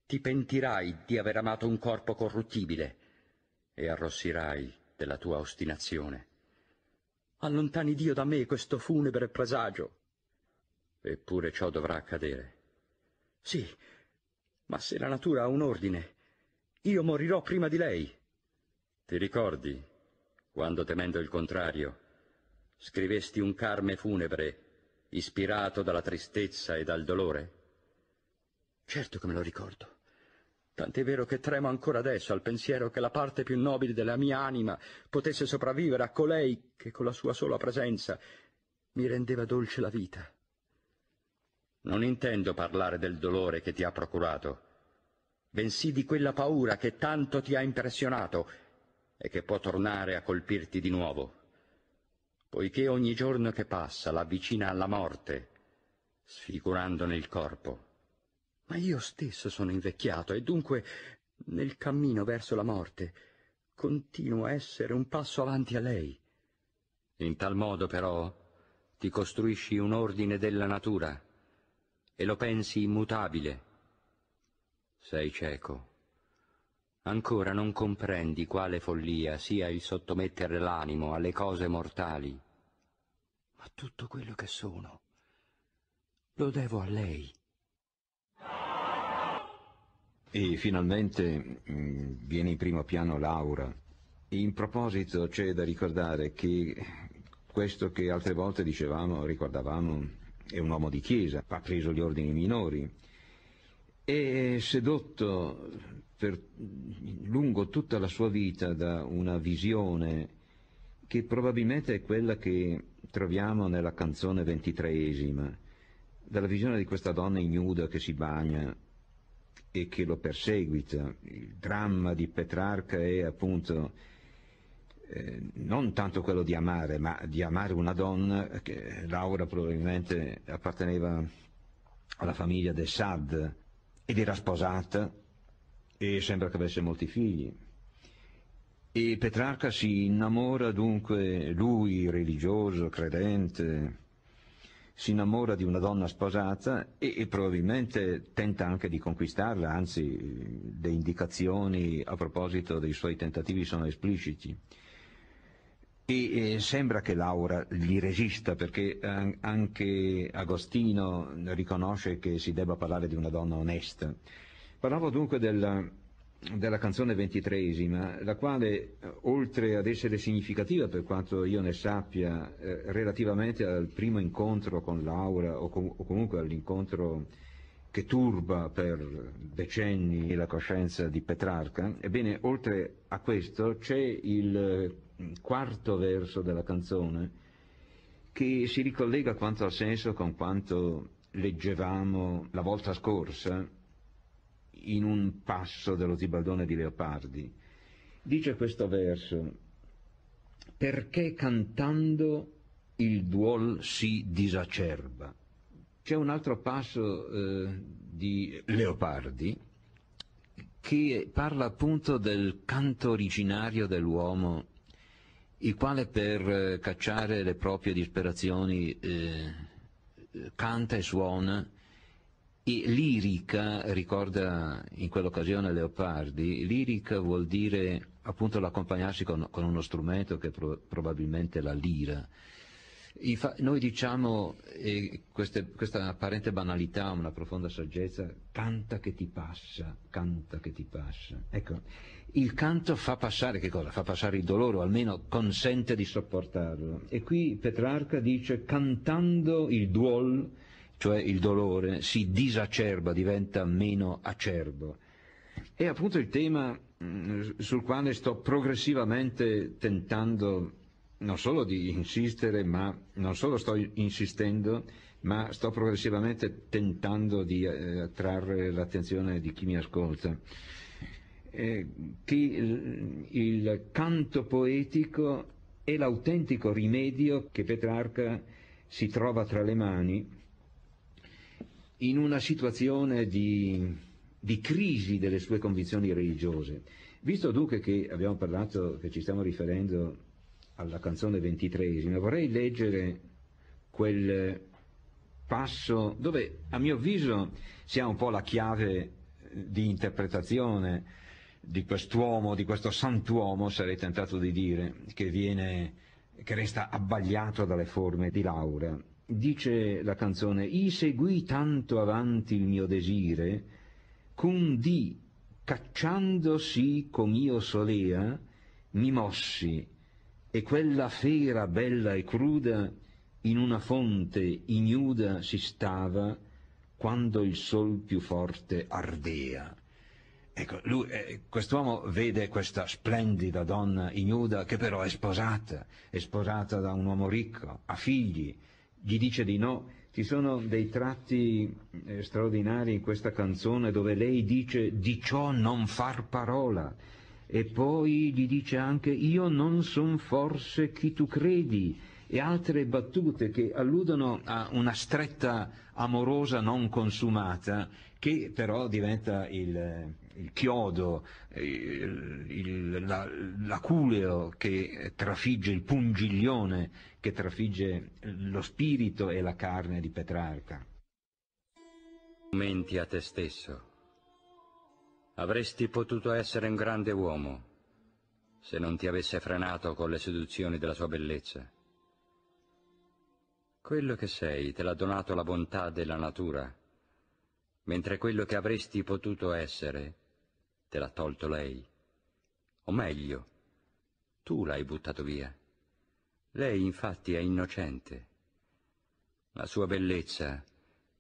ti pentirai di aver amato un corpo corruttibile e arrossirai della tua ostinazione. Allontani Dio da me questo funebre presagio. Eppure ciò dovrà accadere. Sì, ma se la natura ha un ordine, io morirò prima di lei. Ti ricordi, quando temendo il contrario, scrivesti un carme funebre ispirato dalla tristezza e dal dolore? Certo che me lo ricordo. Tant'è vero che tremo ancora adesso al pensiero che la parte più nobile della mia anima potesse sopravvivere a colei che con la sua sola presenza mi rendeva dolce la vita. Non intendo parlare del dolore che ti ha procurato, bensì di quella paura che tanto ti ha impressionato e che può tornare a colpirti di nuovo, poiché ogni giorno che passa l'avvicina alla morte, sfigurandone il corpo ma io stesso sono invecchiato e dunque nel cammino verso la morte continuo a essere un passo avanti a lei. In tal modo però ti costruisci un ordine della natura e lo pensi immutabile. Sei cieco. Ancora non comprendi quale follia sia il sottomettere l'animo alle cose mortali. Ma tutto quello che sono lo devo a lei. E finalmente mh, mm, viene in primo piano Laura. In proposito c'è da ricordare che questo che altre volte dicevamo, ricordavamo, è un uomo di chiesa, ha preso gli ordini minori, è sedotto per, lungo tutta la sua vita da una visione che probabilmente è quella che troviamo nella canzone ventitreesima, dalla visione di questa donna ignuda che si bagna e che lo perseguita. Il dramma di Petrarca è appunto eh, non tanto quello di amare, ma di amare una donna che Laura probabilmente apparteneva alla famiglia del Sad ed era sposata e sembra che avesse molti figli. E Petrarca si innamora dunque, lui religioso, credente, si innamora di una donna sposata e, e, probabilmente tenta anche di conquistarla, anzi le indicazioni a proposito dei suoi tentativi sono espliciti. E, e sembra che Laura gli resista perché anche Agostino riconosce che si debba parlare di una donna onesta. Parlavo dunque del, della canzone ventitresima, la quale, eh, oltre ad essere significativa per quanto io ne sappia, eh, relativamente al primo incontro con Laura o, com- o comunque all'incontro che turba per decenni la coscienza di Petrarca, ebbene, oltre a questo c'è il mm, quarto verso della canzone che si ricollega quanto al senso con quanto leggevamo la volta scorsa in un passo dello Zibaldone di Leopardi. Dice questo verso, perché cantando il duol si disacerba. C'è un altro passo eh, di Leopardi che parla appunto del canto originario dell'uomo, il quale per eh, cacciare le proprie disperazioni eh, canta e suona e lirica, ricorda in quell'occasione Leopardi, lirica vuol dire appunto l'accompagnarsi con, con uno strumento che è pro, probabilmente la lira. Infa, noi diciamo, eh, queste, questa apparente banalità, una profonda saggezza, canta che ti passa, canta che ti passa. Ecco, il canto fa passare che cosa? Fa passare il dolore, o almeno consente di sopportarlo. E qui Petrarca dice, cantando il duol, cioè il dolore, si disacerba, diventa meno acerbo. È appunto il tema mm, sul quale sto progressivamente tentando non solo di insistere, ma non solo sto insistendo, ma sto progressivamente tentando di eh, attrarre l'attenzione di chi mi ascolta. Eh, che il canto poetico è l'autentico rimedio che Petrarca si trova tra le mani in una situazione di, di crisi delle sue convinzioni religiose. Visto dunque che abbiamo parlato, che ci stiamo riferendo alla canzone ventitresima, vorrei leggere quel passo dove a mio avviso si ha un po' la chiave eh, di interpretazione di quest'uomo, di questo santuomo, sarei tentato di dire, che, viene, che resta abbagliato dalle forme di Laura dice la canzone, i seguì tanto avanti il mio desire, ch'un dì, cacciandosi com'io solea, mi mossi, e quella fera bella e cruda in una fonte ignuda si stava quando il sol più forte ardea. Ecco, lui, eh, quest'uomo vede questa splendida donna ignuda che però è sposata, è sposata da un uomo ricco, ha figli, gli dice di no. Ci sono dei tratti eh, straordinari in questa canzone dove lei dice di ciò non far parola e poi gli dice anche io non son forse chi tu credi e altre battute che alludono a una stretta amorosa non consumata che però diventa il, il chiodo, il, eh, il, la, l'aculeo che trafigge, il pungiglione che trafigge lo spirito e la carne di Petrarca. Menti a te stesso. Avresti potuto essere un grande uomo se non ti avesse frenato con le seduzioni della sua bellezza. Quello che sei te l'ha donato la bontà della natura, mentre quello che avresti potuto essere te l'ha tolto lei. O meglio, tu l'hai buttato via. Lei infatti è innocente. La sua bellezza,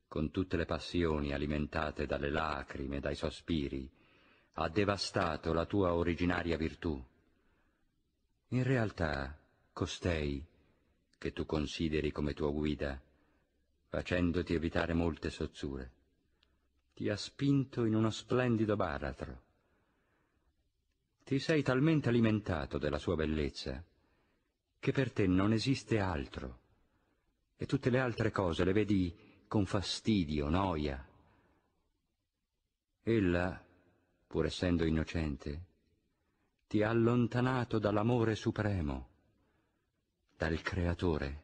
con tutte le passioni alimentate dalle lacrime, e dai sospiri, ha devastato la tua originaria virtù. In realtà, costei, che tu consideri come tua guida, facendoti evitare molte sozzure, ti ha spinto in uno splendido baratro, ti sei talmente alimentato della sua bellezza che per te non esiste altro e tutte le altre cose le vedi con fastidio, noia. Ella, pur essendo innocente, ti ha allontanato dall'amore supremo, dal creatore.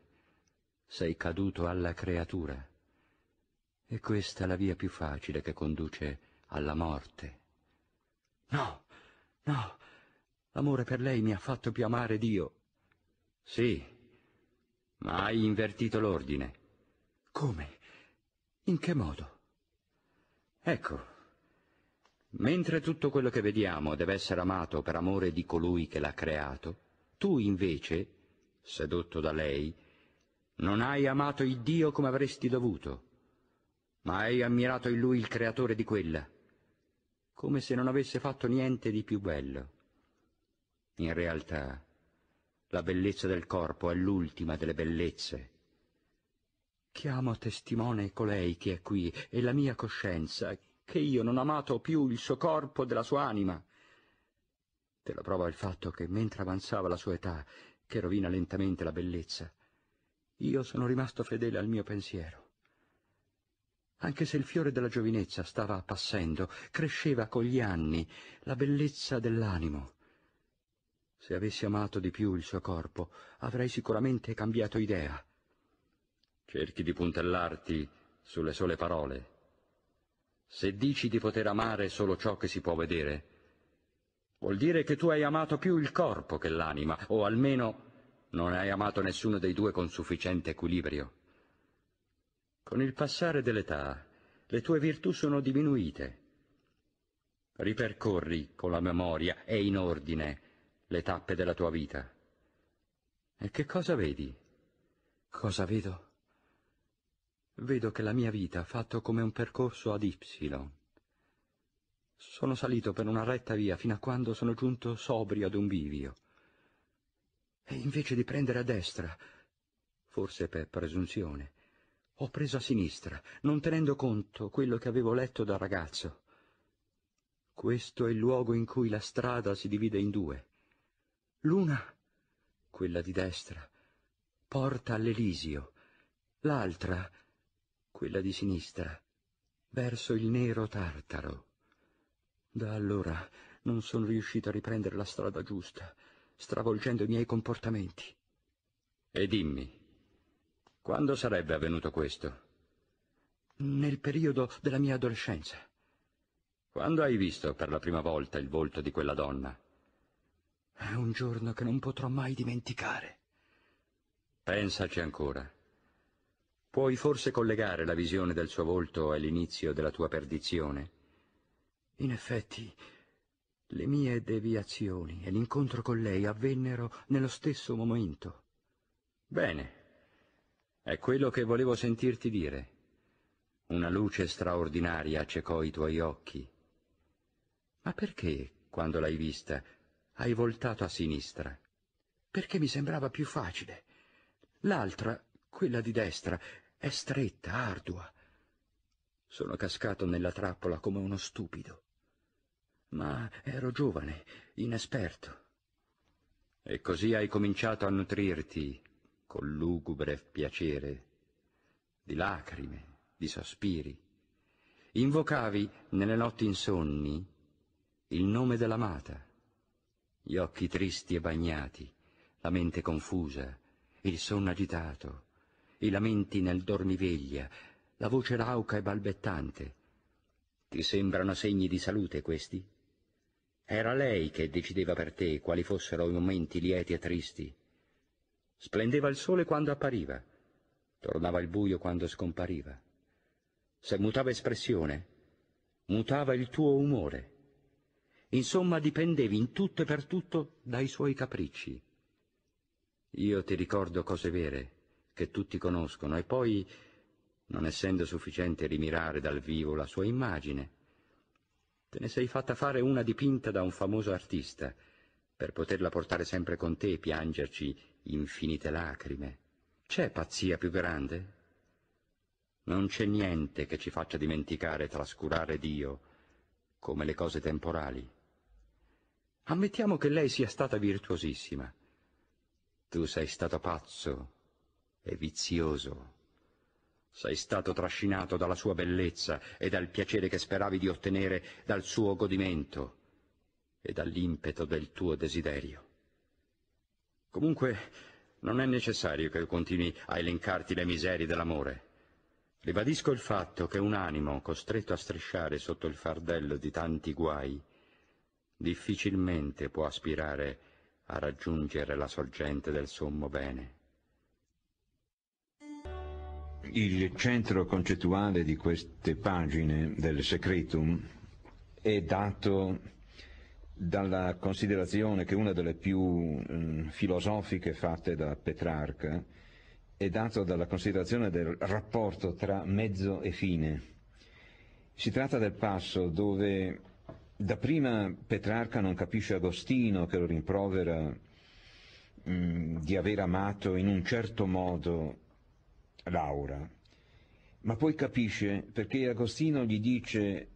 Sei caduto alla creatura. E questa è la via più facile che conduce alla morte. No! No, l'amore per lei mi ha fatto più amare Dio. Sì, ma hai invertito l'ordine. Come? In che modo? Ecco, mentre tutto quello che vediamo deve essere amato per amore di colui che l'ha creato, tu invece, sedotto da lei, non hai amato il Dio come avresti dovuto, ma hai ammirato in lui il creatore di quella come se non avesse fatto niente di più bello. In realtà, la bellezza del corpo è l'ultima delle bellezze. Chiamo testimone colei che è qui e la mia coscienza, che io non ho amato più il suo corpo della sua anima. Te lo prova il fatto che mentre avanzava la sua età, che rovina lentamente la bellezza, io sono rimasto fedele al mio pensiero. Anche se il fiore della giovinezza stava appassendo, cresceva con gli anni la bellezza dell'animo. Se avessi amato di più il suo corpo, avrei sicuramente cambiato idea. Cerchi di puntellarti sulle sole parole. Se dici di poter amare solo ciò che si può vedere, vuol dire che tu hai amato più il corpo che l'anima, o almeno non hai amato nessuno dei due con sufficiente equilibrio. Con il passare dell'età le tue virtù sono diminuite. Ripercorri con la memoria e in ordine le tappe della tua vita. E che cosa vedi? Cosa vedo? Vedo che la mia vita ha fatto come un percorso ad Y. Sono salito per una retta via fino a quando sono giunto sobrio ad un bivio. E invece di prendere a destra, forse per presunzione, ho preso a sinistra, non tenendo conto quello che avevo letto da ragazzo. Questo è il luogo in cui la strada si divide in due. L'una, quella di destra, porta all'Elisio, l'altra, quella di sinistra, verso il nero tartaro. Da allora non sono riuscito a riprendere la strada giusta, stravolgendo i miei comportamenti. E dimmi, quando sarebbe avvenuto questo? Nel periodo della mia adolescenza. Quando hai visto per la prima volta il volto di quella donna? È un giorno che non potrò mai dimenticare. Pensaci ancora. Puoi forse collegare la visione del suo volto all'inizio della tua perdizione? In effetti, le mie deviazioni e l'incontro con lei avvennero nello stesso momento. Bene, è quello che volevo sentirti dire. Una luce straordinaria accecò i tuoi occhi. Ma perché, quando l'hai vista, hai voltato a sinistra? Perché mi sembrava più facile. L'altra, quella di destra, è stretta, ardua. Sono cascato nella trappola come uno stupido. Ma ero giovane, inesperto. E così hai cominciato a nutrirti, col lugubre piacere di lacrime, di sospiri. Invocavi nelle notti insonni il nome dell'amata, gli occhi tristi e bagnati, la mente confusa, il sonno agitato, i lamenti nel dormiveglia, la voce rauca e balbettante. Ti sembrano segni di salute questi? Era lei che decideva per te quali fossero i momenti lieti e tristi, Splendeva il sole quando appariva, tornava il buio quando scompariva. Se mutava espressione, mutava il tuo umore. Insomma, dipendevi in tutto e per tutto dai suoi capricci. Io ti ricordo cose vere, che tutti conoscono, e poi, non essendo sufficiente rimirare dal vivo la sua immagine, te ne sei fatta fare una dipinta da un famoso artista, per poterla portare sempre con te e piangerci infinite lacrime. C'è pazzia più grande? Non c'è niente che ci faccia dimenticare e trascurare Dio, come le cose temporali. Ammettiamo che lei sia stata virtuosissima. Tu sei stato pazzo e vizioso. Sei stato trascinato dalla sua bellezza e dal piacere che speravi di ottenere dal suo godimento e dall'impeto del tuo desiderio. Comunque, non è necessario che continui a elencarti le miserie dell'amore. Ribadisco il fatto che un animo costretto a strisciare sotto il fardello di tanti guai difficilmente può aspirare a raggiungere la sorgente del sommo bene. Il centro concettuale di queste pagine del Secretum è dato dalla considerazione che una delle più mh, mm, filosofiche fatte da Petrarca è data dalla considerazione del rapporto tra mezzo e fine. Si tratta del passo dove dapprima Petrarca non capisce Agostino che lo rimprovera mh, mm, di aver amato in un certo modo Laura, ma poi capisce perché Agostino gli dice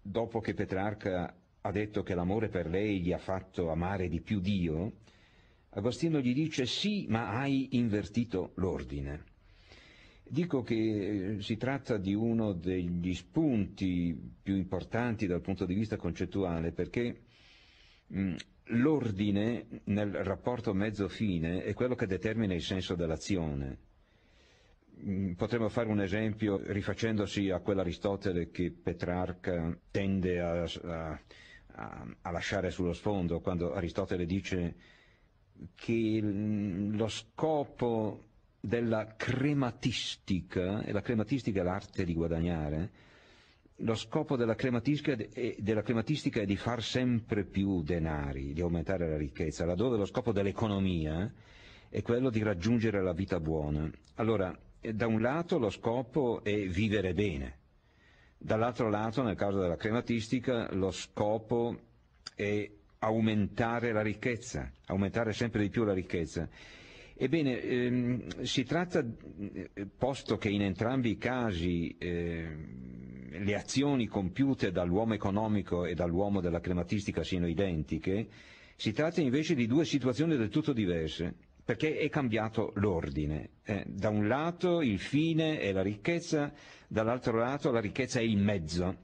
dopo che Petrarca ha detto che l'amore per lei gli ha fatto amare di più Dio, Agostino gli dice sì, ma hai invertito l'ordine. Dico che eh, si tratta di uno degli spunti più importanti dal punto di vista concettuale perché mm, l'ordine nel rapporto mezzo-fine è quello che determina il senso dell'azione. Mm, potremmo fare un esempio rifacendosi a quell'Aristotele che Petrarca tende a, a a, a lasciare sullo sfondo quando Aristotele dice che lo scopo della crematistica, e la crematistica è l'arte di guadagnare, lo scopo della crematistica, della crematistica, è di far sempre più denari, di aumentare la ricchezza, laddove lo scopo dell'economia è quello di raggiungere la vita buona. Allora, eh, da un lato lo scopo è vivere bene, Dall'altro lato, nel caso della crematistica, lo scopo è aumentare la ricchezza, aumentare sempre di più la ricchezza. Ebbene, ehm, si tratta, posto che in entrambi i casi eh, le azioni compiute dall'uomo economico e dall'uomo della crematistica siano identiche, si tratta invece di due situazioni del tutto diverse perché è cambiato l'ordine. Eh, da un lato il fine è la ricchezza, dall'altro lato la ricchezza è il mezzo.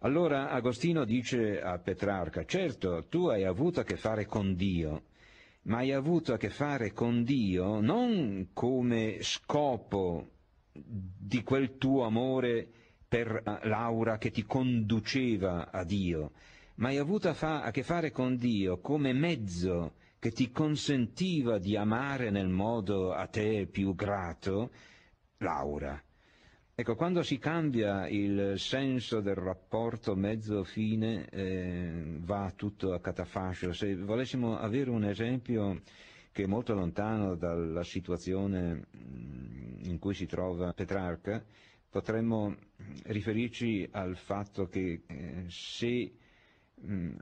Allora Agostino dice a Petrarca, certo tu hai avuto a che fare con Dio, ma hai avuto a che fare con Dio non come scopo di quel tuo amore per eh, Laura che ti conduceva a Dio, ma hai avuto a, fa- a che fare con Dio come mezzo che ti consentiva di amare nel modo a te più grato, Laura. Ecco, quando si cambia il senso del rapporto mezzo-fine eh, va tutto a catafascio. Se volessimo avere un esempio che è molto lontano dalla situazione mm, in cui si trova Petrarca, potremmo riferirci al fatto che eh, se Mm,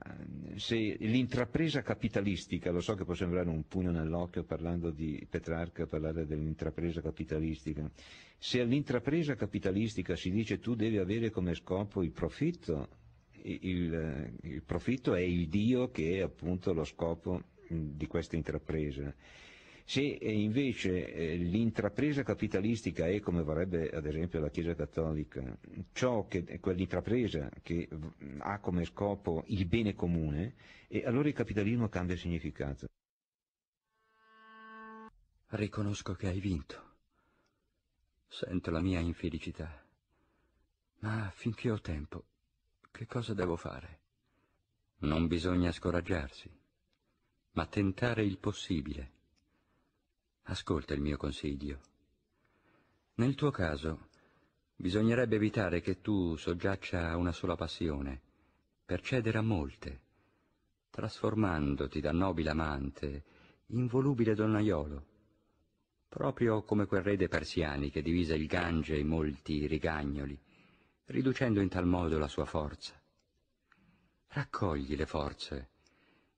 se l'intrapresa capitalistica, lo so che può sembrare un pugno nell'occhio parlando di Petrarca, parlare dell'intrapresa capitalistica, se all'intrapresa capitalistica si dice tu devi avere come scopo il profitto, il, il profitto è il Dio che è appunto lo scopo mm, di questa intrapresa se eh, invece eh, l'intrapresa capitalistica è, come vorrebbe ad esempio la Chiesa Cattolica, ciò che, eh, quell'intrapresa che mm, ha come scopo il bene comune, allora il capitalismo cambia significato. Riconosco che hai vinto. Sento la mia infelicità. Ma finché ho tempo, che cosa devo fare? Non bisogna scoraggiarsi, ma tentare il possibile. Ascolta il mio consiglio. Nel tuo caso, bisognerebbe evitare che tu soggiaccia a una sola passione, per cedere a molte, trasformandoti da nobile amante in volubile donnaiolo, proprio come quel re dei persiani che divise il Gange in molti rigagnoli, riducendo in tal modo la sua forza. Raccogli le forze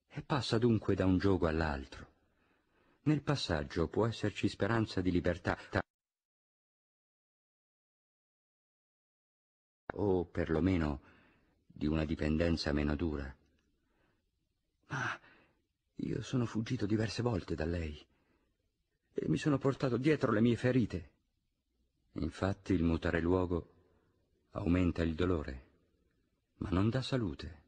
e passa dunque da un gioco all'altro nel passaggio può esserci speranza di libertà o perlomeno di una dipendenza meno dura. Ma io sono fuggito diverse volte da lei e mi sono portato dietro le mie ferite. Infatti il mutare luogo aumenta il dolore, ma non dà salute.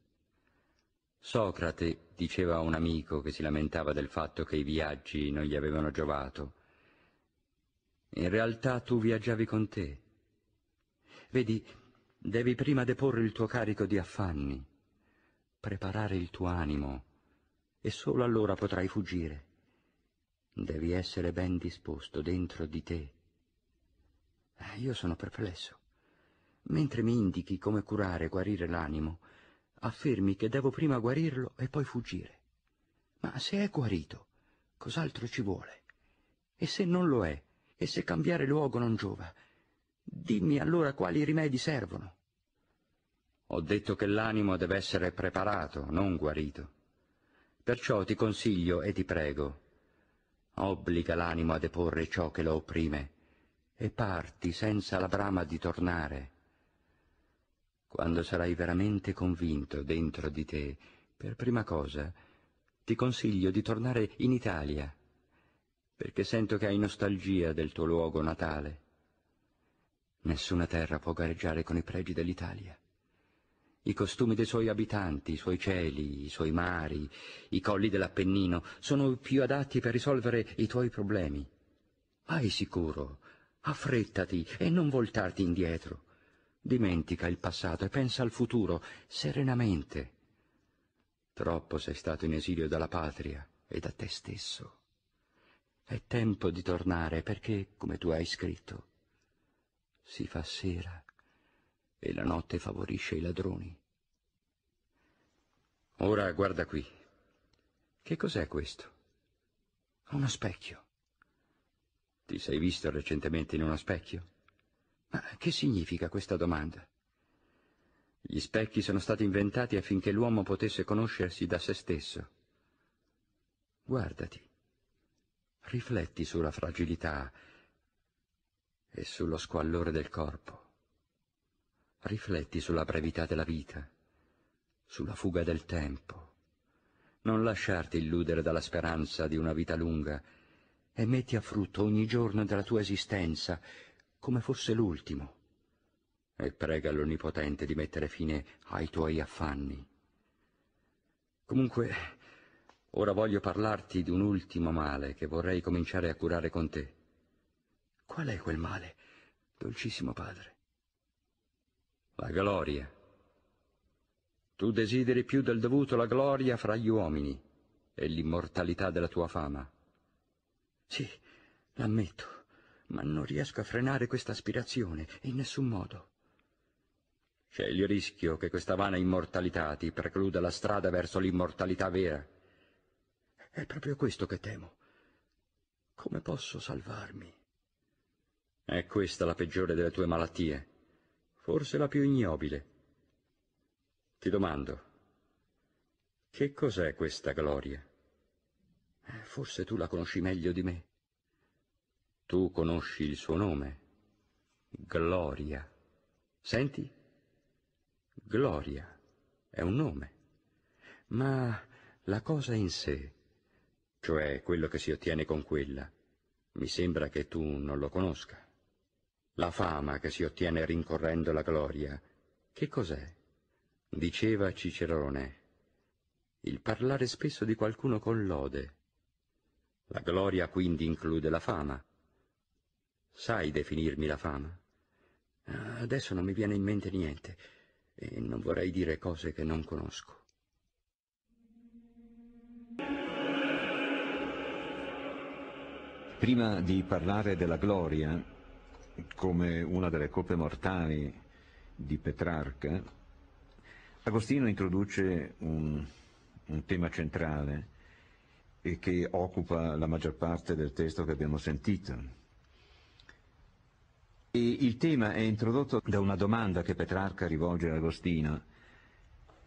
Socrate, diceva a un amico che si lamentava del fatto che i viaggi non gli avevano giovato, in realtà tu viaggiavi con te. Vedi, devi prima deporre il tuo carico di affanni, preparare il tuo animo, e solo allora potrai fuggire. Devi essere ben disposto dentro di te. Ah, io sono perplesso. Mentre mi indichi come curare e guarire l'animo, affermi che devo prima guarirlo e poi fuggire. Ma se è guarito, cos'altro ci vuole? E se non lo è, e se cambiare luogo non giova, dimmi allora quali rimedi servono. Ho detto che l'animo deve essere preparato, non guarito. Perciò ti consiglio e ti prego, obbliga l'animo a deporre ciò che lo opprime, e parti senza la brama di tornare, quando sarai veramente convinto dentro di te, per prima cosa ti consiglio di tornare in Italia, perché sento che hai nostalgia del tuo luogo natale. Nessuna terra può gareggiare con i pregi dell'Italia. I costumi dei suoi abitanti, i suoi cieli, i suoi mari, i colli dell'Appennino sono più adatti per risolvere i tuoi problemi. Vai sicuro, affrettati e non voltarti indietro. Dimentica il passato e pensa al futuro, serenamente. Troppo sei stato in esilio dalla patria e da te stesso. È tempo di tornare perché, come tu hai scritto, si fa sera e la notte favorisce i ladroni. Ora guarda qui. Che cos'è questo? Uno specchio. Ti sei visto recentemente in uno specchio? Ma che significa questa domanda? Gli specchi sono stati inventati affinché l'uomo potesse conoscersi da se stesso. Guardati, rifletti sulla fragilità e sullo squallore del corpo. Rifletti sulla brevità della vita, sulla fuga del tempo. Non lasciarti illudere dalla speranza di una vita lunga e metti a frutto ogni giorno della tua esistenza come fosse l'ultimo, e prega l'Onnipotente di mettere fine ai tuoi affanni. Comunque, ora voglio parlarti di un ultimo male che vorrei cominciare a curare con te. Qual è quel male, dolcissimo padre? La gloria. Tu desideri più del dovuto la gloria fra gli uomini e l'immortalità della tua fama. Sì, l'ammetto ma non riesco a frenare questa aspirazione, in nessun modo. C'è il rischio che questa vana immortalità ti precluda la strada verso l'immortalità vera. È proprio questo che temo. Come posso salvarmi? È questa la peggiore delle tue malattie, forse la più ignobile. Ti domando, che cos'è questa gloria? Eh, forse tu la conosci meglio di me. Tu conosci il suo nome. Gloria. Senti? Gloria è un nome. Ma la cosa in sé, cioè quello che si ottiene con quella, mi sembra che tu non lo conosca. La fama che si ottiene rincorrendo la gloria, che cos'è? Diceva Cicerone, il parlare spesso di qualcuno con lode. La gloria quindi include la fama, Sai definirmi la fama? Ah, adesso non mi viene in mente niente e non vorrei dire cose che non conosco. Prima di parlare della gloria come una delle coppe mortali di Petrarca, Agostino introduce un, un tema centrale e che occupa la maggior parte del testo che abbiamo sentito, il tema è introdotto da una domanda che Petrarca rivolge ad Agostino.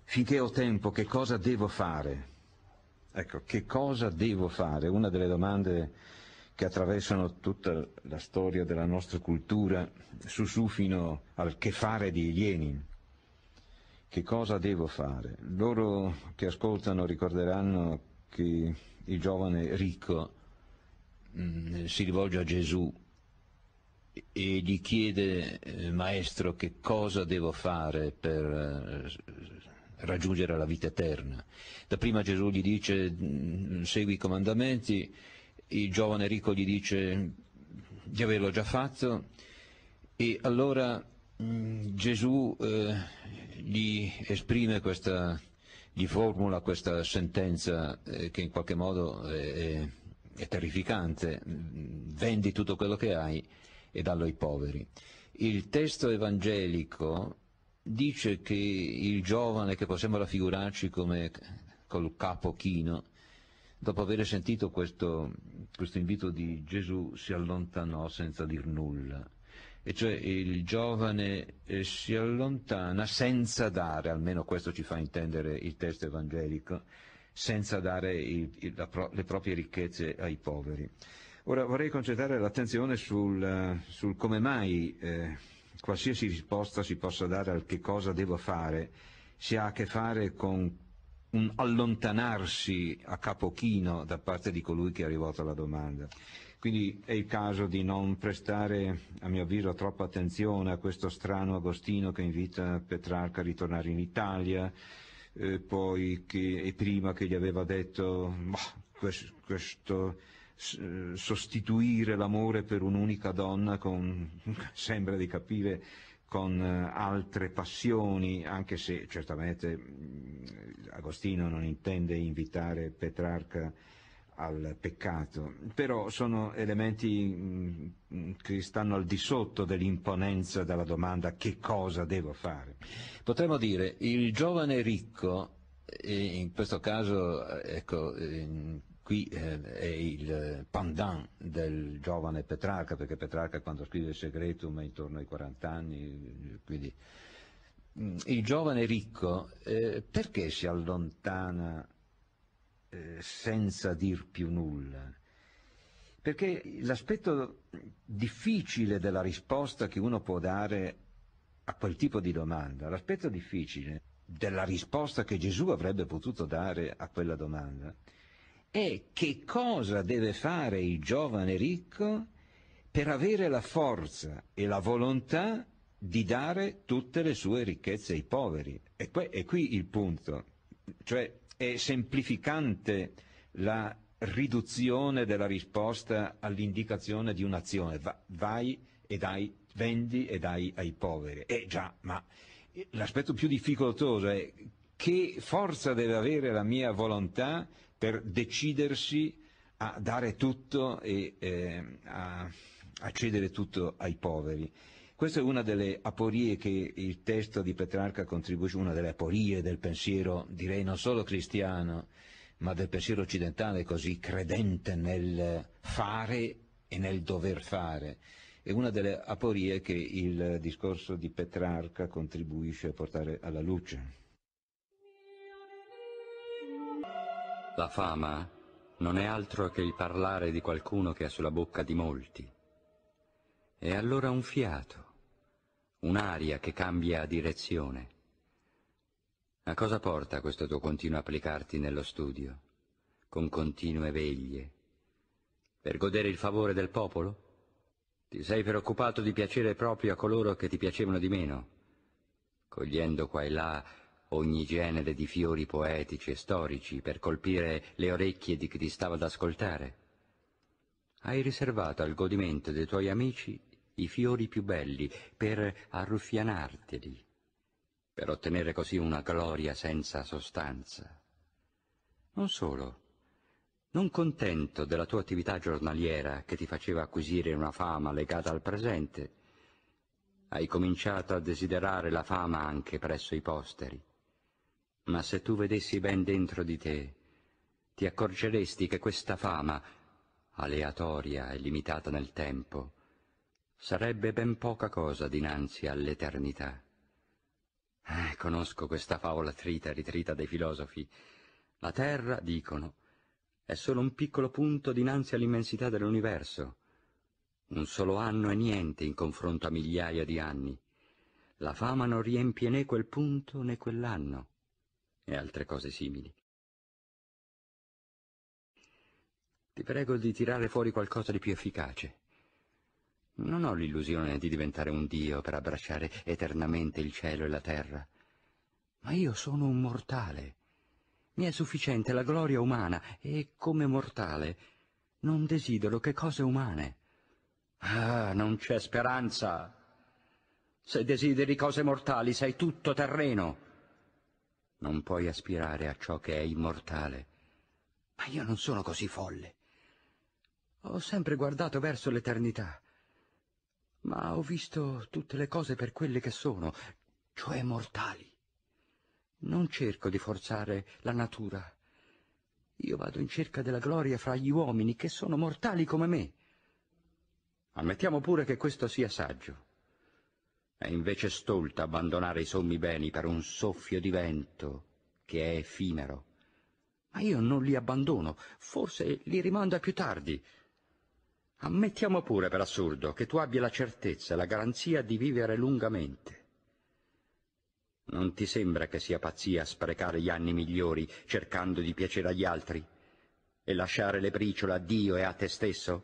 Finché ho tempo, che cosa devo fare? Ecco, che cosa devo fare? Una delle domande che attraversano tutta la storia della nostra cultura sussurfino al che fare di Lenin. Che cosa devo fare? Loro che ascoltano ricorderanno che il giovane ricco mh, mm, si rivolge a Gesù e gli chiede eh, maestro che cosa devo fare per eh, raggiungere la vita eterna. Da prima Gesù gli dice mm, segui i comandamenti, il giovane ricco gli dice di averlo già fatto e allora mm, Gesù eh, gli esprime questa, gli formula questa sentenza eh, che in qualche modo è terrificante, mm, vendi tutto quello che hai e dallo ai poveri. Il testo evangelico dice che il giovane che possiamo raffigurarci come col capo chino, dopo aver sentito questo, questo invito di Gesù, si allontanò senza dir nulla. E cioè il giovane eh, si allontana senza dare, almeno questo ci fa intendere il testo evangelico, senza dare il, il, pro, le proprie ricchezze ai poveri. Ora vorrei concentrare l'attenzione sul, eh, sul come mai eh, qualsiasi risposta si possa dare al che cosa devo fare si ha a che fare con un allontanarsi a capochino da parte di colui che ha rivolto la domanda. Quindi è il caso di non prestare, a mio avviso, troppa attenzione a questo strano Agostino che invita Petrarca a ritornare in Italia, eh, poi che, e prima che gli aveva detto, boh, questo, questo sostituire l'amore per un'unica donna con, sembra di capire, con eh, altre passioni, anche se certamente mm, Agostino non intende invitare Petrarca al peccato, però sono elementi mm, che stanno al di sotto dell'imponenza della domanda che cosa devo fare. Potremmo dire il giovane ricco, eh, in questo caso ecco, qui eh, è il pendant del giovane Petrarca, perché Petrarca quando scrive il segretum è intorno ai 40 anni, quindi mm, il giovane ricco eh, perché si allontana eh, senza dir più nulla? Perché l'aspetto difficile della risposta che uno può dare a quel tipo di domanda, l'aspetto difficile della risposta che Gesù avrebbe potuto dare a quella domanda, è che cosa deve fare il giovane ricco per avere la forza e la volontà di dare tutte le sue ricchezze ai poveri. E qui, è qui il punto, cioè è semplificante la riduzione della risposta all'indicazione di un'azione, Va, vai e dai, vendi e dai ai poveri. Eh già, ma l'aspetto più difficoltoso è che forza deve avere la mia volontà per decidersi a dare tutto e eh, a, a cedere tutto ai poveri. Questa è una delle aporie che il testo di Petrarca contribuisce, una delle aporie del pensiero, direi non solo cristiano, ma del pensiero occidentale così credente nel fare e nel dover fare. È una delle aporie che il discorso di Petrarca contribuisce a portare alla luce. La fama non è altro che il parlare di qualcuno che è sulla bocca di molti. È allora un fiato, un'aria che cambia direzione. A cosa porta questo tuo continuo applicarti nello studio, con continue veglie? Per godere il favore del popolo? Ti sei preoccupato di piacere proprio a coloro che ti piacevano di meno, cogliendo qua e là ogni genere di fiori poetici e storici per colpire le orecchie di chi ti stava ad ascoltare. Hai riservato al godimento dei tuoi amici i fiori più belli per arruffianarteli, per ottenere così una gloria senza sostanza. Non solo. Non contento della tua attività giornaliera che ti faceva acquisire una fama legata al presente, hai cominciato a desiderare la fama anche presso i posteri. Ma se tu vedessi ben dentro di te, ti accorgeresti che questa fama, aleatoria e limitata nel tempo, sarebbe ben poca cosa dinanzi all'eternità. Eh, conosco questa favola trita e ritrita dei filosofi. La Terra, dicono, è solo un piccolo punto dinanzi all'immensità dell'universo. Un solo anno è niente in confronto a migliaia di anni. La fama non riempie né quel punto né quell'anno e altre cose simili. Ti prego di tirare fuori qualcosa di più efficace. Non ho l'illusione di diventare un dio per abbracciare eternamente il cielo e la terra, ma io sono un mortale. Mi è sufficiente la gloria umana e, come mortale, non desidero che cose umane. Ah, non c'è speranza. Se desideri cose mortali sei tutto terreno. Non puoi aspirare a ciò che è immortale. Ma io non sono così folle. Ho sempre guardato verso l'eternità, ma ho visto tutte le cose per quelle che sono, cioè mortali. Non cerco di forzare la natura. Io vado in cerca della gloria fra gli uomini che sono mortali come me. Ammettiamo pure che questo sia saggio è invece stolta abbandonare i sommi beni per un soffio di vento che è effimero. Ma io non li abbandono, forse li rimando a più tardi. Ammettiamo pure, per assurdo, che tu abbia la certezza e la garanzia di vivere lungamente. Non ti sembra che sia pazzia sprecare gli anni migliori cercando di piacere agli altri e lasciare le briciole a Dio e a te stesso?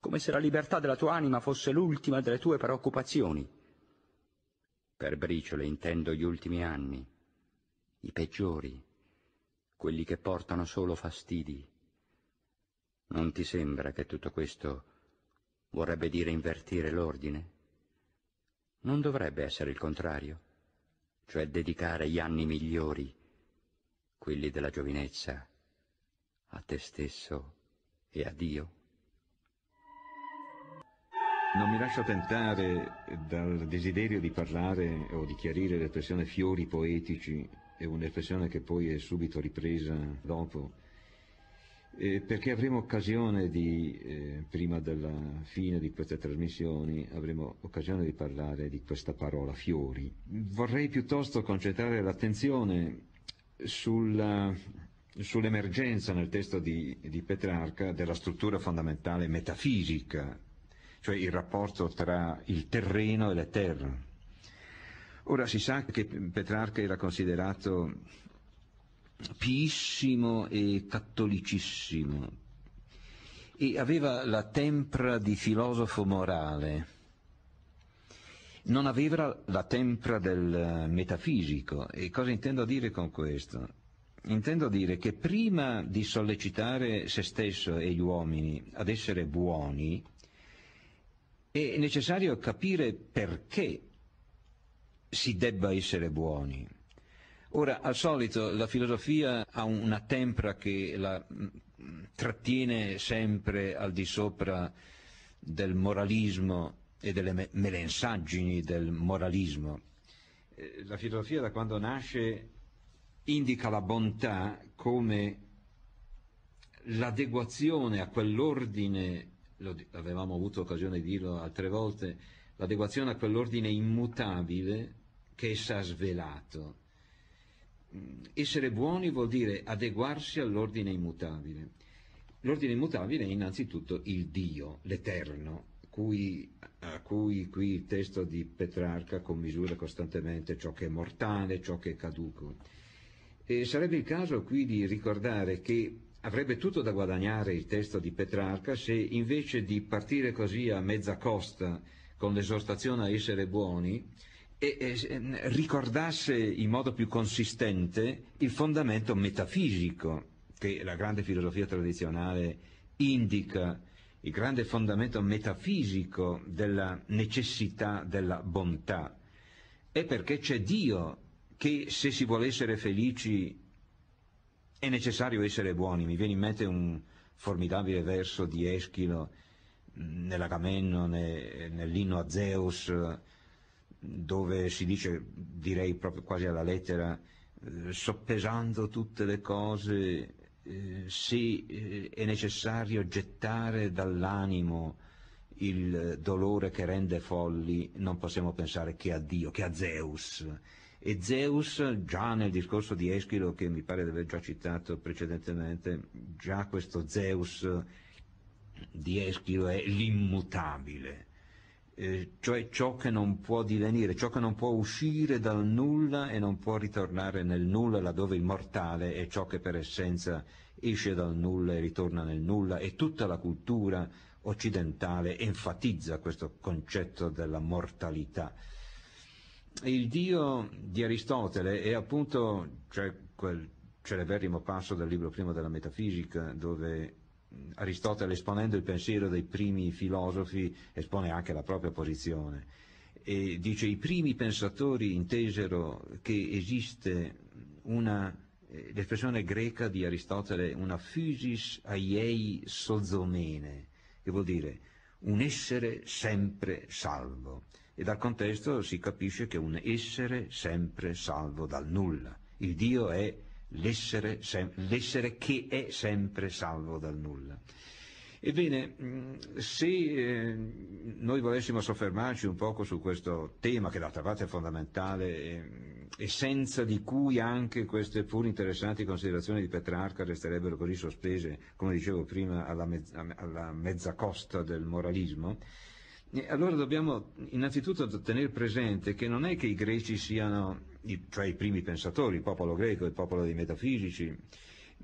Come se la libertà della tua anima fosse l'ultima delle tue preoccupazioni per briciole intendo gli ultimi anni, i peggiori, quelli che portano solo fastidi. Non ti sembra che tutto questo vorrebbe dire invertire l'ordine? Non dovrebbe essere il contrario, cioè dedicare gli anni migliori, quelli della giovinezza, a te stesso e a Dio? Non mi lascio tentare eh, dal desiderio di parlare o di chiarire l'espressione fiori poetici, è un'espressione che poi è subito ripresa dopo, eh, perché avremo occasione di, eh, prima della fine di queste trasmissioni, avremo occasione di parlare di questa parola fiori. Vorrei piuttosto concentrare l'attenzione sulla, sull'emergenza nel testo di, di Petrarca della struttura fondamentale metafisica cioè il rapporto tra il terreno e la terra. Ora si sa che Petrarca era considerato piissimo e cattolicissimo e aveva la tempra di filosofo morale, non aveva la tempra del metafisico. E cosa intendo dire con questo? Intendo dire che prima di sollecitare se stesso e gli uomini ad essere buoni, è necessario capire perché si debba essere buoni. Ora, al solito, la filosofia ha una tempra che la mm, trattiene sempre al di sopra del moralismo e delle melensaggini del moralismo. Eh, la filosofia da quando nasce indica la bontà come l'adeguazione a quell'ordine lo, avevamo avuto occasione di dirlo altre volte, l'adeguazione a quell'ordine immutabile che essa ha svelato. Mm, essere buoni vuol dire adeguarsi all'ordine immutabile. L'ordine immutabile è innanzitutto il Dio, l'Eterno, cui, a cui qui il testo di Petrarca commisura costantemente ciò che è mortale, ciò che è caduco. E sarebbe il caso qui di ricordare che Avrebbe tutto da guadagnare il testo di Petrarca se invece di partire così a mezza costa con l'esortazione a essere buoni e, e, ehm, ricordasse in modo più consistente il fondamento metafisico che la grande filosofia tradizionale indica, il grande fondamento metafisico della necessità della bontà. È perché c'è Dio che se si vuole essere felici è necessario essere buoni, mi viene in mente un formidabile verso di Eschilo nell'Agamennone, nell'inno a Zeus, dove si dice, direi proprio quasi alla lettera, eh, soppesando tutte le cose, eh, sì, eh, è necessario gettare dall'animo il dolore che rende folli, non possiamo pensare che a Dio, che a Zeus, e Zeus, già nel discorso di Eschilo, che mi pare di aver già citato precedentemente, già questo Zeus di Eschilo è l'immutabile, eh, cioè ciò che non può divenire, ciò che non può uscire dal nulla e non può ritornare nel nulla laddove il mortale è ciò che per essenza esce dal nulla e ritorna nel nulla e tutta la cultura occidentale enfatizza questo concetto della mortalità il Dio di Aristotele è appunto, cioè quel celeberrimo passo dal libro primo della metafisica, dove Aristotele esponendo il pensiero dei primi filosofi espone anche la propria posizione e dice i primi pensatori intesero che esiste una, eh, l'espressione greca di Aristotele, una physis aiei sozomene, che vuol dire un essere sempre salvo e dal contesto si capisce che un essere sempre salvo dal nulla. Il Dio è l'essere, l'essere che è sempre salvo dal nulla. Ebbene, se eh, noi volessimo soffermarci un poco su questo tema, che d'altra parte è fondamentale, eh, e senza di cui anche queste pur interessanti considerazioni di Petrarca resterebbero così sospese, come dicevo prima, alla, mezz- alla mezza costa del moralismo, allora dobbiamo innanzitutto tenere presente che non è che i greci siano i, cioè i primi pensatori, il popolo greco, il popolo dei metafisici,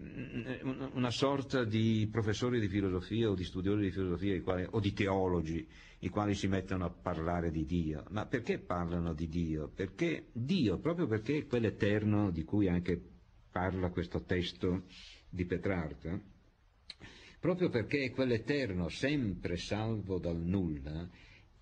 mm, mm, una sorta di professori di filosofia o di studiosi di filosofia quali, o di teologi i quali si mettono a parlare di Dio. Ma perché parlano di Dio? Perché Dio, proprio perché è quell'eterno di cui anche parla questo testo di Petrarca, proprio perché è quell'Eterno sempre salvo dal nulla,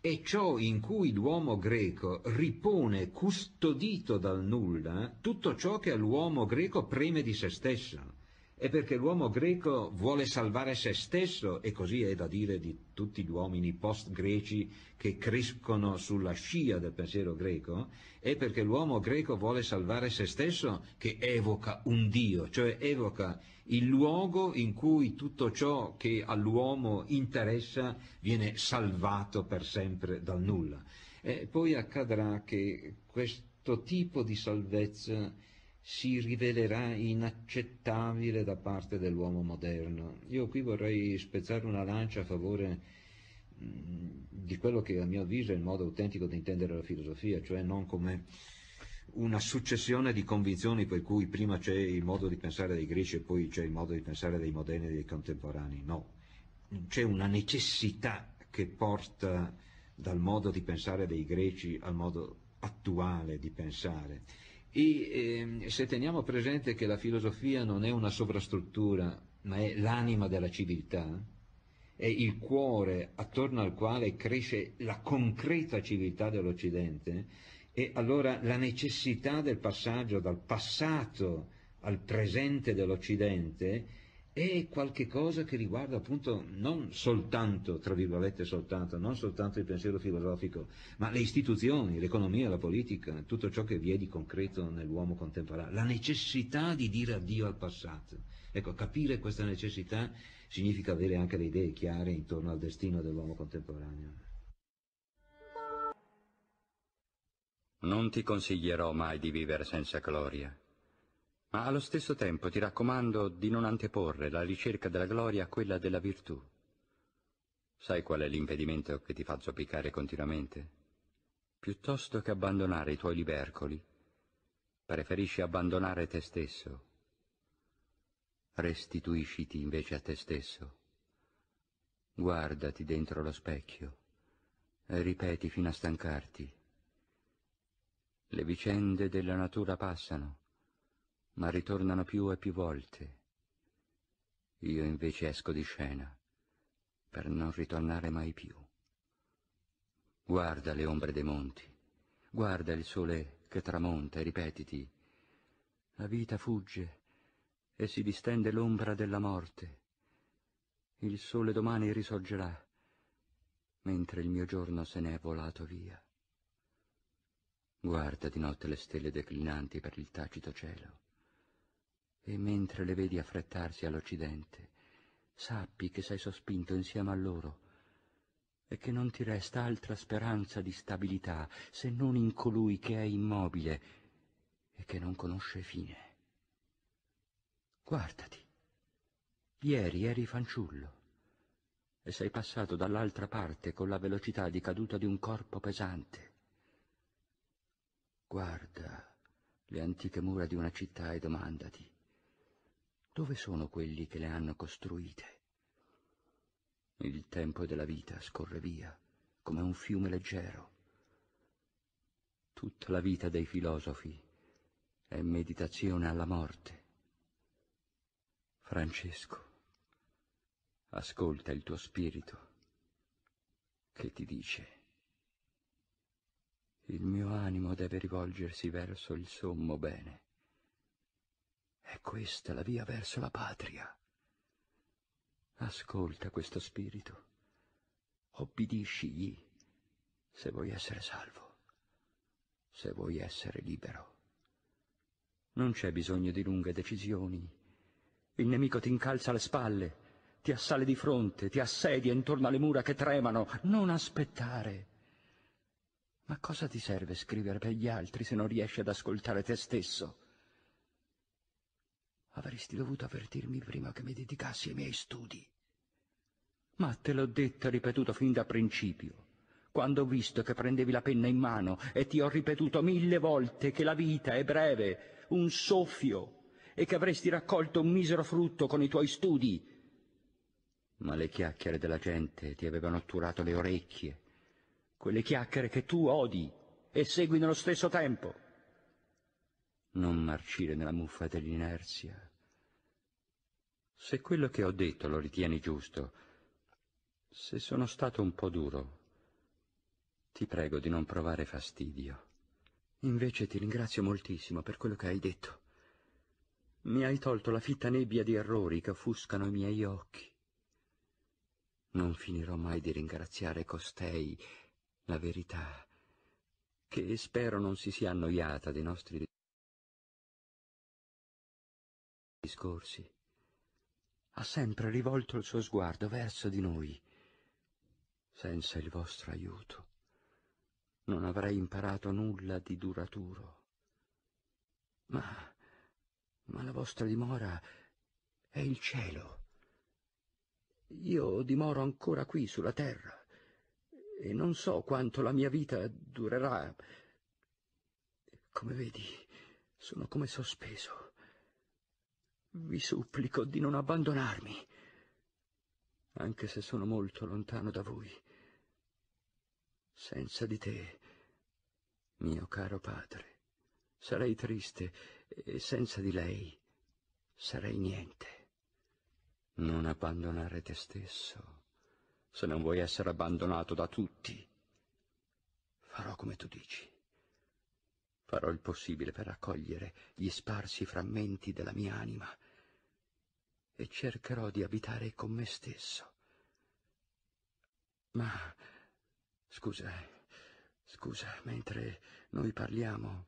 è ciò in cui l'uomo greco ripone custodito dal nulla tutto ciò che all'uomo greco preme di se stesso è perché l'uomo greco vuole salvare se stesso, e così è da dire di tutti gli uomini post-greci che crescono sulla scia del pensiero greco, è perché l'uomo greco vuole salvare se stesso che evoca un Dio, cioè evoca il luogo in cui tutto ciò che all'uomo interessa viene salvato per sempre dal nulla. E poi accadrà che questo tipo di salvezza si rivelerà inaccettabile da parte dell'uomo moderno. Io qui vorrei spezzare una lancia a favore mm, di quello che a mio avviso è il modo autentico di intendere la filosofia, cioè non come una successione di convinzioni per cui prima c'è il modo di pensare dei greci e poi c'è il modo di pensare dei moderni e dei contemporanei, no. C'è una necessità che porta dal modo di pensare dei greci al modo attuale di pensare e, eh, se teniamo presente che la filosofia non è una sovrastruttura, ma è l'anima della civiltà, è il cuore attorno al quale cresce la concreta civiltà dell'Occidente, e allora la necessità del passaggio dal passato al presente dell'Occidente è qualche cosa che riguarda appunto non soltanto, tra virgolette soltanto, non soltanto il pensiero filosofico, ma le istituzioni, l'economia, la politica, tutto ciò che vi è di concreto nell'uomo contemporaneo, la necessità di dire addio al passato. Ecco, capire questa necessità significa avere anche le idee chiare intorno al destino dell'uomo contemporaneo. Non ti consiglierò mai di vivere senza gloria ma allo stesso tempo ti raccomando di non anteporre la ricerca della gloria a quella della virtù. Sai qual è l'impedimento che ti fa zoppicare continuamente? Piuttosto che abbandonare i tuoi libercoli, preferisci abbandonare te stesso. Restituisciti invece a te stesso. Guardati dentro lo specchio e ripeti fino a stancarti. Le vicende della natura passano, ma ritornano più e più volte. Io invece esco di scena, per non ritornare mai più. Guarda le ombre dei monti, guarda il sole che tramonta e ripetiti, la vita fugge e si distende l'ombra della morte. Il sole domani risorgerà, mentre il mio giorno se n'è volato via. Guarda di notte le stelle declinanti per il tacito cielo e mentre le vedi affrettarsi all'Occidente, sappi che sei sospinto insieme a loro e che non ti resta altra speranza di stabilità se non in colui che è immobile e che non conosce fine. Guardati, ieri eri fanciullo e sei passato dall'altra parte con la velocità di caduta di un corpo pesante. Guarda le antiche mura di una città e domandati dove sono quelli che le hanno costruite? Il tempo della vita scorre via come un fiume leggero. Tutta la vita dei filosofi è meditazione alla morte. Francesco, ascolta il tuo spirito che ti dice il mio animo deve rivolgersi verso il sommo bene. È questa la via verso la patria. Ascolta questo spirito, Obbedisci se vuoi essere salvo, se vuoi essere libero. Non c'è bisogno di lunghe decisioni. Il nemico ti incalza alle spalle, ti assale di fronte, ti assedia intorno alle mura che tremano. Non aspettare. Ma cosa ti serve scrivere per gli altri se non riesci ad ascoltare te stesso? Avresti dovuto avvertirmi prima che mi dedicassi ai miei studi. Ma te l'ho detto e ripetuto fin da principio. Quando ho visto che prendevi la penna in mano e ti ho ripetuto mille volte che la vita è breve, un soffio, e che avresti raccolto un misero frutto con i tuoi studi. Ma le chiacchiere della gente ti avevano atturato le orecchie, quelle chiacchiere che tu odi e segui nello stesso tempo non marcire nella muffa dell'inerzia. Se quello che ho detto lo ritieni giusto, se sono stato un po' duro, ti prego di non provare fastidio. Invece ti ringrazio moltissimo per quello che hai detto. Mi hai tolto la fitta nebbia di errori che offuscano i miei occhi. Non finirò mai di ringraziare costei, la verità, che spero non si sia annoiata dei nostri tempi ha sempre rivolto il suo sguardo verso di noi. Senza il vostro aiuto non avrei imparato nulla di duraturo. Ma, ma la vostra dimora è il cielo. Io dimoro ancora qui sulla terra e non so quanto la mia vita durerà. Come vedi, sono come sospeso. Vi supplico di non abbandonarmi, anche se sono molto lontano da voi. Senza di te, mio caro padre, sarei triste e senza di lei sarei niente. Non abbandonare te stesso, se non vuoi essere abbandonato da tutti. Farò come tu dici. Farò il possibile per raccogliere gli sparsi frammenti della mia anima e cercherò di abitare con me stesso. Ma, scusa, eh, scusa, mentre noi parliamo,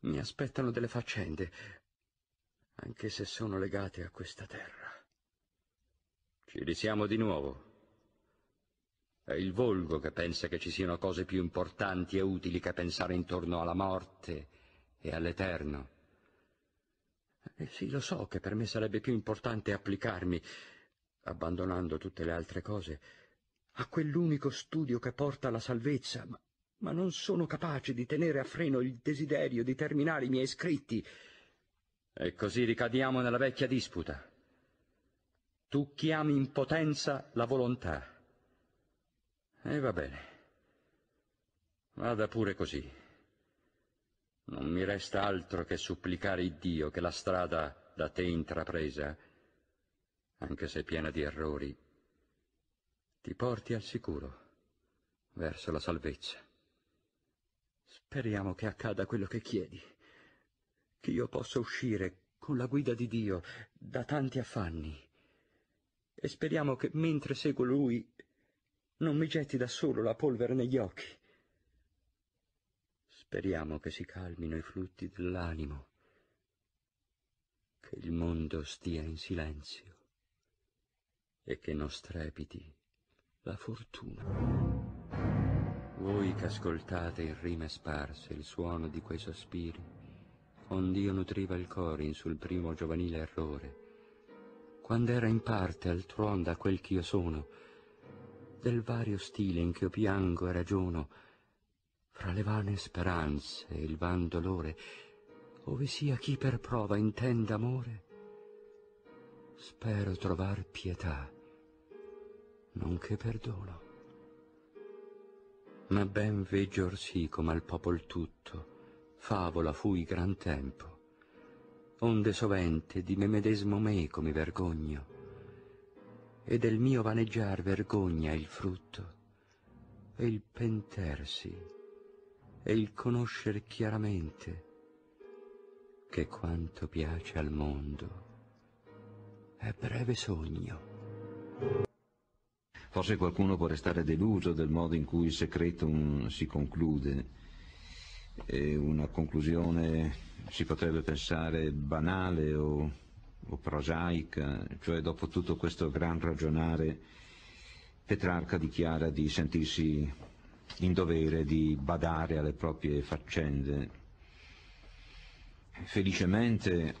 mi aspettano delle faccende, anche se sono legate a questa terra. Ci risiamo di nuovo. È il volgo che pensa che ci siano cose più importanti e utili che pensare intorno alla morte e all'eterno. E eh sì, lo so che per me sarebbe più importante applicarmi, abbandonando tutte le altre cose, a quell'unico studio che porta alla salvezza, ma, ma non sono capace di tenere a freno il desiderio di terminare i miei scritti. E così ricadiamo nella vecchia disputa. Tu chiami in potenza la volontà. E va bene. Vada pure così. Non mi resta altro che supplicare Iddio che la strada da te intrapresa, anche se piena di errori, ti porti al sicuro, verso la salvezza. Speriamo che accada quello che chiedi, che io possa uscire con la guida di Dio da tanti affanni. E speriamo che mentre seguo Lui non mi getti da solo la polvere negli occhi. Speriamo che si calmino i flutti dell'animo, che il mondo stia in silenzio e che non strepiti la fortuna. Voi che ascoltate in rime sparse il suono di quei sospiri, ond'io nutriva il in sul primo giovanile errore, quando era in parte al da quel ch'io sono, del vario stile in che io piango e ragiono, fra le vane speranze e il van dolore, ove sia chi per prova intenda amore, spero trovar pietà, nonché perdono. Ma ben veggio orsì come al popol tutto, favola fui gran tempo, onde sovente di me medesmo meco mi vergogno, e del mio vaneggiar vergogna il frutto, e il pentersi e il conoscere chiaramente che quanto piace al mondo è breve sogno. Forse qualcuno può restare deluso del modo in cui il Secretum si conclude. E una conclusione si potrebbe pensare banale o, o prosaica, cioè dopo tutto questo gran ragionare Petrarca dichiara di sentirsi in dovere di badare alle proprie faccende. Felicemente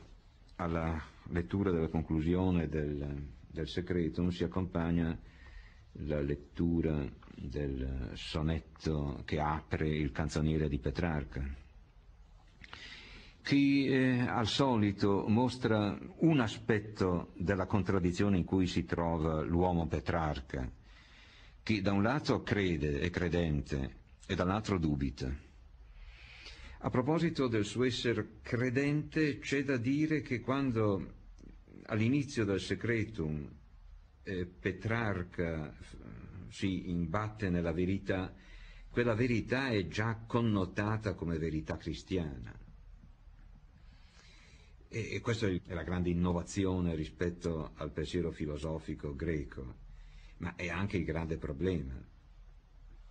alla lettura della conclusione del, del Secretum si accompagna la lettura del sonetto che apre il canzoniere di Petrarca. Chi eh, al solito mostra un aspetto della contraddizione in cui si trova l'uomo Petrarca, chi da un lato crede, è credente, e dall'altro dubita. A proposito del suo essere credente, c'è da dire che quando all'inizio del Secretum eh, Petrarca si imbatte nella verità, quella verità è già connotata come verità cristiana. E, e questa è la grande innovazione rispetto al pensiero filosofico greco ma è anche il grande problema,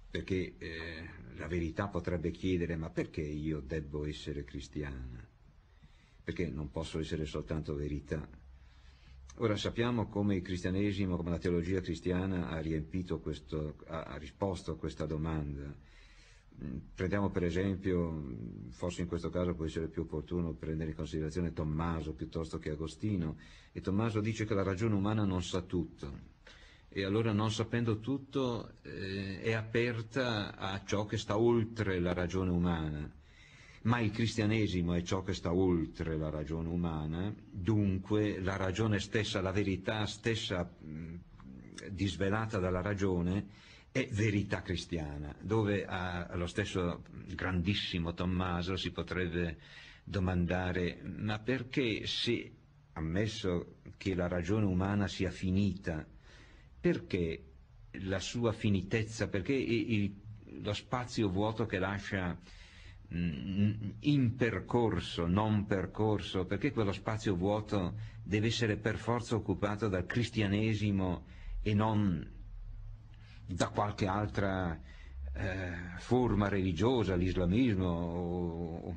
perché eh, la verità potrebbe chiedere ma perché io debbo essere cristiana? Perché non posso essere soltanto verità. Ora sappiamo come il cristianesimo, come la teologia cristiana ha, questo, ha, ha risposto a questa domanda. Mm, prendiamo per esempio, forse in questo caso può essere più opportuno prendere in considerazione Tommaso piuttosto che Agostino, e Tommaso dice che la ragione umana non sa tutto, e allora non sapendo tutto eh, è aperta a ciò che sta oltre la ragione umana. Ma il cristianesimo è ciò che sta oltre la ragione umana, dunque la ragione stessa, la verità stessa mh, disvelata dalla ragione, è verità cristiana, dove a, ah, allo stesso grandissimo Tommaso si potrebbe domandare ma perché se, ammesso che la ragione umana sia finita, perché la sua finitezza, perché il, lo spazio vuoto che lascia mm, mm, impercorso, non percorso, perché quello spazio vuoto deve essere per forza occupato dal cristianesimo e non da qualche altra eh, forma religiosa, l'islamismo o,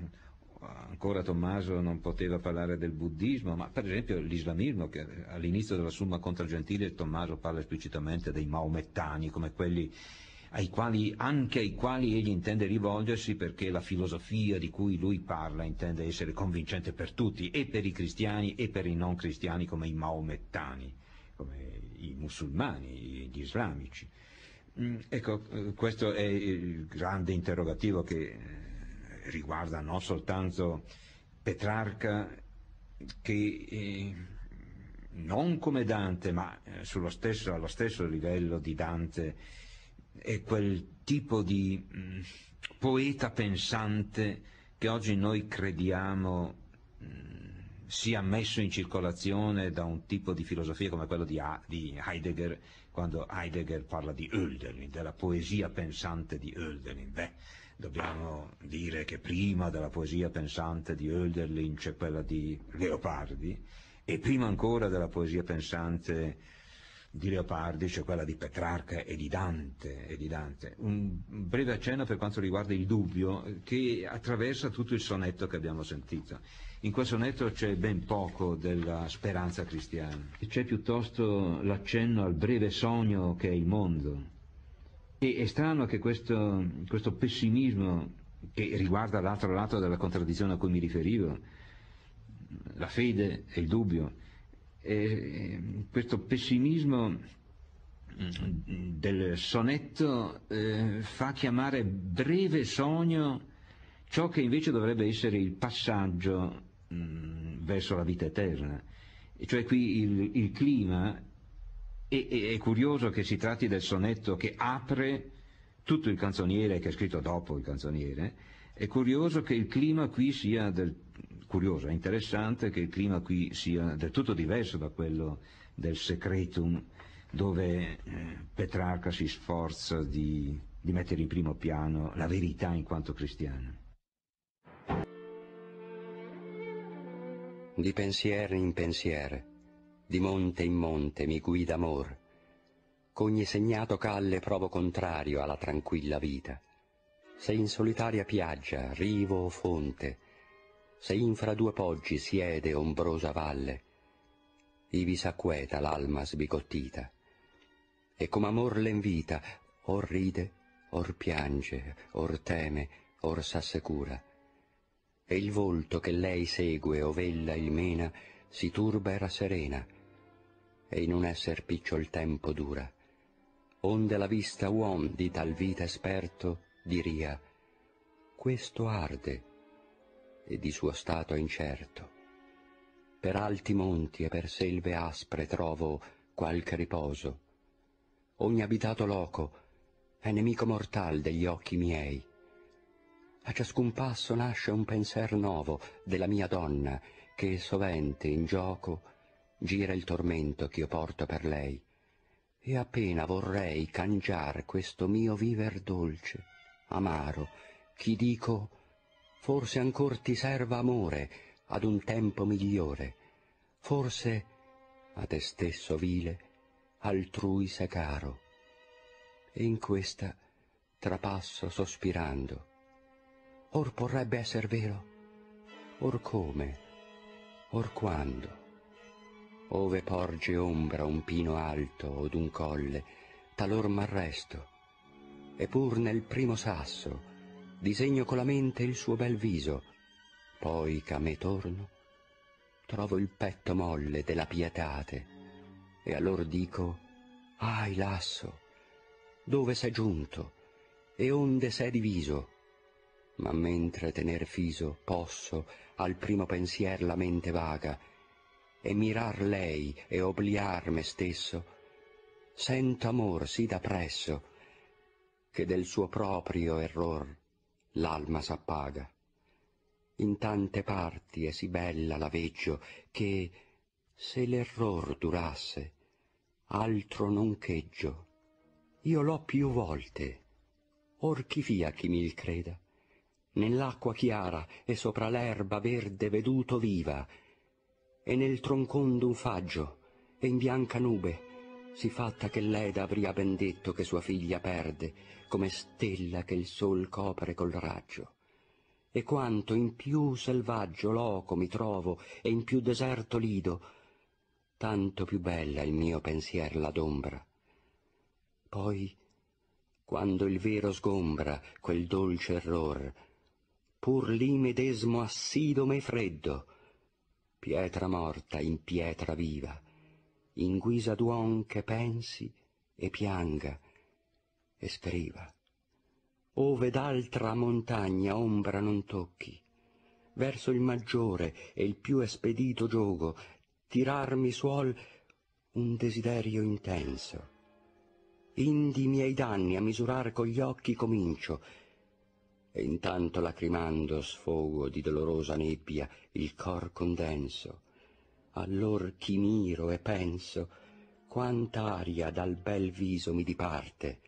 ancora Tommaso non poteva parlare del buddismo, ma per esempio l'islamismo, che all'inizio della Summa contro Gentile Tommaso parla esplicitamente dei maomettani come quelli ai quali, anche ai quali egli intende rivolgersi perché la filosofia di cui lui parla intende essere convincente per tutti, e per i cristiani e per i non cristiani come i maomettani, come i musulmani, gli islamici. Mm, ecco, eh, questo è il grande interrogativo che eh, riguarda non soltanto Petrarca che eh, non come Dante, ma eh, stesso, allo stesso livello di Dante, è quel tipo di mm, poeta pensante che oggi noi crediamo mm, sia messo in circolazione da un tipo di filosofia come quello di, di Heidegger, quando Heidegger parla di Hölderlin, della poesia pensante di Hölderlin. Beh, Dobbiamo dire che prima della poesia pensante di Oelderlin c'è quella di Leopardi e prima ancora della poesia pensante di Leopardi c'è cioè quella di Petrarca e di Dante. E di Dante. Un breve accenno per quanto riguarda il dubbio che attraversa tutto il sonetto che abbiamo sentito. In quel sonetto c'è ben poco della speranza cristiana, c'è piuttosto l'accenno al breve sogno che è il mondo, e è strano che questo, questo pessimismo che riguarda l'altro lato della contraddizione a cui mi riferivo, la fede e il dubbio, e questo pessimismo del sonetto eh, fa chiamare breve sogno ciò che invece dovrebbe essere il passaggio mh, mm, verso la vita eterna. E cioè qui il, il clima e, e, è curioso che si tratti del sonetto che apre tutto il canzoniere, che è scritto dopo il canzoniere, è curioso che il clima qui sia del, curioso, è interessante che il clima qui sia del tutto diverso da quello del Secretum, dove eh, Petrarca si sforza di, di mettere in primo piano la verità in quanto cristiana. Di pensiero in pensiero di monte in monte mi guida amor, ch'ogni segnato calle provo contrario alla tranquilla vita. Se in solitaria piaggia, rivo o fonte, se infra due poggi siede ombrosa valle, ivi s'acqueta l'alma sbigottita, e come amor l'envita, or ride, or piange, or teme, or s'assecura, e il volto che lei segue ovella il mena, si turba e rasserena, e in un esser picciol tempo dura onde la vista uom di tal vita esperto diria questo arde e di suo stato incerto per alti monti e per selve aspre trovo qualche riposo ogni abitato loco è nemico mortal degli occhi miei a ciascun passo nasce un penser novo della mia donna che sovente in gioco gira il tormento ch'io porto per lei e appena vorrei cangiar questo mio viver dolce amaro chi dico forse ancor ti serva amore ad un tempo migliore forse a te stesso vile altrui se caro e in questa trapasso sospirando or porrebbe esser vero or come or quando ove porge ombra un pino alto od un colle, talor m'arresto, e pur nel primo sasso disegno con la mente il suo bel viso, poi ch'a me torno, trovo il petto molle della pietate, e allor dico, ahi lasso, dove sei giunto, e onde sei diviso, ma mentre tener fiso posso al primo pensier la mente vaga, e mirar lei e obliar me stesso sento amor sì da presso che del suo proprio error l'alma s'appaga in tante parti è sì bella la veggio che se l'error durasse altro non cheggio io l'ho più volte or chi fia chi mil creda nell'acqua chiara e sopra l'erba verde veduto viva e nel troncon d'un faggio e in bianca nube si fatta che leda avria ben detto che sua figlia perde come stella che il sol copre col raggio e quanto in più selvaggio loco mi trovo e in più deserto lido tanto più bella il mio pensier l'adombra poi quando il vero sgombra quel dolce error pur lì medesmo assido me freddo pietra morta in pietra viva, in guisa d'uom che pensi e pianga e scriva. Ove d'altra montagna ombra non tocchi, verso il maggiore e il più espedito giogo, tirarmi suol un desiderio intenso. Indi miei danni a misurar con gli occhi comincio, e intanto lacrimando sfogo di dolorosa nebbia il cor condenso allor chi miro e penso quanta aria dal bel viso mi diparte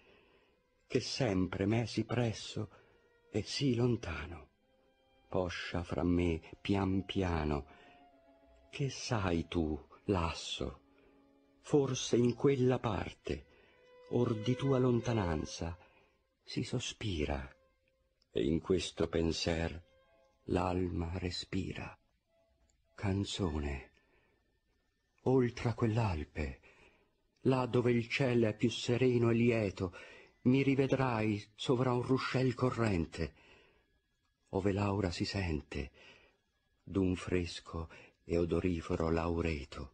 che sempre m'è sì presso e sì lontano poscia fra me pian piano che sai tu lasso forse in quella parte or di tua lontananza si sospira e in questo penser l'alma respira. Canzone, oltre a quell'alpe, là dove il cielo è più sereno e lieto, mi rivedrai sovra un ruscel corrente, ove l'aura si sente, d'un fresco e odorifero laureto.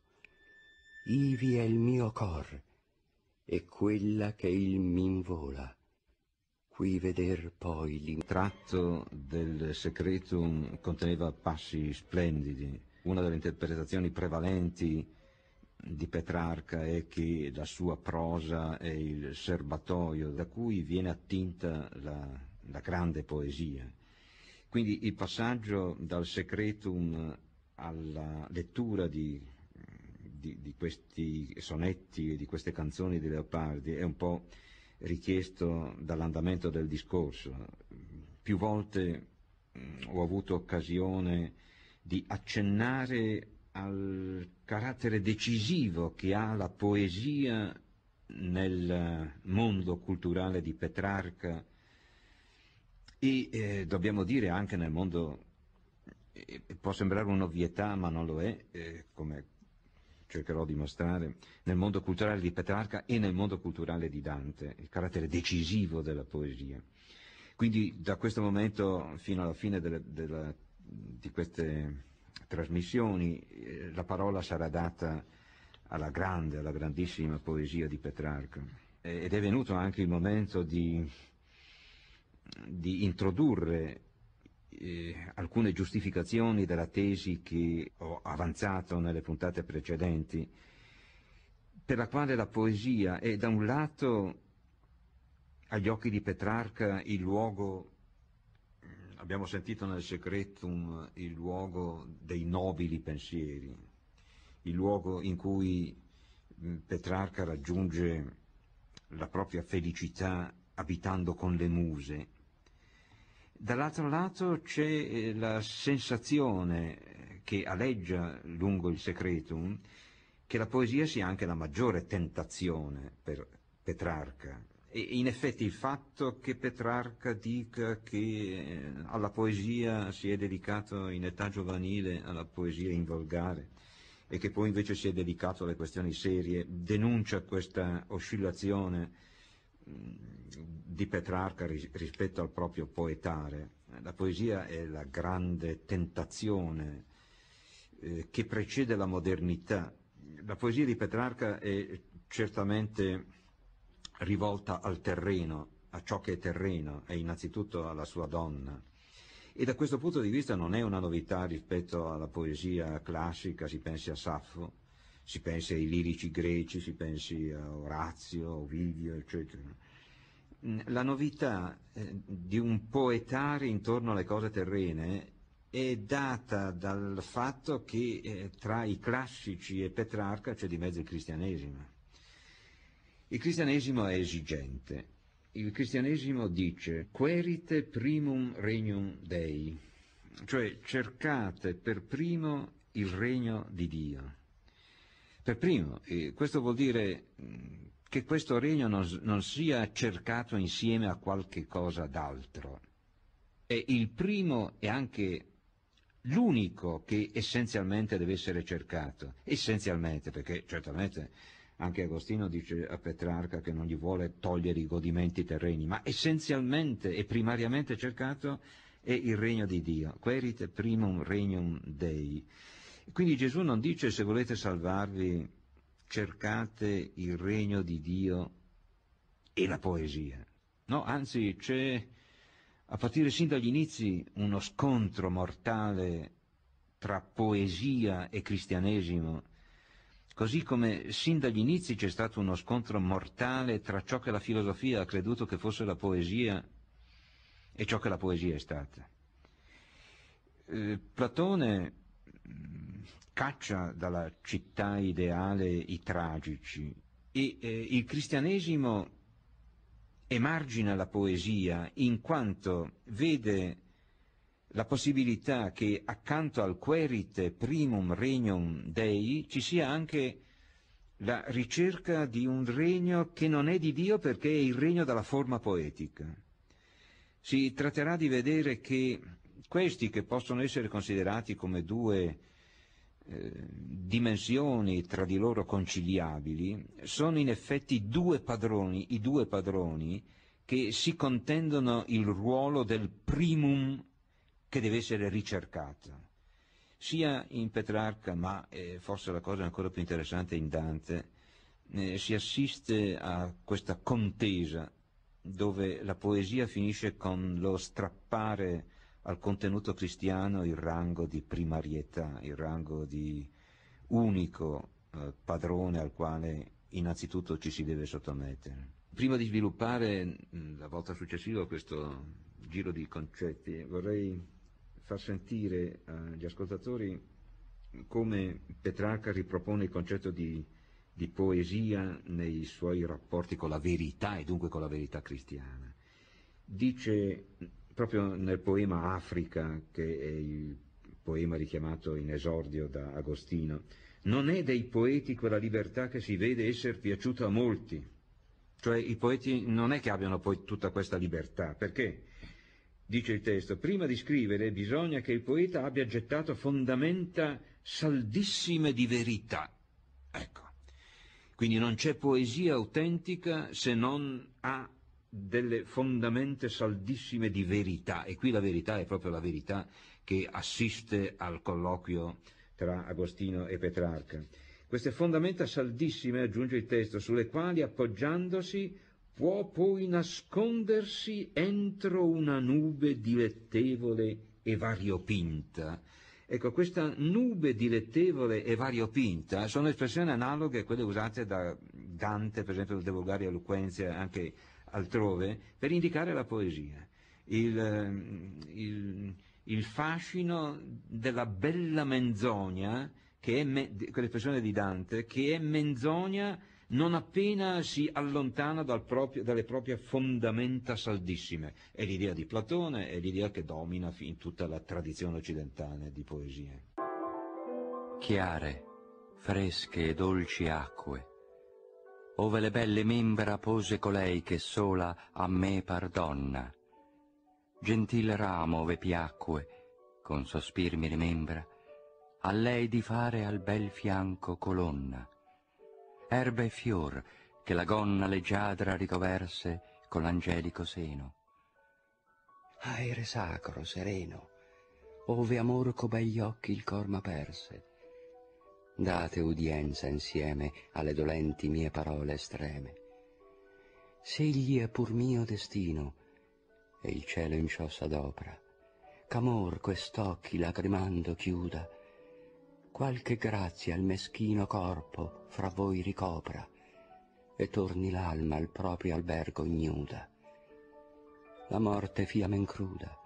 Ivi è il mio cor, e quella che il m'invola qui veder poi l'in... tratto del Secretum conteneva passi splendidi. Una delle interpretazioni prevalenti di Petrarca è che la sua prosa è il serbatoio da cui viene attinta la, la grande poesia. Quindi il passaggio dal Secretum alla lettura di, di, di questi sonetti e di queste canzoni di Leopardi è un po' richiesto dall'andamento del discorso. Più volte mm, ho avuto occasione di accennare al carattere decisivo che ha la poesia nel mondo culturale di Petrarca e eh, dobbiamo dire anche nel mondo, eh, può sembrare un'ovvietà ma non lo è, eh, come cercherò di mostrare, nel mondo culturale di Petrarca e nel mondo culturale di Dante, il carattere decisivo della poesia. Quindi da questo momento fino alla fine delle, della, di queste trasmissioni eh, la parola sarà data alla grande, alla grandissima poesia di Petrarca. Ed è venuto anche il momento di, di introdurre eh, alcune giustificazioni della tesi che ho avanzato nelle puntate precedenti, per la quale la poesia è da un lato agli occhi di Petrarca il luogo, mm, abbiamo sentito nel Secretum, il luogo dei nobili pensieri, il luogo in cui mm, Petrarca raggiunge la propria felicità abitando con le muse, Dall'altro lato c'è eh, la sensazione eh, che aleggia lungo il secretum che la poesia sia anche la maggiore tentazione per Petrarca. E in effetti il fatto che Petrarca dica che eh, alla poesia si è dedicato in età giovanile, alla poesia in volgare, e che poi invece si è dedicato alle questioni serie, denuncia questa oscillazione di Petrarca rispetto al proprio poetare. La poesia è la grande tentazione eh, che precede la modernità. La poesia di Petrarca è certamente rivolta al terreno, a ciò che è terreno, e innanzitutto alla sua donna. E da questo punto di vista non è una novità rispetto alla poesia classica, si pensi a Saffo, si pensi ai lirici greci, si pensi a Orazio, Ovidio, eccetera. Mm, la novità eh, di un poetare intorno alle cose terrene è data dal fatto che eh, tra i classici e Petrarca c'è di mezzo il cristianesimo. Il cristianesimo è esigente. Il cristianesimo dice querite primum regnum Dei, cioè cercate per primo il regno di Dio. Per primo, eh, questo vuol dire mm, che questo regno non, non sia cercato insieme a qualche cosa d'altro. È il primo e anche l'unico che essenzialmente deve essere cercato, essenzialmente, perché certamente anche Agostino dice a Petrarca che non gli vuole togliere i godimenti terreni, ma essenzialmente e primariamente cercato è il regno di Dio, querite primum regnum Dei. Quindi Gesù non dice se volete salvarvi cercate il regno di Dio e la poesia. No, anzi c'è a partire sin dagli inizi uno scontro mortale tra poesia e cristianesimo, così come sin dagli inizi c'è stato uno scontro mortale tra ciò che la filosofia ha creduto che fosse la poesia e ciò che la poesia è stata. Eh, Platone caccia dalla città ideale i tragici e eh, il cristianesimo emargina la poesia in quanto vede la possibilità che accanto al querite primum regnum dei ci sia anche la ricerca di un regno che non è di Dio perché è il regno dalla forma poetica. Si tratterà di vedere che questi che possono essere considerati come due eh, dimensioni tra di loro conciliabili, sono in effetti due padroni, i due padroni che si contendono il ruolo del primum che deve essere ricercato. Sia in Petrarca, ma eh, forse la cosa ancora più interessante in Dante, eh, si assiste a questa contesa dove la poesia finisce con lo strappare al contenuto cristiano il rango di primarietà, il rango di unico eh, padrone al quale innanzitutto ci si deve sottomettere. Prima di sviluppare mm, la volta successiva questo giro di concetti, vorrei far sentire agli eh, ascoltatori come Petrarca ripropone il concetto di, di poesia nei suoi rapporti con la verità e dunque con la verità cristiana. Dice proprio nel poema Africa, che è il poema richiamato in esordio da Agostino, non è dei poeti quella libertà che si vede essere piaciuta a molti. Cioè i poeti non è che abbiano poi tutta questa libertà, perché, dice il testo, prima di scrivere bisogna che il poeta abbia gettato fondamenta saldissime di verità. Ecco. Quindi non c'è poesia autentica se non ha delle fondamente saldissime di verità, e qui la verità è proprio la verità che assiste al colloquio tra Agostino e Petrarca. Queste fondamenta saldissime, aggiunge il testo, sulle quali appoggiandosi può poi nascondersi entro una nube dilettevole e variopinta. Ecco, questa nube dilettevole e variopinta sono espressioni analoghe a quelle usate da Dante, per esempio, nel De Vulgari Eloquenzia, anche altrove per indicare la poesia, il, ehm, il, il fascino della bella menzogna, che è me, quell'espressione di Dante, che è menzogna non appena si allontana dal proprio, dalle proprie fondamenta saldissime. È l'idea di Platone, è l'idea che domina in tutta la tradizione occidentale di poesie. Chiare, fresche e dolci acque ove le belle membra pose colei che sola a me pardonna. Gentil ramo ove piacque, con sospir mi rimembra, a lei di fare al bel fianco colonna. Erba e fior che la gonna leggiadra ricoverse con l'angelico seno. Aere sacro, sereno, ove amor co begli occhi il corma perse, date udienza insieme alle dolenti mie parole estreme. S'egli è pur mio destino, e il cielo in ciò s'adopra, ch'amor quest'occhi lagrimando chiuda, qualche grazia al meschino corpo fra voi ricopra, e torni l'alma al proprio albergo ignuda. La morte fia men cruda,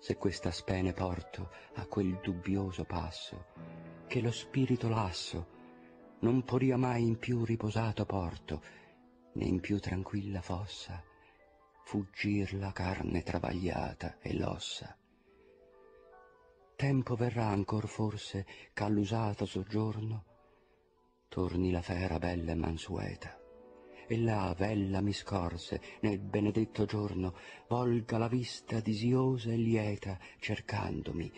se questa spene porto a quel dubbioso passo, che lo spirito lasso non poria mai in più riposato porto, né in più tranquilla fossa, fuggir la carne travagliata e l'ossa. Tempo verrà ancor forse ch'all'usato soggiorno torni la fera bella e mansueta, e là vella mi scorse nel benedetto giorno volga la vista disiosa e lieta cercandomi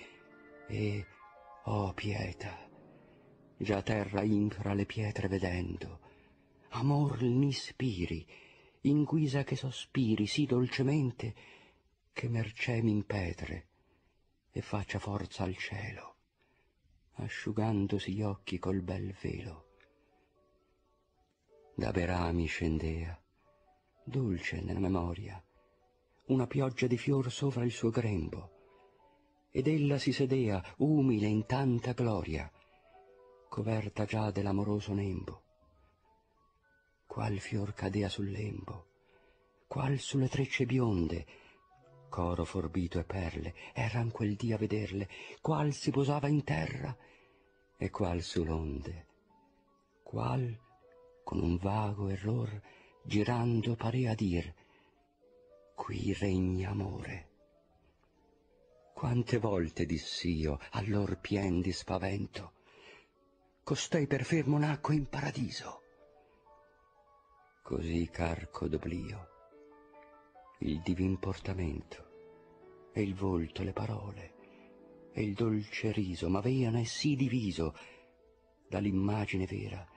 e oh pieta già terra infra le pietre vedendo amor l'ispiri in guisa che sospiri sì dolcemente che mercè m'impetre e faccia forza al cielo asciugandosi gli occhi col bel velo da berami scendea dolce nella memoria una pioggia di fior sovra il suo grembo ed ella si sedea umile in tanta gloria coverta già dell'amoroso nembo qual fior cadea sul lembo qual sulle trecce bionde coro forbito e perle erran quel dì a vederle qual si posava in terra e qual sull'onde qual con un vago error, girando parea dir, qui regna amore. Quante volte diss'io, allor pien di spavento, costei per fermo nacque in paradiso. Così carco d'oblio, il divin portamento, e il volto, le parole, e il dolce riso, m'aveano e sì diviso dall'immagine vera,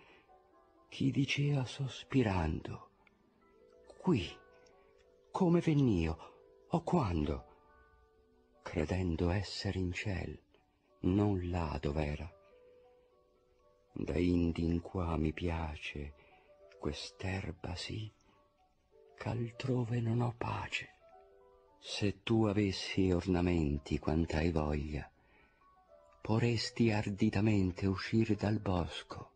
chi diceva sospirando, qui, come venn'io, o quando, credendo esser in ciel, non là dov'era. Da indi in qua mi piace quest'erba sì, ch'altrove non ho pace. Se tu avessi ornamenti quant'hai voglia, poresti arditamente uscir dal bosco,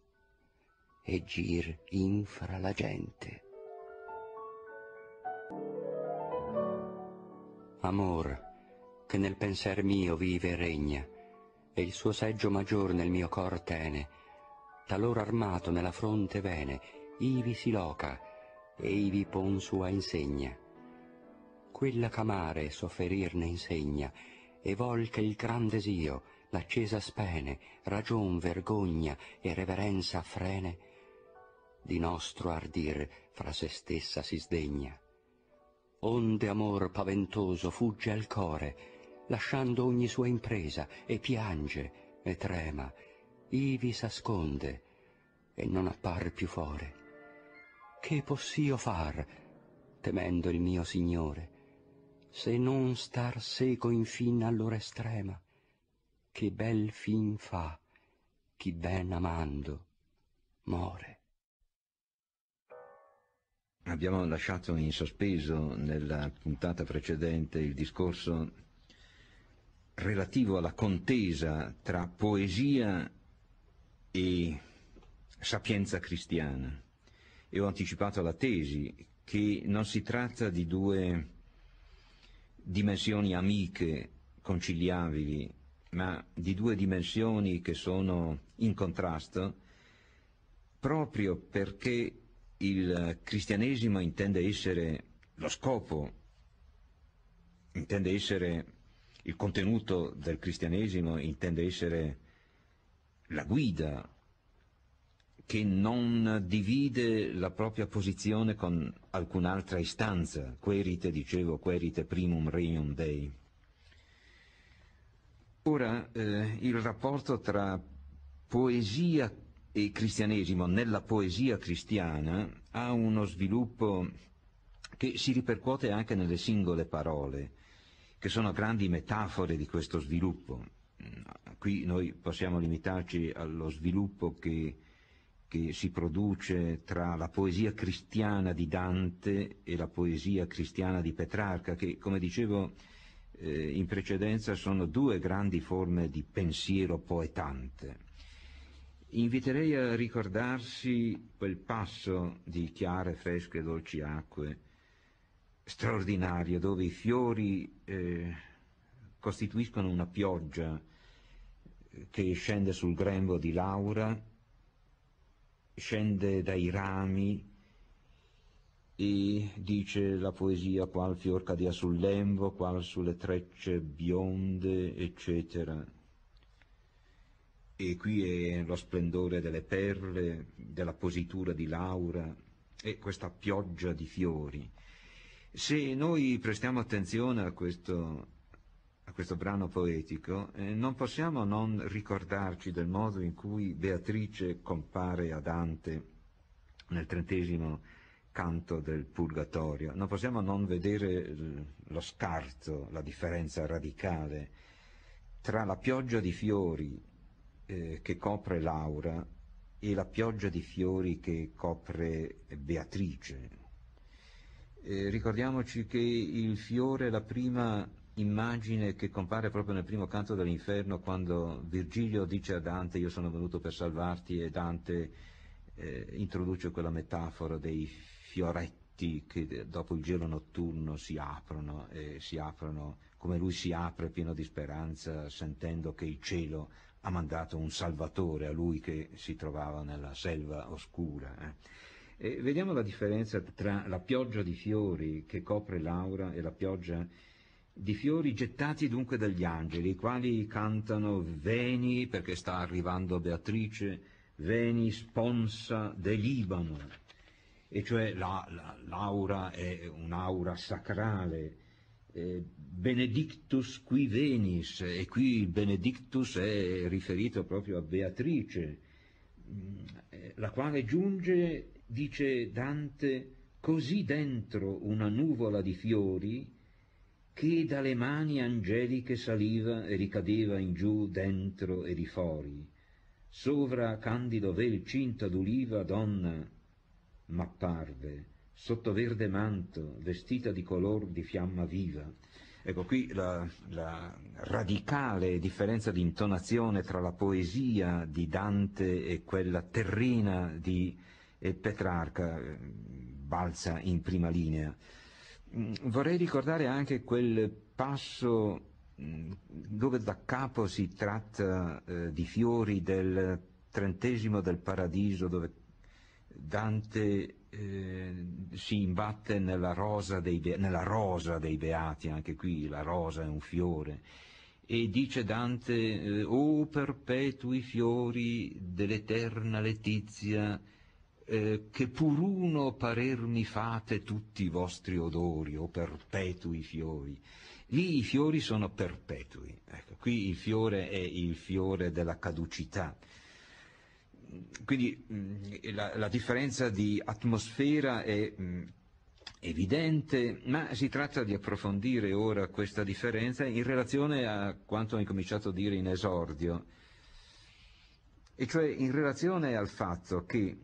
e gir infra la gente. Amor, che nel penser mio vive e regna, e il suo seggio maggior nel mio cor tene, talor armato nella fronte vene, ivi si loca, e ivi pon sua insegna. Quella ch'amare e sofferirne insegna, e vol che il gran desio, l'accesa spene, ragion, vergogna e reverenza frene, di nostro ardir fra se stessa si sdegna onde amor paventoso fugge al core lasciando ogni sua impresa e piange e trema ivi s'asconde e non appar più fore che possio far temendo il mio signore se non star seco infin all'ora estrema che bel fin fa chi ben amando more Abbiamo lasciato in sospeso nella puntata precedente il discorso relativo alla contesa tra poesia e sapienza cristiana e ho anticipato la tesi che non si tratta di due dimensioni amiche conciliabili, ma di due dimensioni che sono in contrasto proprio perché il cristianesimo intende essere lo scopo, intende essere il contenuto del cristianesimo, intende essere la guida che non divide la propria posizione con alcun'altra istanza, querite, dicevo, querite primum regnum Dei. Ora, eh, il rapporto tra poesia il cristianesimo nella poesia cristiana ha uno sviluppo che si ripercuote anche nelle singole parole, che sono grandi metafore di questo sviluppo. Qui noi possiamo limitarci allo sviluppo che, che si produce tra la poesia cristiana di Dante e la poesia cristiana di Petrarca, che come dicevo eh, in precedenza sono due grandi forme di pensiero poetante inviterei a ricordarsi quel passo di chiare, fresche, dolci acque, straordinario, dove i fiori eh, costituiscono una pioggia eh, che scende sul grembo di Laura, scende dai rami e dice la poesia qual fior cadea sul lembo, qual sulle trecce bionde, eccetera e qui è lo splendore delle perle, della positura di Laura e questa pioggia di fiori. Se noi prestiamo attenzione a questo, a questo brano poetico, eh, non possiamo non ricordarci del modo in cui Beatrice compare a Dante nel trentesimo canto del Purgatorio. Non possiamo non vedere lo scarto, la differenza radicale tra la pioggia di fiori eh, che copre Laura e la pioggia di fiori che copre Beatrice. Eh, ricordiamoci che il fiore è la prima immagine che compare proprio nel primo canto dell'inferno quando Virgilio dice a Dante io sono venuto per salvarti e Dante eh, introduce quella metafora dei fioretti che eh, dopo il gelo notturno si aprono e eh, si aprono come lui si apre pieno di speranza sentendo che il cielo ha mandato un salvatore a lui che si trovava nella selva oscura. Eh. vediamo la differenza tra la pioggia di fiori che copre Laura e la pioggia di fiori gettati dunque dagli angeli, i quali cantano Veni perché sta arrivando Beatrice, Veni sponsa de Libano, e cioè la, la, l'aura è un'aura sacrale, eh, benedictus qui venis, e qui benedictus è riferito proprio a Beatrice, mm, la quale giunge, dice Dante, così dentro una nuvola di fiori che dalle mani angeliche saliva e ricadeva in giù dentro e di fuori. Sovra candido vel cinta d'uliva donna m'apparve, sotto verde manto, vestita di color di fiamma viva, Ecco qui la, la, radicale differenza di intonazione tra la poesia di Dante e quella terrina di eh, Petrarca eh, balza in prima linea. Mm, vorrei ricordare anche quel passo mm, dove da capo si tratta eh, di fiori del trentesimo del paradiso dove Dante eh, si imbatte nella rosa, dei, nella rosa dei beati, anche qui la rosa è un fiore, e dice Dante, eh, o oh, perpetui fiori dell'eterna letizia, eh, che pur uno parer mi fate tutti i vostri odori, o oh, perpetui fiori. Lì i fiori sono perpetui, ecco, qui il fiore è il fiore della caducità, quindi mh, mm, la, la differenza di atmosfera è mh, mm, evidente, ma si tratta di approfondire ora questa differenza in relazione a quanto ho incominciato a dire in esordio, e cioè in relazione al fatto che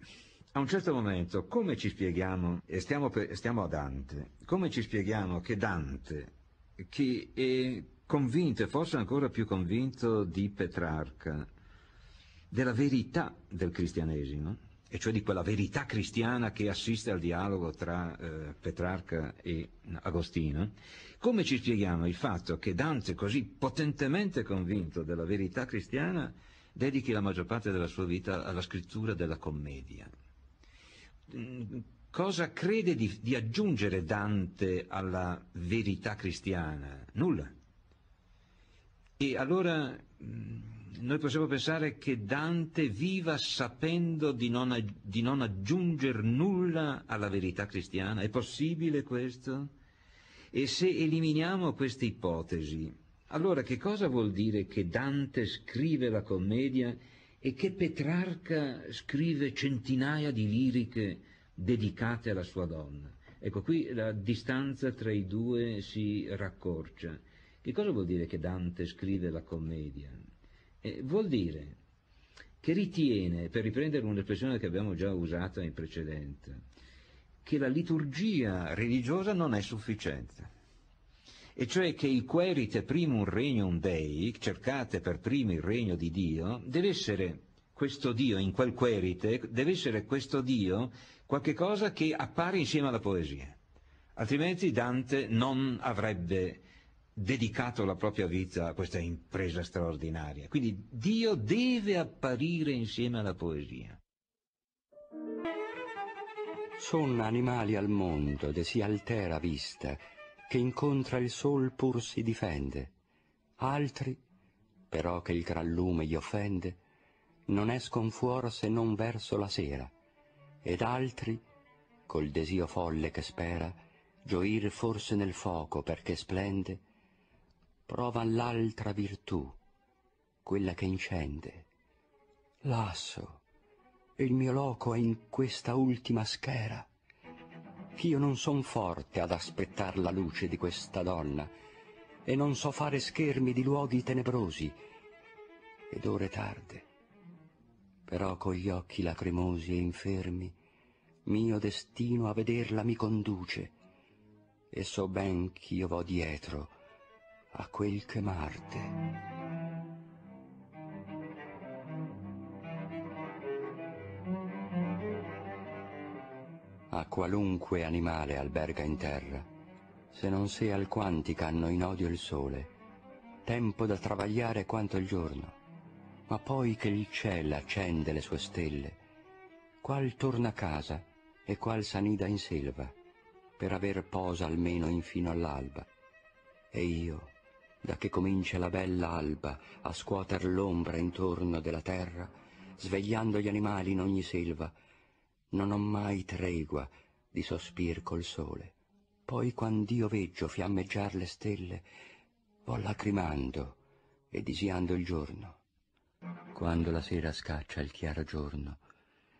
a un certo momento come ci spieghiamo, e stiamo, per, stiamo a Dante, come ci spieghiamo che Dante, che è convinto e forse ancora più convinto di Petrarca, della verità del cristianesimo, e cioè di quella verità cristiana che assiste al dialogo tra eh, Petrarca e Agostino, come ci spieghiamo il fatto che Dante, così potentemente convinto della verità cristiana, dedichi la maggior parte della sua vita alla scrittura della commedia? Mm, cosa crede di, di aggiungere Dante alla verità cristiana? Nulla. E allora mm, noi possiamo pensare che Dante viva sapendo di non, ag- di non aggiungere nulla alla verità cristiana? È possibile questo? E se eliminiamo questa ipotesi, allora che cosa vuol dire che Dante scrive la commedia e che Petrarca scrive centinaia di liriche dedicate alla sua donna? Ecco, qui la distanza tra i due si raccorcia. Che cosa vuol dire che Dante scrive la commedia? Eh, vuol dire che ritiene, per riprendere un'espressione che abbiamo già usata in precedente, che la liturgia religiosa non è sufficiente. E cioè che il querite primum regnum Dei, cercate per primo il regno di Dio, deve essere questo Dio, in quel querite, deve essere questo Dio qualche cosa che appare insieme alla poesia. Altrimenti Dante non avrebbe dedicato la propria vita a questa impresa straordinaria. Quindi Dio deve apparire insieme alla poesia. Son animali al mondo de si altera vista, che incontra il sol pur si difende. Altri, però che il gran lume gli offende, non escon fuor se non verso la sera, ed altri, col desio folle che spera, gioir forse nel fuoco perché splende, prova l'altra virtù, quella che incende. Lasso, il mio loco è in questa ultima schera. Io non son forte ad aspettar la luce di questa donna, e non so fare schermi di luoghi tenebrosi, ed ore tarde. Però con gli occhi lacrimosi e infermi, mio destino a vederla mi conduce, e so ben ch'io vo dietro, a quel che Marte. A qualunque animale alberga in terra, se non se alquanti c'hanno in odio il sole, tempo da travagliare quanto il giorno. Ma poi che il ciel accende le sue stelle, qual torna a casa e qual s'anida in selva, per aver posa almeno infino all'alba. E io, da che comincia la bella alba a scuoter l'ombra intorno della terra, svegliando gli animali in ogni selva, non ho mai tregua di sospir col sole. Poi quand'io veggio fiammeggiar le stelle, vo lacrimando e disiando il giorno. Quando la sera scaccia il chiaro giorno,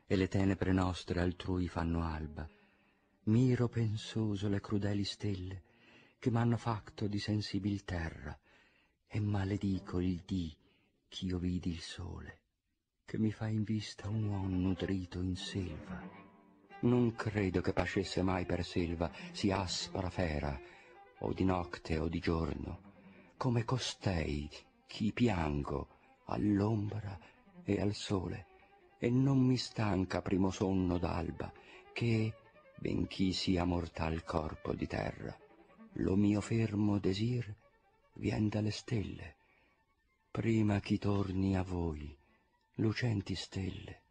e le tenebre nostre altrui fanno alba, miro pensoso le crudeli stelle, che m'hanno fatto di sensibil terra, e maledico il dì ch'io vidi il sole, che mi fa in vista un uom nutrito in selva. Non credo che pascesse mai per selva si aspra fera, o di notte o di giorno, come costei chi piango all'ombra e al sole, e non mi stanca primo sonno d'alba, che, benché sia mortal corpo di terra, lo mio fermo desir vien dalle stelle, prima chi torni a voi, lucenti stelle.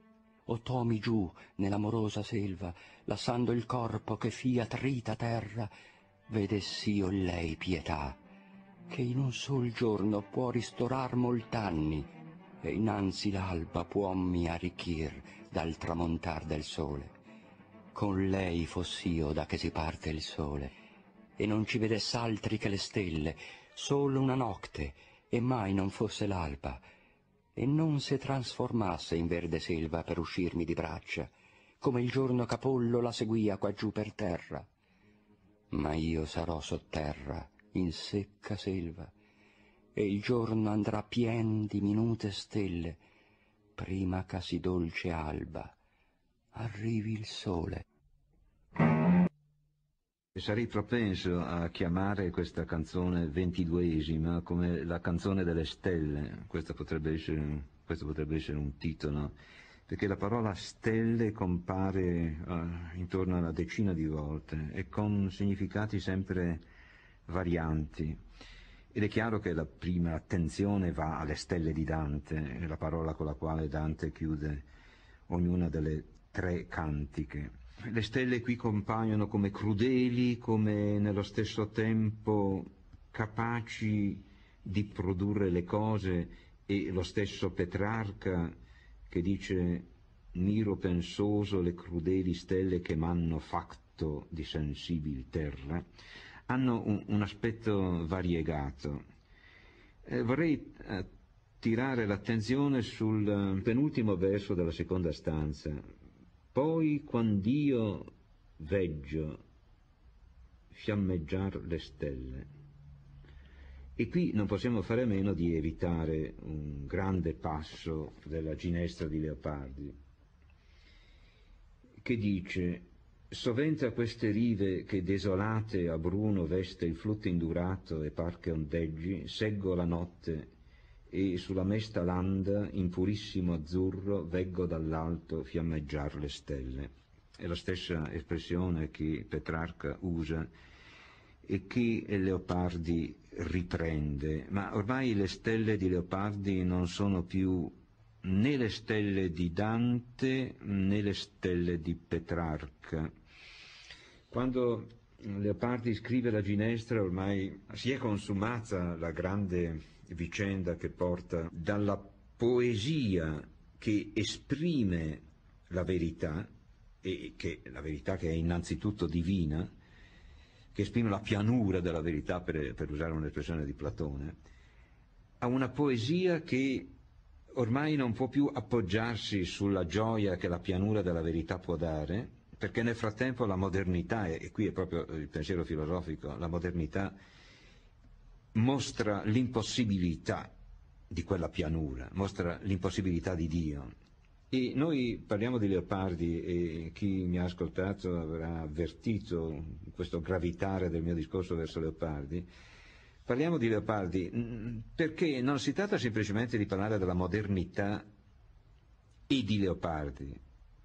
O tomi giù nell'amorosa selva, lassando il corpo che fia trita terra, vedessi io lei pietà, che in un sol giorno può ristorar molt'anni, e innanzi l'alba puommi arricchir dal tramontar del sole. Con lei foss'io da che si parte il sole, e non ci vedess altri che le stelle sol una nocte e mai non fosse l'alba e non se trasformasse in verde selva per uscirmi di braccia come il giorno capollo la seguia quaggiù per terra ma io sarò sotterra in secca selva e il giorno andrà pien di minute stelle prima ch'a si dolce alba arrivi il sole Sarei propenso a chiamare questa canzone ventiduesima come la canzone delle stelle, questo potrebbe, essere, questo potrebbe essere un titolo, perché la parola stelle compare uh, intorno una decina di volte e con significati sempre varianti. Ed è chiaro che la prima attenzione va alle stelle di Dante, la parola con la quale Dante chiude ognuna delle tre cantiche le stelle qui compaiono come crudeli, come nello stesso tempo capaci di produrre le cose e lo stesso Petrarca che dice miro pensoso le crudeli stelle che m'hanno fatto di sensibil terra, hanno un, un aspetto variegato. Eh, vorrei eh, tirare l'attenzione sul penultimo verso della seconda stanza, poi quand'io veggio fiammeggiar le stelle. E qui non possiamo fare a meno di evitare un grande passo della ginestra di Leopardi, che dice Sovente a queste rive che desolate a Bruno veste il flutto indurato e par che ondeggi, seggo la notte e sulla mesta landa in purissimo azzurro veggo dall'alto fiammeggiar le stelle. È la stessa espressione che Petrarca usa e che Leopardi riprende, ma ormai le stelle di Leopardi non sono più né le stelle di Dante né le stelle di Petrarca. Quando Leopardi scrive la ginestra ormai si è consumata la grande vicenda che porta dalla poesia che esprime la verità, e che, la verità che è innanzitutto divina, che esprime la pianura della verità, per, per usare un'espressione di Platone, a una poesia che ormai non può più appoggiarsi sulla gioia che la pianura della verità può dare, perché nel frattempo la modernità, e qui è proprio il pensiero filosofico, la modernità mostra l'impossibilità di quella pianura, mostra l'impossibilità di Dio. E noi parliamo di leopardi e chi mi ha ascoltato avrà avvertito questo gravitare del mio discorso verso leopardi. Parliamo di leopardi mm, perché non si tratta semplicemente di parlare della modernità e di leopardi,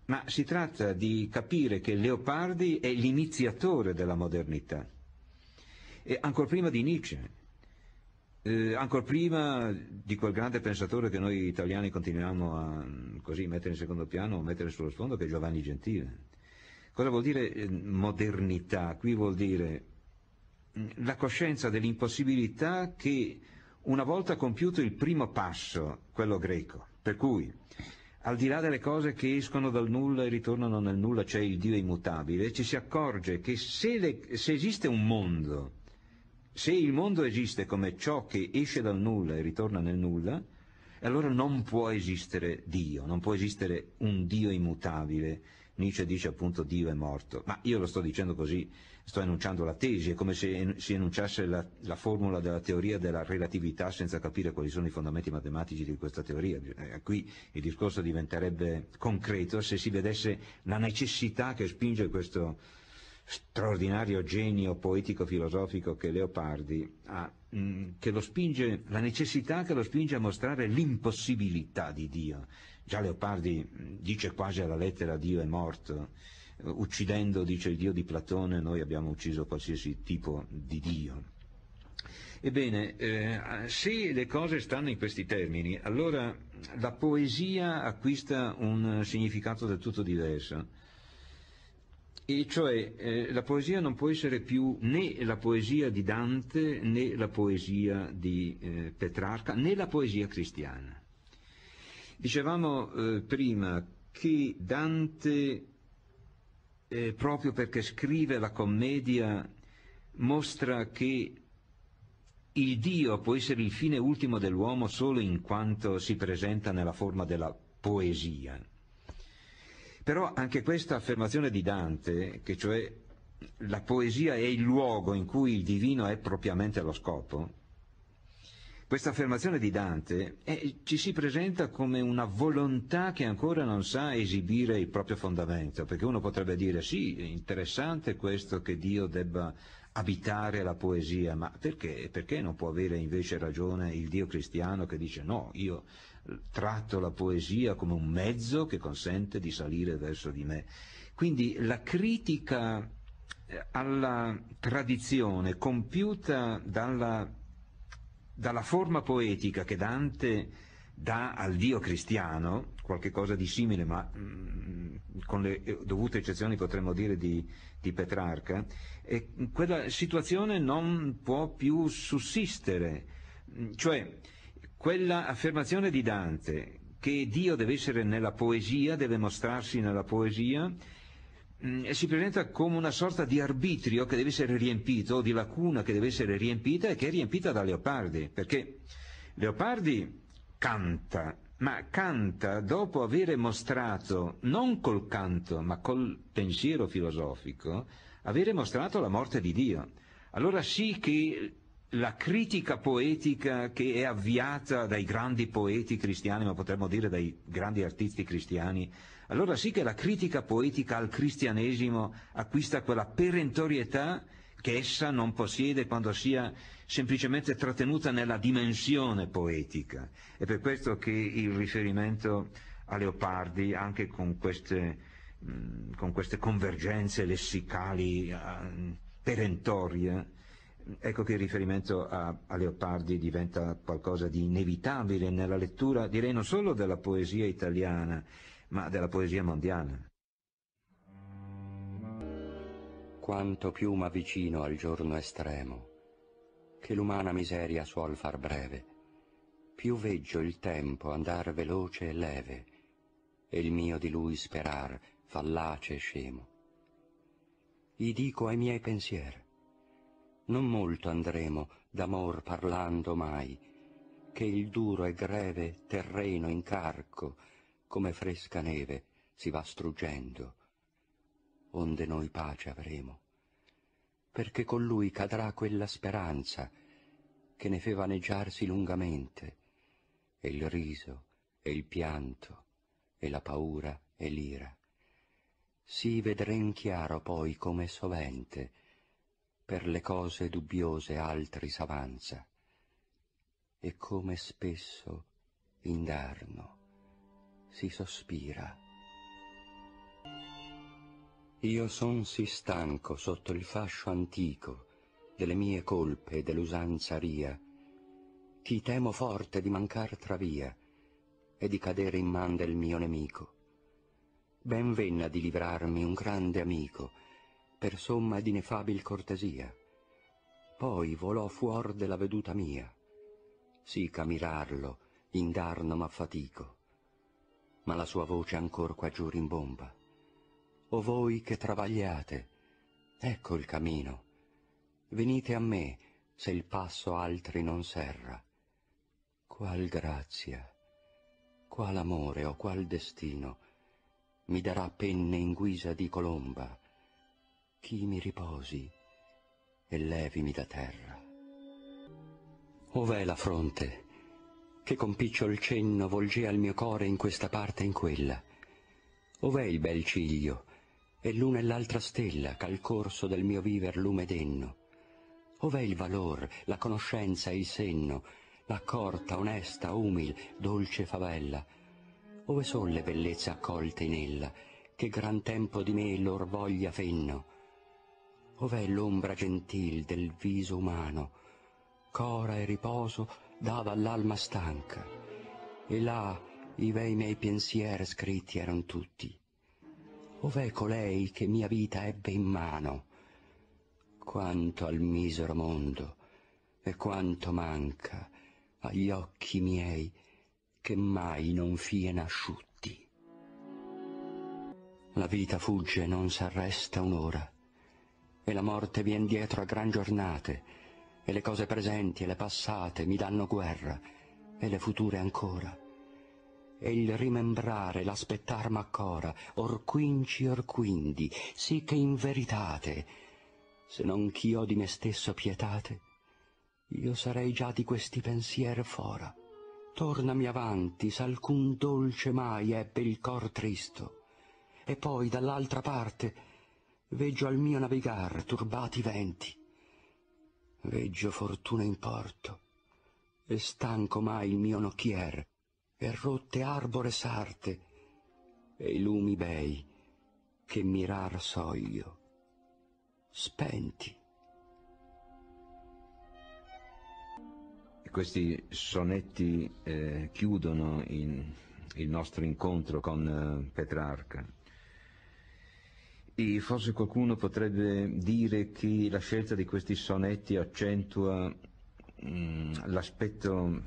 ma si tratta di capire che Leopardi è l'iniziatore della modernità, e ancora prima di Nietzsche. Eh, ancora prima di quel grande pensatore che noi italiani continuiamo a mm, così, mettere in secondo piano, o mettere sullo sfondo, che è Giovanni Gentile. Cosa vuol dire eh, modernità? Qui vuol dire mm, la coscienza dell'impossibilità che una volta compiuto il primo passo, quello greco, per cui al di là delle cose che escono dal nulla e ritornano nel nulla, c'è cioè il Dio immutabile, ci si accorge che se, le, se esiste un mondo se il mondo esiste come ciò che esce dal nulla e ritorna nel nulla, allora non può esistere Dio, non può esistere un Dio immutabile. Nietzsche dice appunto Dio è morto, ma io lo sto dicendo così, sto enunciando la tesi, è come se si enunciasse la, la formula della teoria della relatività senza capire quali sono i fondamenti matematici di questa teoria. Eh, qui il discorso diventerebbe concreto se si vedesse la necessità che spinge questo, straordinario genio poetico-filosofico che Leopardi ha, mm, che lo spinge, la necessità che lo spinge a mostrare l'impossibilità di Dio. Già Leopardi mm, dice quasi alla lettera Dio è morto, eh, uccidendo, dice il Dio di Platone, noi abbiamo ucciso qualsiasi tipo di Dio. Ebbene, eh, se le cose stanno in questi termini, allora la poesia acquista un significato del tutto diverso. E cioè eh, la poesia non può essere più né la poesia di Dante, né la poesia di eh, Petrarca, né la poesia cristiana. Dicevamo eh, prima che Dante, eh, proprio perché scrive la commedia, mostra che il Dio può essere il fine ultimo dell'uomo solo in quanto si presenta nella forma della poesia. Però anche questa affermazione di Dante, che cioè la poesia è il luogo in cui il divino è propriamente lo scopo, questa affermazione di Dante è, eh, ci si presenta come una volontà che ancora non sa esibire il proprio fondamento, perché uno potrebbe dire sì, è interessante questo che Dio debba abitare la poesia, ma perché? perché non può avere invece ragione il Dio cristiano che dice no, io tratto la poesia come un mezzo che consente di salire verso di me. Quindi la critica eh, alla tradizione compiuta dalla, dalla forma poetica che Dante dà al Dio cristiano, qualche cosa di simile, ma mh, mm, con le eh, dovute eccezioni potremmo dire di, di Petrarca, eh, quella situazione non può più sussistere. Mm, cioè, quella affermazione di Dante, che Dio deve essere nella poesia, deve mostrarsi nella poesia, mh, mm, si presenta come una sorta di arbitrio che deve essere riempito, di lacuna che deve essere riempita e che è riempita da Leopardi, perché Leopardi canta, ma canta dopo aver mostrato, non col canto, ma col pensiero filosofico, avere mostrato la morte di Dio. Allora sì che la critica poetica che è avviata dai grandi poeti cristiani, ma potremmo dire dai grandi artisti cristiani, allora sì che la critica poetica al cristianesimo acquista quella perentorietà che essa non possiede quando sia semplicemente trattenuta nella dimensione poetica. È per questo che il riferimento a Leopardi, anche con queste, mm, con queste convergenze lessicali uh, perentorie, ecco che il riferimento a, a, Leopardi diventa qualcosa di inevitabile nella lettura, direi non solo della poesia italiana, ma della poesia mondiale. Quanto più m'avvicino al giorno estremo, che l'umana miseria suol far breve, più veggio il tempo andar veloce e leve, e il mio di lui sperar fallace e scemo. I dico ai miei pensieri, non molto andremo d'amor parlando mai che il duro e greve terreno incarco come fresca neve si va struggendo onde noi pace avremo perché con lui cadrà quella speranza che ne fe vaneggiarsi lungamente e il riso e il pianto e la paura e l'ira si vedrem chiaro poi come sovente per le cose dubbiose altri s'avanza, e come spesso indarno si sospira. Io son sì stanco sotto il fascio antico delle mie colpe e dell'usanza ria, chi temo forte di mancar tra via e di cadere in man del mio nemico. Ben venna di livrarmi un grande amico, per somma d'inefabil cortesia poi volò fuor della veduta mia sì ch'a mirarlo indarno m'affatico ma la sua voce ancor qua giù rimbomba o voi che travagliate ecco il cammino venite a me se il passo altri non serra qual grazia qual amore o qual destino mi darà penne in guisa di colomba chi mi riposi e levimi da terra. Ov'è la fronte che con picciol cenno volgea il mio core in questa parte e in quella? Ov'è il bel ciglio e l'una e l'altra stella ch'al corso del mio viver lume denno? Ov'è il valor, la conoscenza e il senno, l'accorta, onesta, umil, dolce favella? Ove son le bellezze accolte in ella, che gran tempo di me lor voglia fenno? ov'è l'ombra gentil del viso umano cora e riposo dava all'alma stanca e là i i miei pensieri scritti eran tutti ov'è colei che mia vita ebbe in mano quanto al misero mondo e quanto manca agli occhi miei che mai non fien asciutti la vita fugge e non s'arresta un'ora e la morte vien dietro a gran giornate, e le cose presenti e le passate mi danno guerra, e le future ancora. E il rimembrare, l'aspettar m'accora, or quinci or quindi, sì che in veritate, se non ch'io di me stesso pietate, io sarei già di questi pensier fora. Tornami avanti, s'alcun dolce mai ebbe il cor tristo, e poi dall'altra parte veggio al mio navigar turbati venti, veggio fortuna in porto, e stanco mai il mio nocchier, e rotte arbore sarte, e i lumi bei, che mirar soglio, spenti. Questi sonetti eh, chiudono in, il nostro incontro con eh, Petrarca. Sì, forse qualcuno potrebbe dire che la scelta di questi sonetti accentua mh, mm, l'aspetto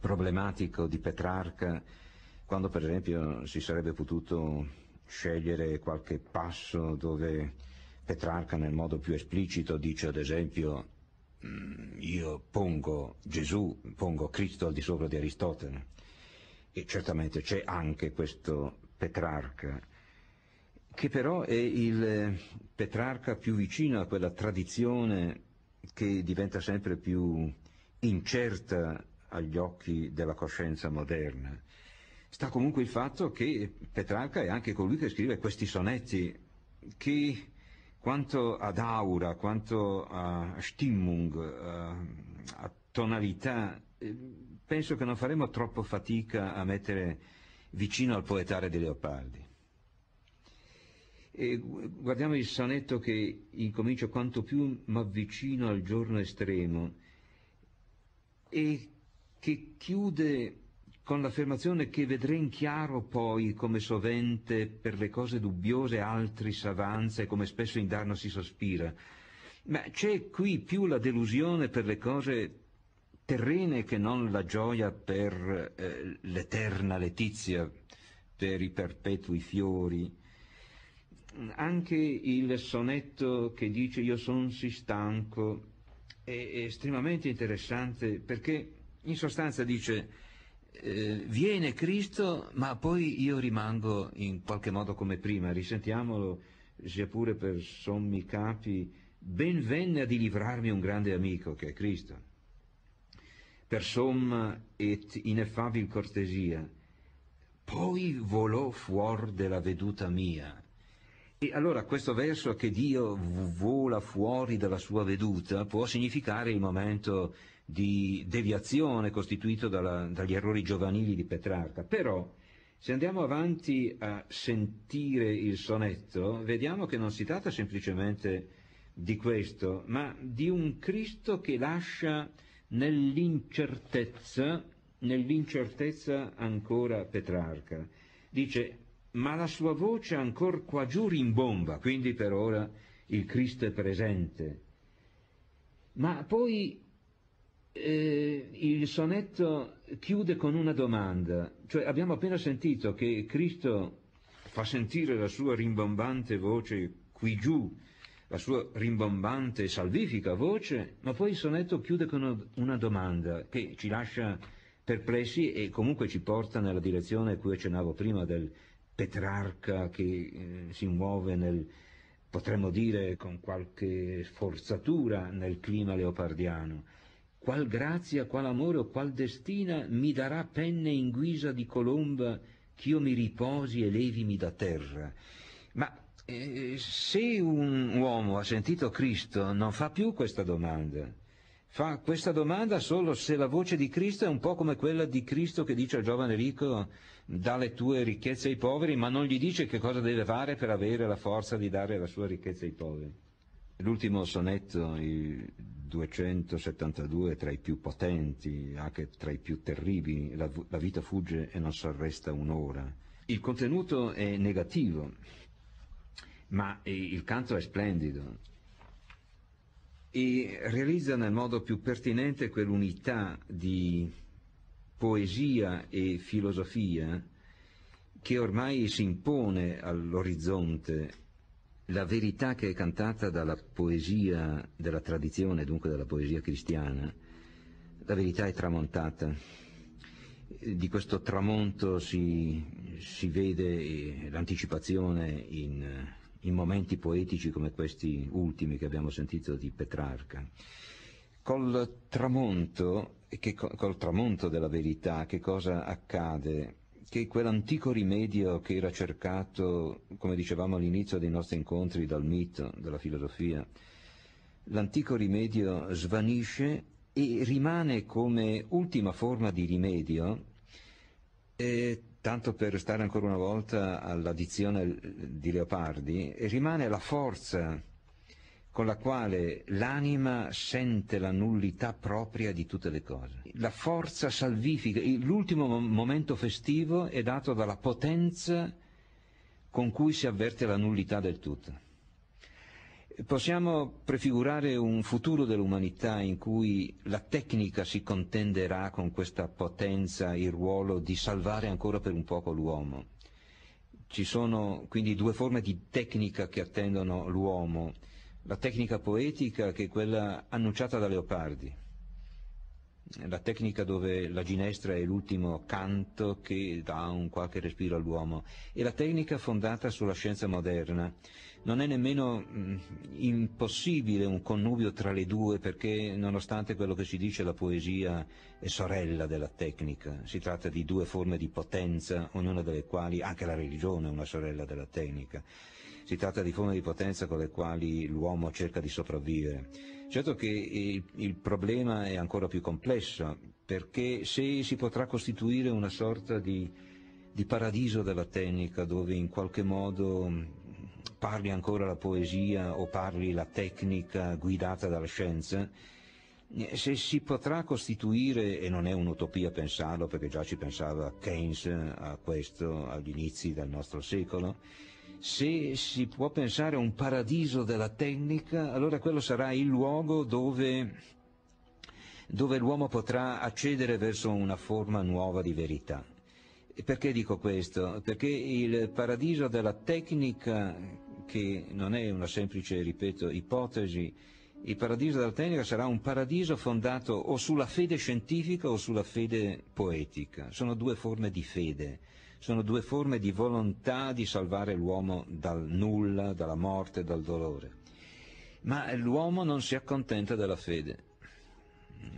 problematico di Petrarca, quando per esempio si sarebbe potuto scegliere qualche passo dove Petrarca nel modo più esplicito dice ad esempio mm, io pongo Gesù, pongo Cristo al di sopra di Aristotele e certamente c'è anche questo Petrarca che però è il eh, Petrarca più vicino a quella tradizione che diventa sempre più incerta agli occhi della coscienza moderna. Sta comunque il fatto che Petrarca è anche colui che scrive questi sonetti che quanto ad aura, quanto a stimmung, eh, a, tonalità, eh, penso che non faremo troppo fatica a mettere vicino al poetare dei Leopardi. E guardiamo il sonetto che incomincia quanto più m'avvicino al giorno estremo e che chiude con l'affermazione che vedrei in chiaro poi come sovente per le cose dubbiose altri s'avanza e come spesso indarno si sospira. Ma c'è qui più la delusione per le cose terrene che non la gioia per eh, l'eterna letizia, per i perpetui fiori anche il sonetto che dice io son si stanco è, estremamente interessante perché in sostanza dice eh, viene Cristo ma poi io rimango in qualche modo come prima, risentiamolo sia pure per sommi capi, ben venne a livrarmi un grande amico che è Cristo, per somma et ineffabil cortesia, poi volò fuor della veduta mia, e allora questo verso che Dio vola fuori dalla sua veduta può significare il momento di deviazione costituito dalla, dagli errori giovanili di Petrarca, però se andiamo avanti a sentire il sonetto, vediamo che non si tratta semplicemente di questo, ma di un Cristo che lascia nell'incertezza, nell'incertezza ancora Petrarca. Dice, ma la sua voce ancora qua giù rimbomba, quindi per ora il Cristo è presente. Ma poi eh, il sonetto chiude con una domanda, cioè abbiamo appena sentito che Cristo fa sentire la sua rimbombante voce qui giù, la sua rimbombante e salvifica voce, ma poi il sonetto chiude con una domanda che ci lascia perplessi e comunque ci porta nella direzione a cui accennavo prima del Petrarca che eh, si muove nel, potremmo dire con qualche forzatura nel clima leopardiano. Qual grazia, qual amore o qual destina mi darà penne in guisa di colomba ch'io mi riposi e levimi da terra. Ma eh, se un uomo ha sentito Cristo non fa più questa domanda, fa questa domanda solo se la voce di Cristo è un po' come quella di Cristo che dice al giovane ricco dà le tue ricchezze ai poveri, ma non gli dice che cosa deve fare per avere la forza di dare la sua ricchezza ai poveri. L'ultimo sonetto, il 272, tra i più potenti, anche tra i più terribili, la, la vita fugge e non s'arresta un'ora. Il contenuto è negativo, ma il canto è splendido e realizza nel modo più pertinente quell'unità di poesia e filosofia che ormai si impone all'orizzonte la verità che è cantata dalla poesia della tradizione, dunque dalla poesia cristiana, la verità è tramontata. Di questo tramonto si, si vede eh, l'anticipazione in, in momenti poetici come questi ultimi che abbiamo sentito di Petrarca col tramonto, che, col tramonto della verità che cosa accade? Che quell'antico rimedio che era cercato, come dicevamo all'inizio dei nostri incontri, dal mito, dalla filosofia, l'antico rimedio svanisce e rimane come ultima forma di rimedio, eh, tanto per stare ancora una volta alla dizione di Leopardi, rimane la forza con la quale l'anima sente la nullità propria di tutte le cose. La forza salvifica, l'ultimo momento festivo è dato dalla potenza con cui si avverte la nullità del tutto. Possiamo prefigurare un futuro dell'umanità in cui la tecnica si contenderà con questa potenza il ruolo di salvare ancora per un poco l'uomo. Ci sono quindi due forme di tecnica che attendono l'uomo la tecnica poetica che è quella annunciata da Leopardi, la tecnica dove la ginestra è l'ultimo canto che dà un qualche respiro all'uomo, e la tecnica fondata sulla scienza moderna. Non è nemmeno mh, mm, impossibile un connubio tra le due perché nonostante quello che si dice la poesia è sorella della tecnica, si tratta di due forme di potenza, ognuna delle quali anche la religione è una sorella della tecnica. Si tratta di forme di potenza con le quali l'uomo cerca di sopravvivere. Certo che il, il problema è ancora più complesso, perché se si potrà costituire una sorta di, di paradiso della tecnica, dove in qualche modo mm, parli ancora la poesia o parli la tecnica guidata dalla scienza, eh, se si potrà costituire, e non è un'utopia pensarlo perché già ci pensava Keynes eh, a questo agli inizi del nostro secolo, se si può pensare a un paradiso della tecnica, allora quello sarà il luogo dove, dove l'uomo potrà accedere verso una forma nuova di verità. Perché dico questo? Perché il paradiso della tecnica, che non è una semplice, ripeto, ipotesi, il paradiso della tecnica sarà un paradiso fondato o sulla fede scientifica o sulla fede poetica. Sono due forme di fede sono due forme di volontà di salvare l'uomo dal nulla, dalla morte, dal dolore. Ma l'uomo non si accontenta della fede.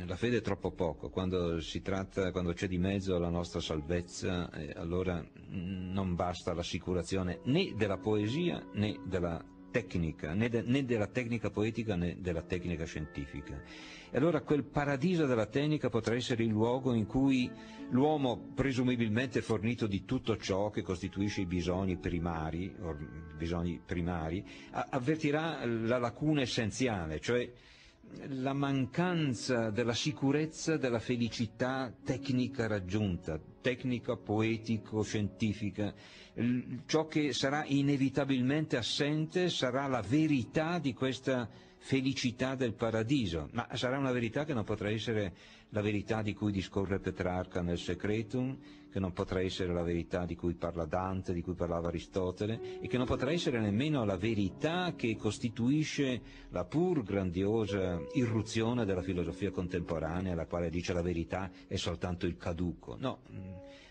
La fede è troppo poco, quando, tratta, quando c'è di mezzo la nostra salvezza, eh, allora mm, non basta l'assicurazione né della poesia né della tecnica, né, de, né, della tecnica poetica né della tecnica scientifica. E allora quel paradiso della tecnica potrà essere il luogo in cui l'uomo, presumibilmente fornito di tutto ciò che costituisce i bisogni primari, or, bisogni primari a, avvertirà la lacuna essenziale, cioè la mancanza della sicurezza della felicità tecnica raggiunta, tecnica poetico-scientifica Ehm, ciò che sarà inevitabilmente assente sarà la verità di questa felicità del paradiso, ma sarà una verità che non potrà essere la verità di cui discorre Petrarca nel Secretum, che non potrà essere la verità di cui parla Dante, di cui parlava Aristotele, e che non potrà essere nemmeno la verità che costituisce la pur grandiosa irruzione della filosofia contemporanea, la quale dice la verità è soltanto il caduco. No, mm,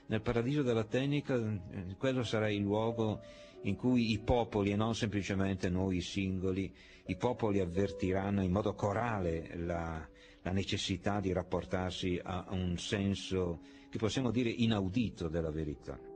nel paradiso della tecnica eh, quello sarà il luogo in cui i popoli, e non semplicemente noi singoli, i popoli avvertiranno in modo corale la, la necessità di rapportarsi a un senso che possiamo dire inaudito della verità.